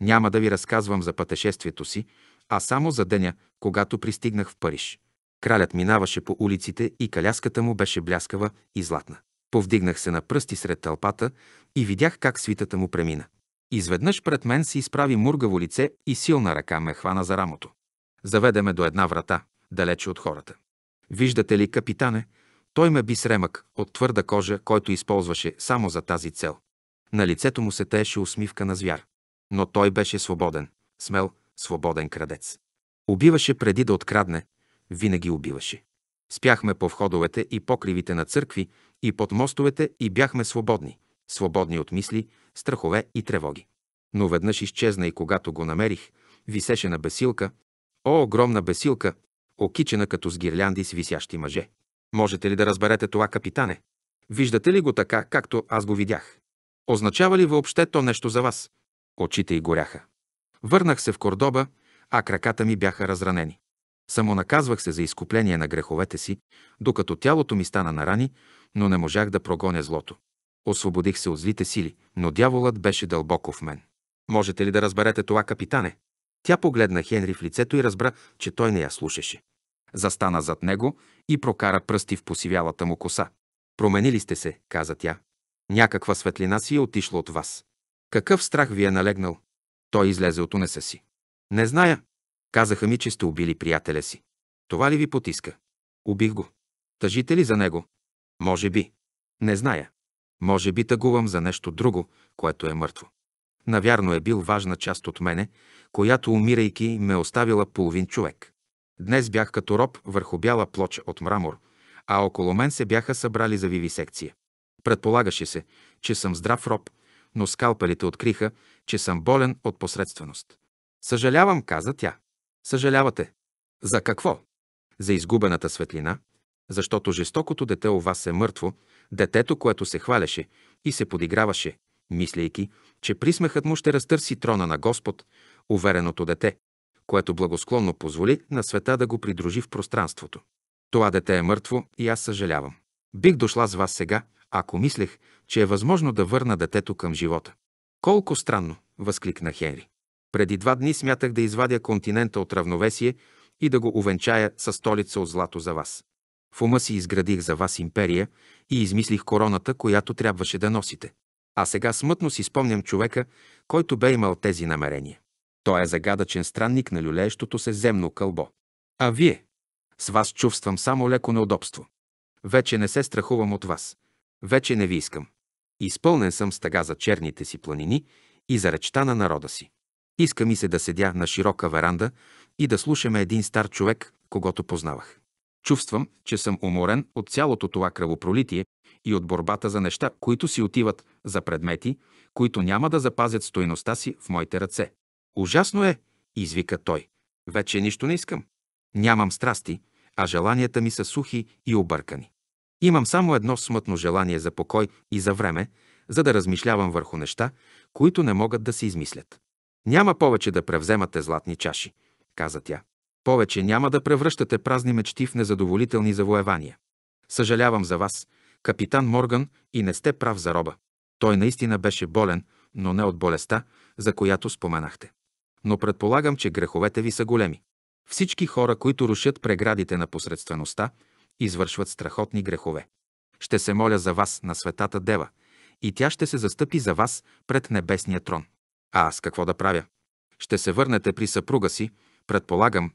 Няма да ви разказвам за пътешествието си, а само за деня, когато пристигнах в Париж. Кралят минаваше по улиците и каляската му беше бляскава и златна. Повдигнах се на пръсти сред тълпата и видях как свитата му премина. Изведнъж пред мен се изправи мургаво лице и силна ръка ме хвана за рамото. Заведе ме до една врата, далече от хората. Виждате ли, капитане, той ме би с ремък от твърда кожа, който използваше само за тази цел. На лицето му се тееше усмивка на звяр. Но той беше свободен, смел, свободен крадец. Убиваше преди да открадне, винаги убиваше. Спяхме по входовете и покривите на църкви и под мостовете и бяхме свободни свободни от мисли, страхове и тревоги. Но веднъж изчезна и когато го намерих, висеше на бесилка, о, огромна бесилка, окичена като с гирлянди с висящи мъже. Можете ли да разберете това, капитане? Виждате ли го така, както аз го видях? Означава ли въобще то нещо за вас? Очите й горяха. Върнах се в Кордоба, а краката ми бяха разранени. Само наказвах се за изкупление на греховете си, докато тялото ми стана на рани, но не можах да прогоня злото. Освободих се от злите сили, но дяволът беше дълбоко в мен. Можете ли да разберете това, капитане? Тя погледна Хенри в лицето и разбра, че той не я слушаше. Застана зад него и прокара пръсти в посивялата му коса. Променили сте се, каза тя. Някаква светлина си е отишла от вас. Какъв страх ви е налегнал? Той излезе от унеса си. Не зная. Казаха ми, че сте убили приятеля си. Това ли ви потиска? Убих го. Тъжите ли за него? Може би. Не зная. Може би тъгувам за нещо друго, което е мъртво. Навярно е бил важна част от мене, която умирайки ме оставила половин човек. Днес бях като роб върху бяла плоча от мрамор, а около мен се бяха събрали за виви секция. Предполагаше се, че съм здрав роб, но скалпелите откриха, че съм болен от посредственост. Съжалявам, каза тя. Съжалявате. За какво? За изгубената светлина, защото жестокото дете у вас е мъртво, детето, което се хваляше и се подиграваше, мислейки, че присмехът му ще разтърси трона на Господ, увереното дете, което благосклонно позволи на света да го придружи в пространството. Това дете е мъртво и аз съжалявам. Бих дошла с вас сега, ако мислех, че е възможно да върна детето към живота. Колко странно, възкликна Хенри. Преди два дни смятах да извадя континента от равновесие и да го увенчая със столица от злато за вас. В ума си изградих за вас империя и измислих короната, която трябваше да носите. А сега смътно си спомням човека, който бе имал тези намерения. Той е загадъчен странник на люлеещото се земно кълбо. А вие? С вас чувствам само леко неудобство. Вече не се страхувам от вас. Вече не ви искам. Изпълнен съм с тъга за черните си планини и за речта на народа си. Иска ми се да седя на широка веранда и да слушаме един стар човек, когато познавах. Чувствам, че съм уморен от цялото това кръвопролитие и от борбата за неща, които си отиват за предмети, които няма да запазят стойността си в моите ръце. Ужасно е, извика той. Вече нищо не искам. Нямам страсти, а желанията ми са сухи и объркани. Имам само едно смътно желание за покой и за време, за да размишлявам върху неща, които не могат да се измислят. Няма повече да превземате златни чаши, каза тя. Повече няма да превръщате празни мечти в незадоволителни завоевания. Съжалявам за вас, капитан Морган, и не сте прав за роба. Той наистина беше болен, но не от болестта, за която споменахте. Но предполагам, че греховете ви са големи. Всички хора, които рушат преградите на посредствеността, извършват страхотни грехове. Ще се моля за вас на светата Дева, и тя ще се застъпи за вас пред небесния трон. А аз какво да правя? Ще се върнете при съпруга си, предполагам,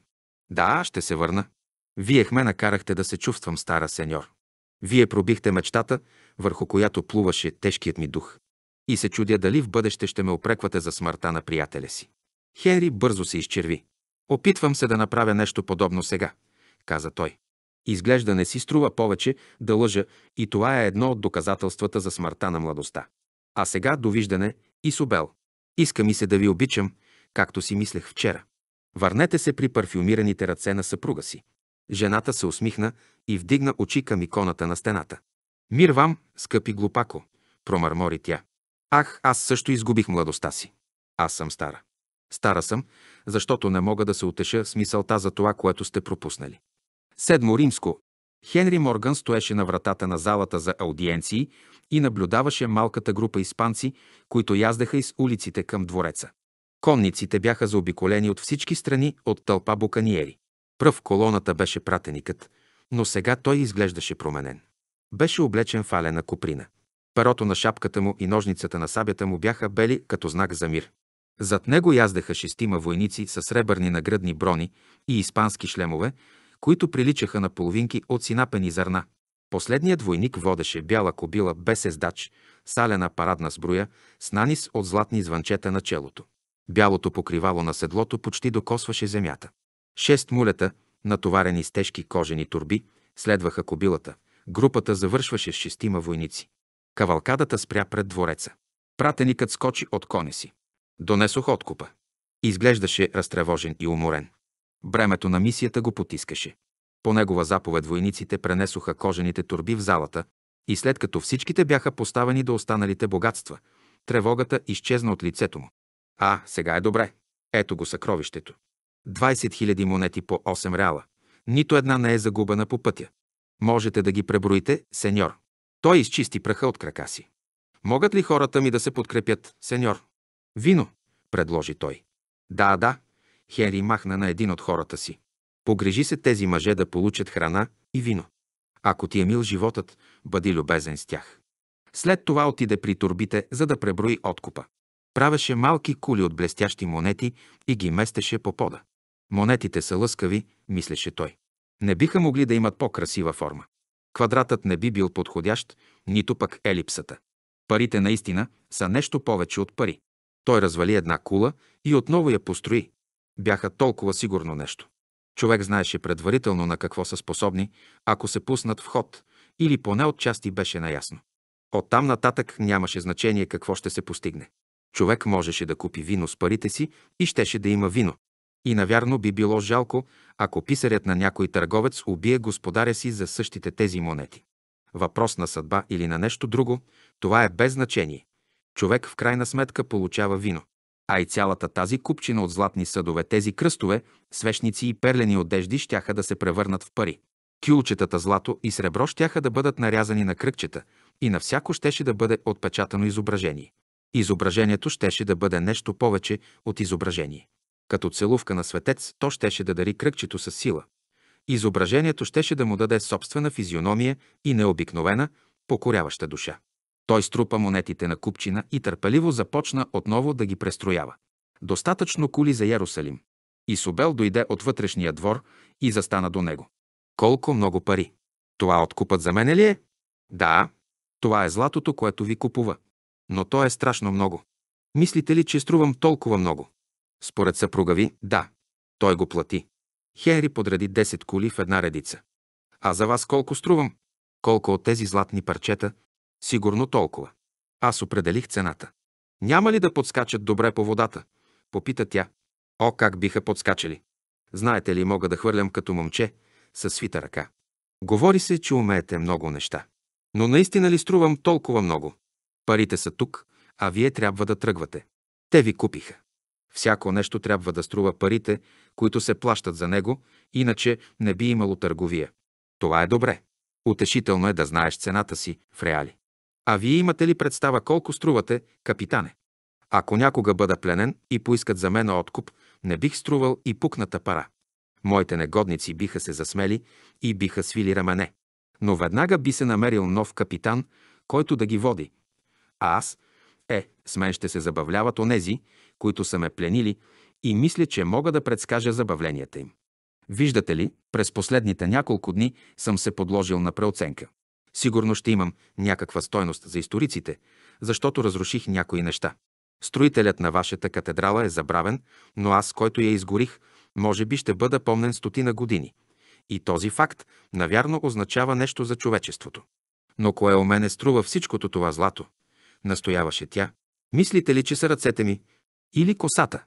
да, ще се върна. Вие ме накарахте да се чувствам стара сеньор. Вие пробихте мечтата, върху която плуваше тежкият ми дух. И се чудя дали в бъдеще ще ме опреквате за смъртта на приятеля си. Хенри бързо се изчерви. Опитвам се да направя нещо подобно сега, каза той. Изглежда не си струва повече да лъжа и това е едно от доказателствата за смъртта на младостта. А сега довиждане и Иска ми се да ви обичам, както си мислех вчера. Върнете се при парфюмираните ръце на съпруга си. Жената се усмихна и вдигна очи към иконата на стената. Мир вам, скъпи глупако, промърмори тя. Ах, аз също изгубих младостта си. Аз съм стара. Стара съм, защото не мога да се утеша с мисълта за това, което сте пропуснали. Седмо римско. Хенри Морган стоеше на вратата на залата за аудиенции и наблюдаваше малката група испанци, които яздаха из улиците към двореца. Конниците бяха заобиколени от всички страни от тълпа буканиери. Пръв колоната беше пратеникът, но сега той изглеждаше променен. Беше облечен в алена куприна. Перото на шапката му и ножницата на сабята му бяха бели като знак за мир. Зад него яздаха шестима войници с сребърни нагръдни брони и испански шлемове, които приличаха на половинки от синапени зърна. Последният войник водеше бяла кобила без ездач, салена парадна сбруя, с нанис от златни звънчета на челото. Бялото покривало на седлото почти докосваше земята. Шест мулета, натоварени с тежки кожени турби, следваха кобилата. Групата завършваше с шестима войници. Кавалкадата спря пред двореца. Пратеникът скочи от коня си. Донесох откупа. Изглеждаше разтревожен и уморен. Бремето на мисията го потискаше. По негова заповед войниците пренесоха кожените турби в залата и след като всичките бяха поставени до останалите богатства, тревогата изчезна от лицето му. А, сега е добре. Ето го съкровището. 20 000 монети по 8 реала. Нито една не е загубена по пътя. Можете да ги преброите, сеньор. Той изчисти праха от крака си. Могат ли хората ми да се подкрепят, сеньор? Вино, предложи той. Да, да. Хенри махна на един от хората си. Погрежи се тези мъже да получат храна и вино. Ако ти е мил животът, бъди любезен с тях. След това отиде при турбите, за да преброи откупа правеше малки кули от блестящи монети и ги местеше по пода. Монетите са лъскави, мислеше той. Не биха могли да имат по-красива форма. Квадратът не би бил подходящ, нито пък елипсата. Парите наистина са нещо повече от пари. Той развали една кула и отново я построи. Бяха толкова сигурно нещо. Човек знаеше предварително на какво са способни, ако се пуснат в ход, или поне от части беше наясно. Оттам нататък нямаше значение какво ще се постигне. Човек можеше да купи вино с парите си и щеше да има вино. И навярно би било жалко, ако писарят на някой търговец убие господаря си за същите тези монети. Въпрос на съдба или на нещо друго, това е без значение. Човек в крайна сметка получава вино. А и цялата тази купчина от златни съдове, тези кръстове, свещници и перлени одежди щяха да се превърнат в пари. Кюлчетата злато и сребро щяха да бъдат нарязани на кръгчета и на всяко щеше да бъде отпечатано изображение. Изображението щеше да бъде нещо повече от изображение. Като целувка на светец, то щеше да дари кръгчето с сила. Изображението щеше да му даде собствена физиономия и необикновена, покоряваща душа. Той струпа монетите на купчина и търпеливо започна отново да ги престроява. Достатъчно кули за Ярусалим. Исобел дойде от вътрешния двор и застана до него. Колко много пари! Това откупът за мене ли е? Да, това е златото, което ви купува но то е страшно много. Мислите ли, че струвам толкова много? Според съпруга ви, да. Той го плати. Хенри подреди 10 коли в една редица. А за вас колко струвам? Колко от тези златни парчета? Сигурно толкова. Аз определих цената. Няма ли да подскачат добре по водата? Попита тя. О, как биха подскачали! Знаете ли, мога да хвърлям като момче, със свита ръка. Говори се, че умеете много неща. Но наистина ли струвам толкова много? Парите са тук, а вие трябва да тръгвате. Те ви купиха. Всяко нещо трябва да струва парите, които се плащат за него, иначе не би имало търговия. Това е добре. Утешително е да знаеш цената си в реали. А вие имате ли представа колко струвате, капитане? Ако някога бъда пленен и поискат за мен откуп, не бих струвал и пукната пара. Моите негодници биха се засмели и биха свили рамене. Но веднага би се намерил нов капитан, който да ги води, а аз? Е, с мен ще се забавляват онези, които са ме пленили и мисля, че мога да предскажа забавленията им. Виждате ли, през последните няколко дни съм се подложил на преоценка. Сигурно ще имам някаква стойност за историците, защото разруших някои неща. Строителят на вашата катедрала е забравен, но аз, който я изгорих, може би ще бъда помнен стотина години. И този факт, навярно, означава нещо за човечеството. Но кое у мене струва всичкото това злато? настояваше тя. Мислите ли, че са ръцете ми? Или косата?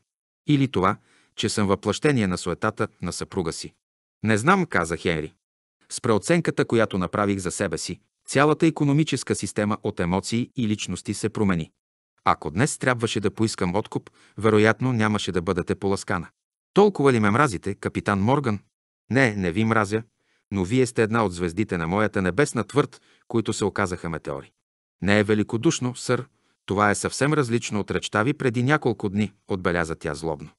Или това, че съм въплъщение на суетата на съпруга си? Не знам, каза Хенри. С преоценката, която направих за себе си, цялата економическа система от емоции и личности се промени. Ако днес трябваше да поискам откуп, вероятно нямаше да бъдете поласкана. Толкова ли ме мразите, капитан Морган? Не, не ви мразя, но вие сте една от звездите на моята небесна твърд, които се оказаха метеори. Не е великодушно, сър. Това е съвсем различно от речта ви преди няколко дни, отбеляза тя злобно.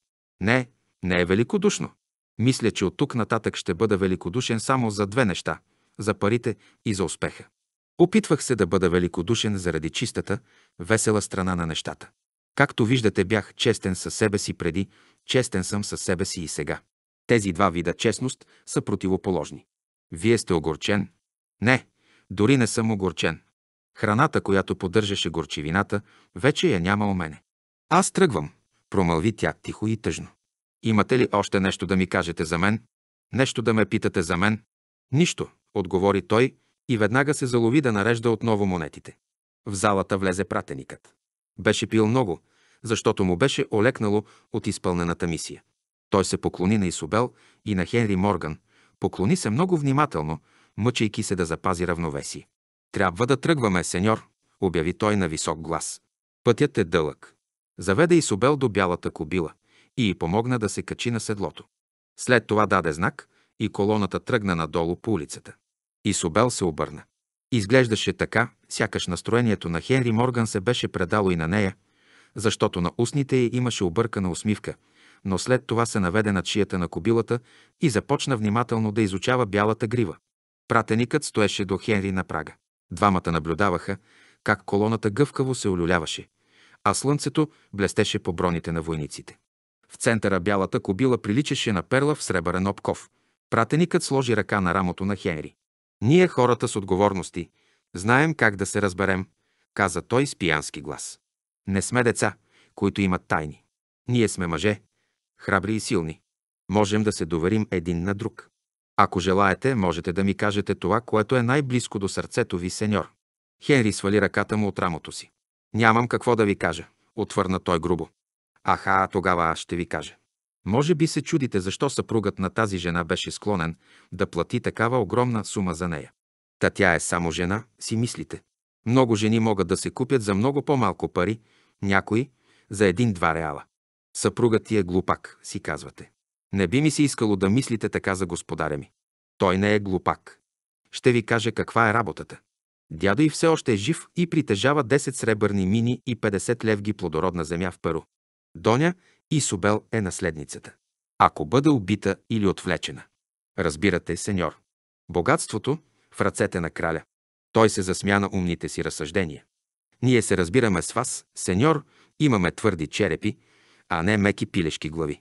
Не, не е великодушно. Мисля, че от тук нататък ще бъда великодушен само за две неща – за парите и за успеха. Опитвах се да бъда великодушен заради чистата, весела страна на нещата. Както виждате, бях честен със себе си преди, честен съм със себе си и сега. Тези два вида честност са противоположни. Вие сте огорчен. Не, дори не съм огорчен. Храната, която поддържаше горчивината, вече я няма у мене. Аз тръгвам, промълви тя тихо и тъжно. Имате ли още нещо да ми кажете за мен? Нещо да ме питате за мен? Нищо, отговори той и веднага се залови да нарежда отново монетите. В залата влезе пратеникът. Беше пил много, защото му беше олекнало от изпълнената мисия. Той се поклони на Исобел и на Хенри Морган. Поклони се много внимателно, мъчайки се да запази равновесие. Трябва да тръгваме, сеньор, обяви той на висок глас. Пътят е дълъг. Заведе Исобел до бялата кобила и й помогна да се качи на седлото. След това даде знак и колоната тръгна надолу по улицата. Исобел се обърна. Изглеждаше така, сякаш настроението на Хенри Морган се беше предало и на нея, защото на устните й имаше объркана усмивка, но след това се наведе на чията на кобилата и започна внимателно да изучава бялата грива. Пратеникът стоеше до Хенри на прага. Двамата наблюдаваха как колоната гъвкаво се олюляваше, а слънцето блестеше по броните на войниците. В центъра бялата кобила приличаше на перла в сребърен обков. Пратеникът сложи ръка на рамото на Хенри. Ние, хората с отговорности, знаем как да се разберем, каза той с пиянски глас. Не сме деца, които имат тайни. Ние сме мъже, храбри и силни. Можем да се доверим един на друг. Ако желаете, можете да ми кажете това, което е най-близко до сърцето ви, сеньор. Хенри свали ръката му от рамото си. Нямам какво да ви кажа, отвърна той грубо. Аха, тогава аз ще ви кажа. Може би се чудите защо съпругът на тази жена беше склонен да плати такава огромна сума за нея. Та тя е само жена, си мислите. Много жени могат да се купят за много по-малко пари, някои за един-два реала. Съпругът ти е глупак, си казвате. Не би ми се искало да мислите така за господаря ми. Той не е глупак. Ще ви каже каква е работата. Дядо и все още е жив и притежава 10 сребърни мини и 50 левги плодородна земя в Перу. Доня и Собел е наследницата. Ако бъде убита или отвлечена. Разбирате, сеньор. Богатството в ръцете на краля. Той се засмя на умните си разсъждения. Ние се разбираме с вас, сеньор, имаме твърди черепи, а не меки пилешки глави.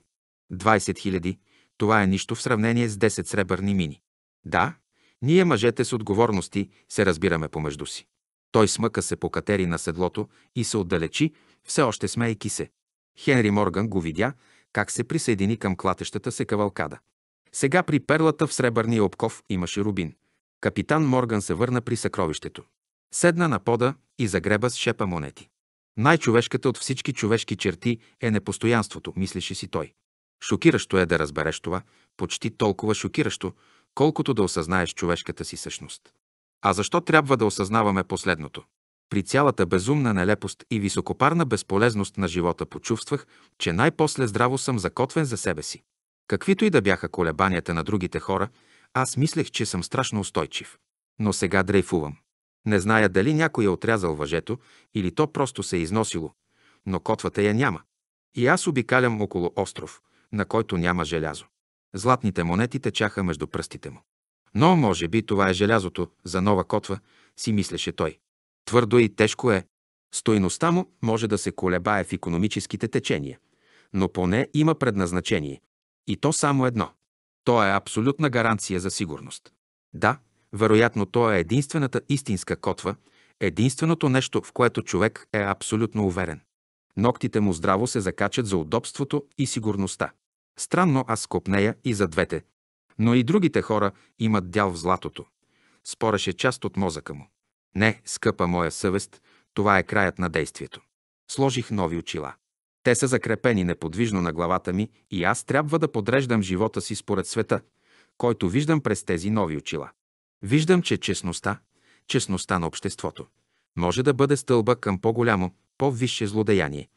20 хиляди, това е нищо в сравнение с 10 сребърни мини. Да, ние мъжете с отговорности се разбираме помежду си. Той смъка се по катери на седлото и се отдалечи, все още смейки се. Хенри Морган го видя, как се присъедини към клатещата се кавалкада. Сега при перлата в сребърния обков имаше рубин. Капитан Морган се върна при съкровището. Седна на пода и загреба с шепа монети. Най-човешката от всички човешки черти е непостоянството, мислеше си той. Шокиращо е да разбереш това, почти толкова шокиращо, колкото да осъзнаеш човешката си същност. А защо трябва да осъзнаваме последното? При цялата безумна нелепост и високопарна безполезност на живота почувствах, че най-после здраво съм закотвен за себе си. Каквито и да бяха колебанията на другите хора, аз мислех, че съм страшно устойчив. Но сега дрейфувам. Не зная дали някой е отрязал въжето или то просто се е износило, но котвата я няма. И аз обикалям около остров – на който няма желязо. Златните монети течаха между пръстите му. Но, може би, това е желязото за нова котва, си мислеше той. Твърдо и тежко е. Стойността му може да се колебае в економическите течения, но поне има предназначение. И то само едно. То е абсолютна гаранция за сигурност. Да, вероятно, то е единствената истинска котва, единственото нещо, в което човек е абсолютно уверен. Ноктите му здраво се закачат за удобството и сигурността. Странно аз копнея и за двете. Но и другите хора имат дял в златото. Спореше част от мозъка му. Не, скъпа моя съвест, това е краят на действието. Сложих нови очила. Те са закрепени неподвижно на главата ми и аз трябва да подреждам живота си според света, който виждам през тези нови очила. Виждам, че честността, честността на обществото, може да бъде стълба към по-голямо, по-висше злодеяние,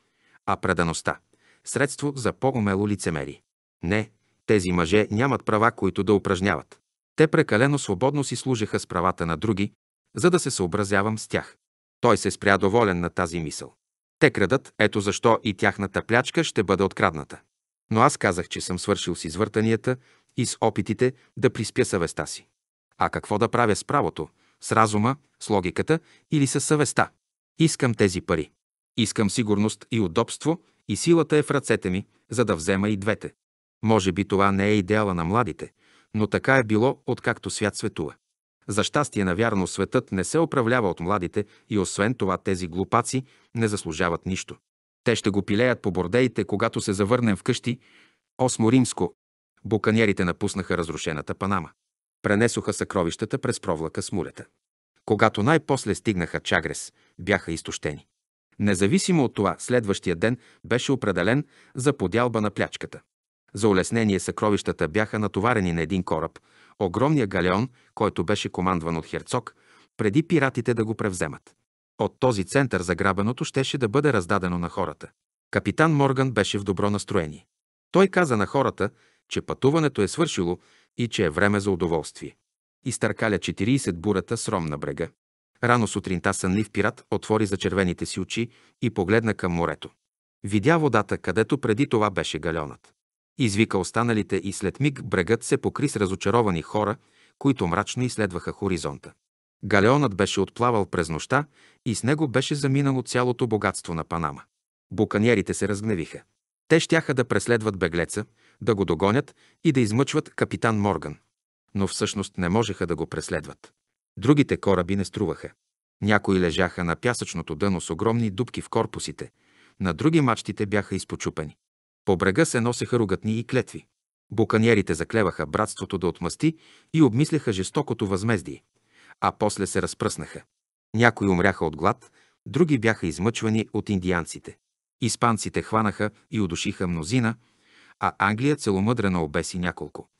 а предаността – средство за по-умело лицемерие. Не, тези мъже нямат права, които да упражняват. Те прекалено свободно си служеха с правата на други, за да се съобразявам с тях. Той се спря доволен на тази мисъл. Те крадат, ето защо и тяхната плячка ще бъде открадната. Но аз казах, че съм свършил с извъртанията и с опитите да приспя съвестта си. А какво да правя с правото, с разума, с логиката или с съвестта? Искам тези пари. Искам сигурност и удобство и силата е в ръцете ми, за да взема и двете. Може би това не е идеала на младите, но така е било откакто свят светува. За щастие, навярно, светът не се управлява от младите и освен това тези глупаци не заслужават нищо. Те ще го пилеят по бордеите, когато се завърнем вкъщи. Осмо римско. Буканерите напуснаха разрушената Панама. Пренесоха съкровищата през провлака с мулета. Когато най-после стигнаха Чагрес, бяха изтощени. Независимо от това, следващия ден беше определен за подялба на плячката. За улеснение съкровищата бяха натоварени на един кораб, огромния галеон, който беше командван от Херцог, преди пиратите да го превземат. От този център заграбеното щеше да бъде раздадено на хората. Капитан Морган беше в добро настроение. Той каза на хората, че пътуването е свършило и че е време за удоволствие. Изтъркаля 40 бурата с ром на брега. Рано сутринта сънлив пират отвори зачервените си очи и погледна към морето. Видя водата, където преди това беше галеонът. Извика останалите и след миг брегът се покри с разочаровани хора, които мрачно изследваха хоризонта. Галеонът беше отплавал през нощта и с него беше заминало цялото богатство на Панама. Буканиерите се разгневиха. Те щяха да преследват беглеца, да го догонят и да измъчват капитан Морган. Но всъщност не можеха да го преследват. Другите кораби не струваха. Някои лежаха на пясъчното дъно с огромни дубки в корпусите, на други мачтите бяха изпочупени. По брега се носеха ругатни и клетви. Буканиерите заклеваха братството да отмъсти и обмисляха жестокото възмездие, а после се разпръснаха. Някои умряха от глад, други бяха измъчвани от индианците. Испанците хванаха и удушиха мнозина, а Англия целомъдрено обеси няколко.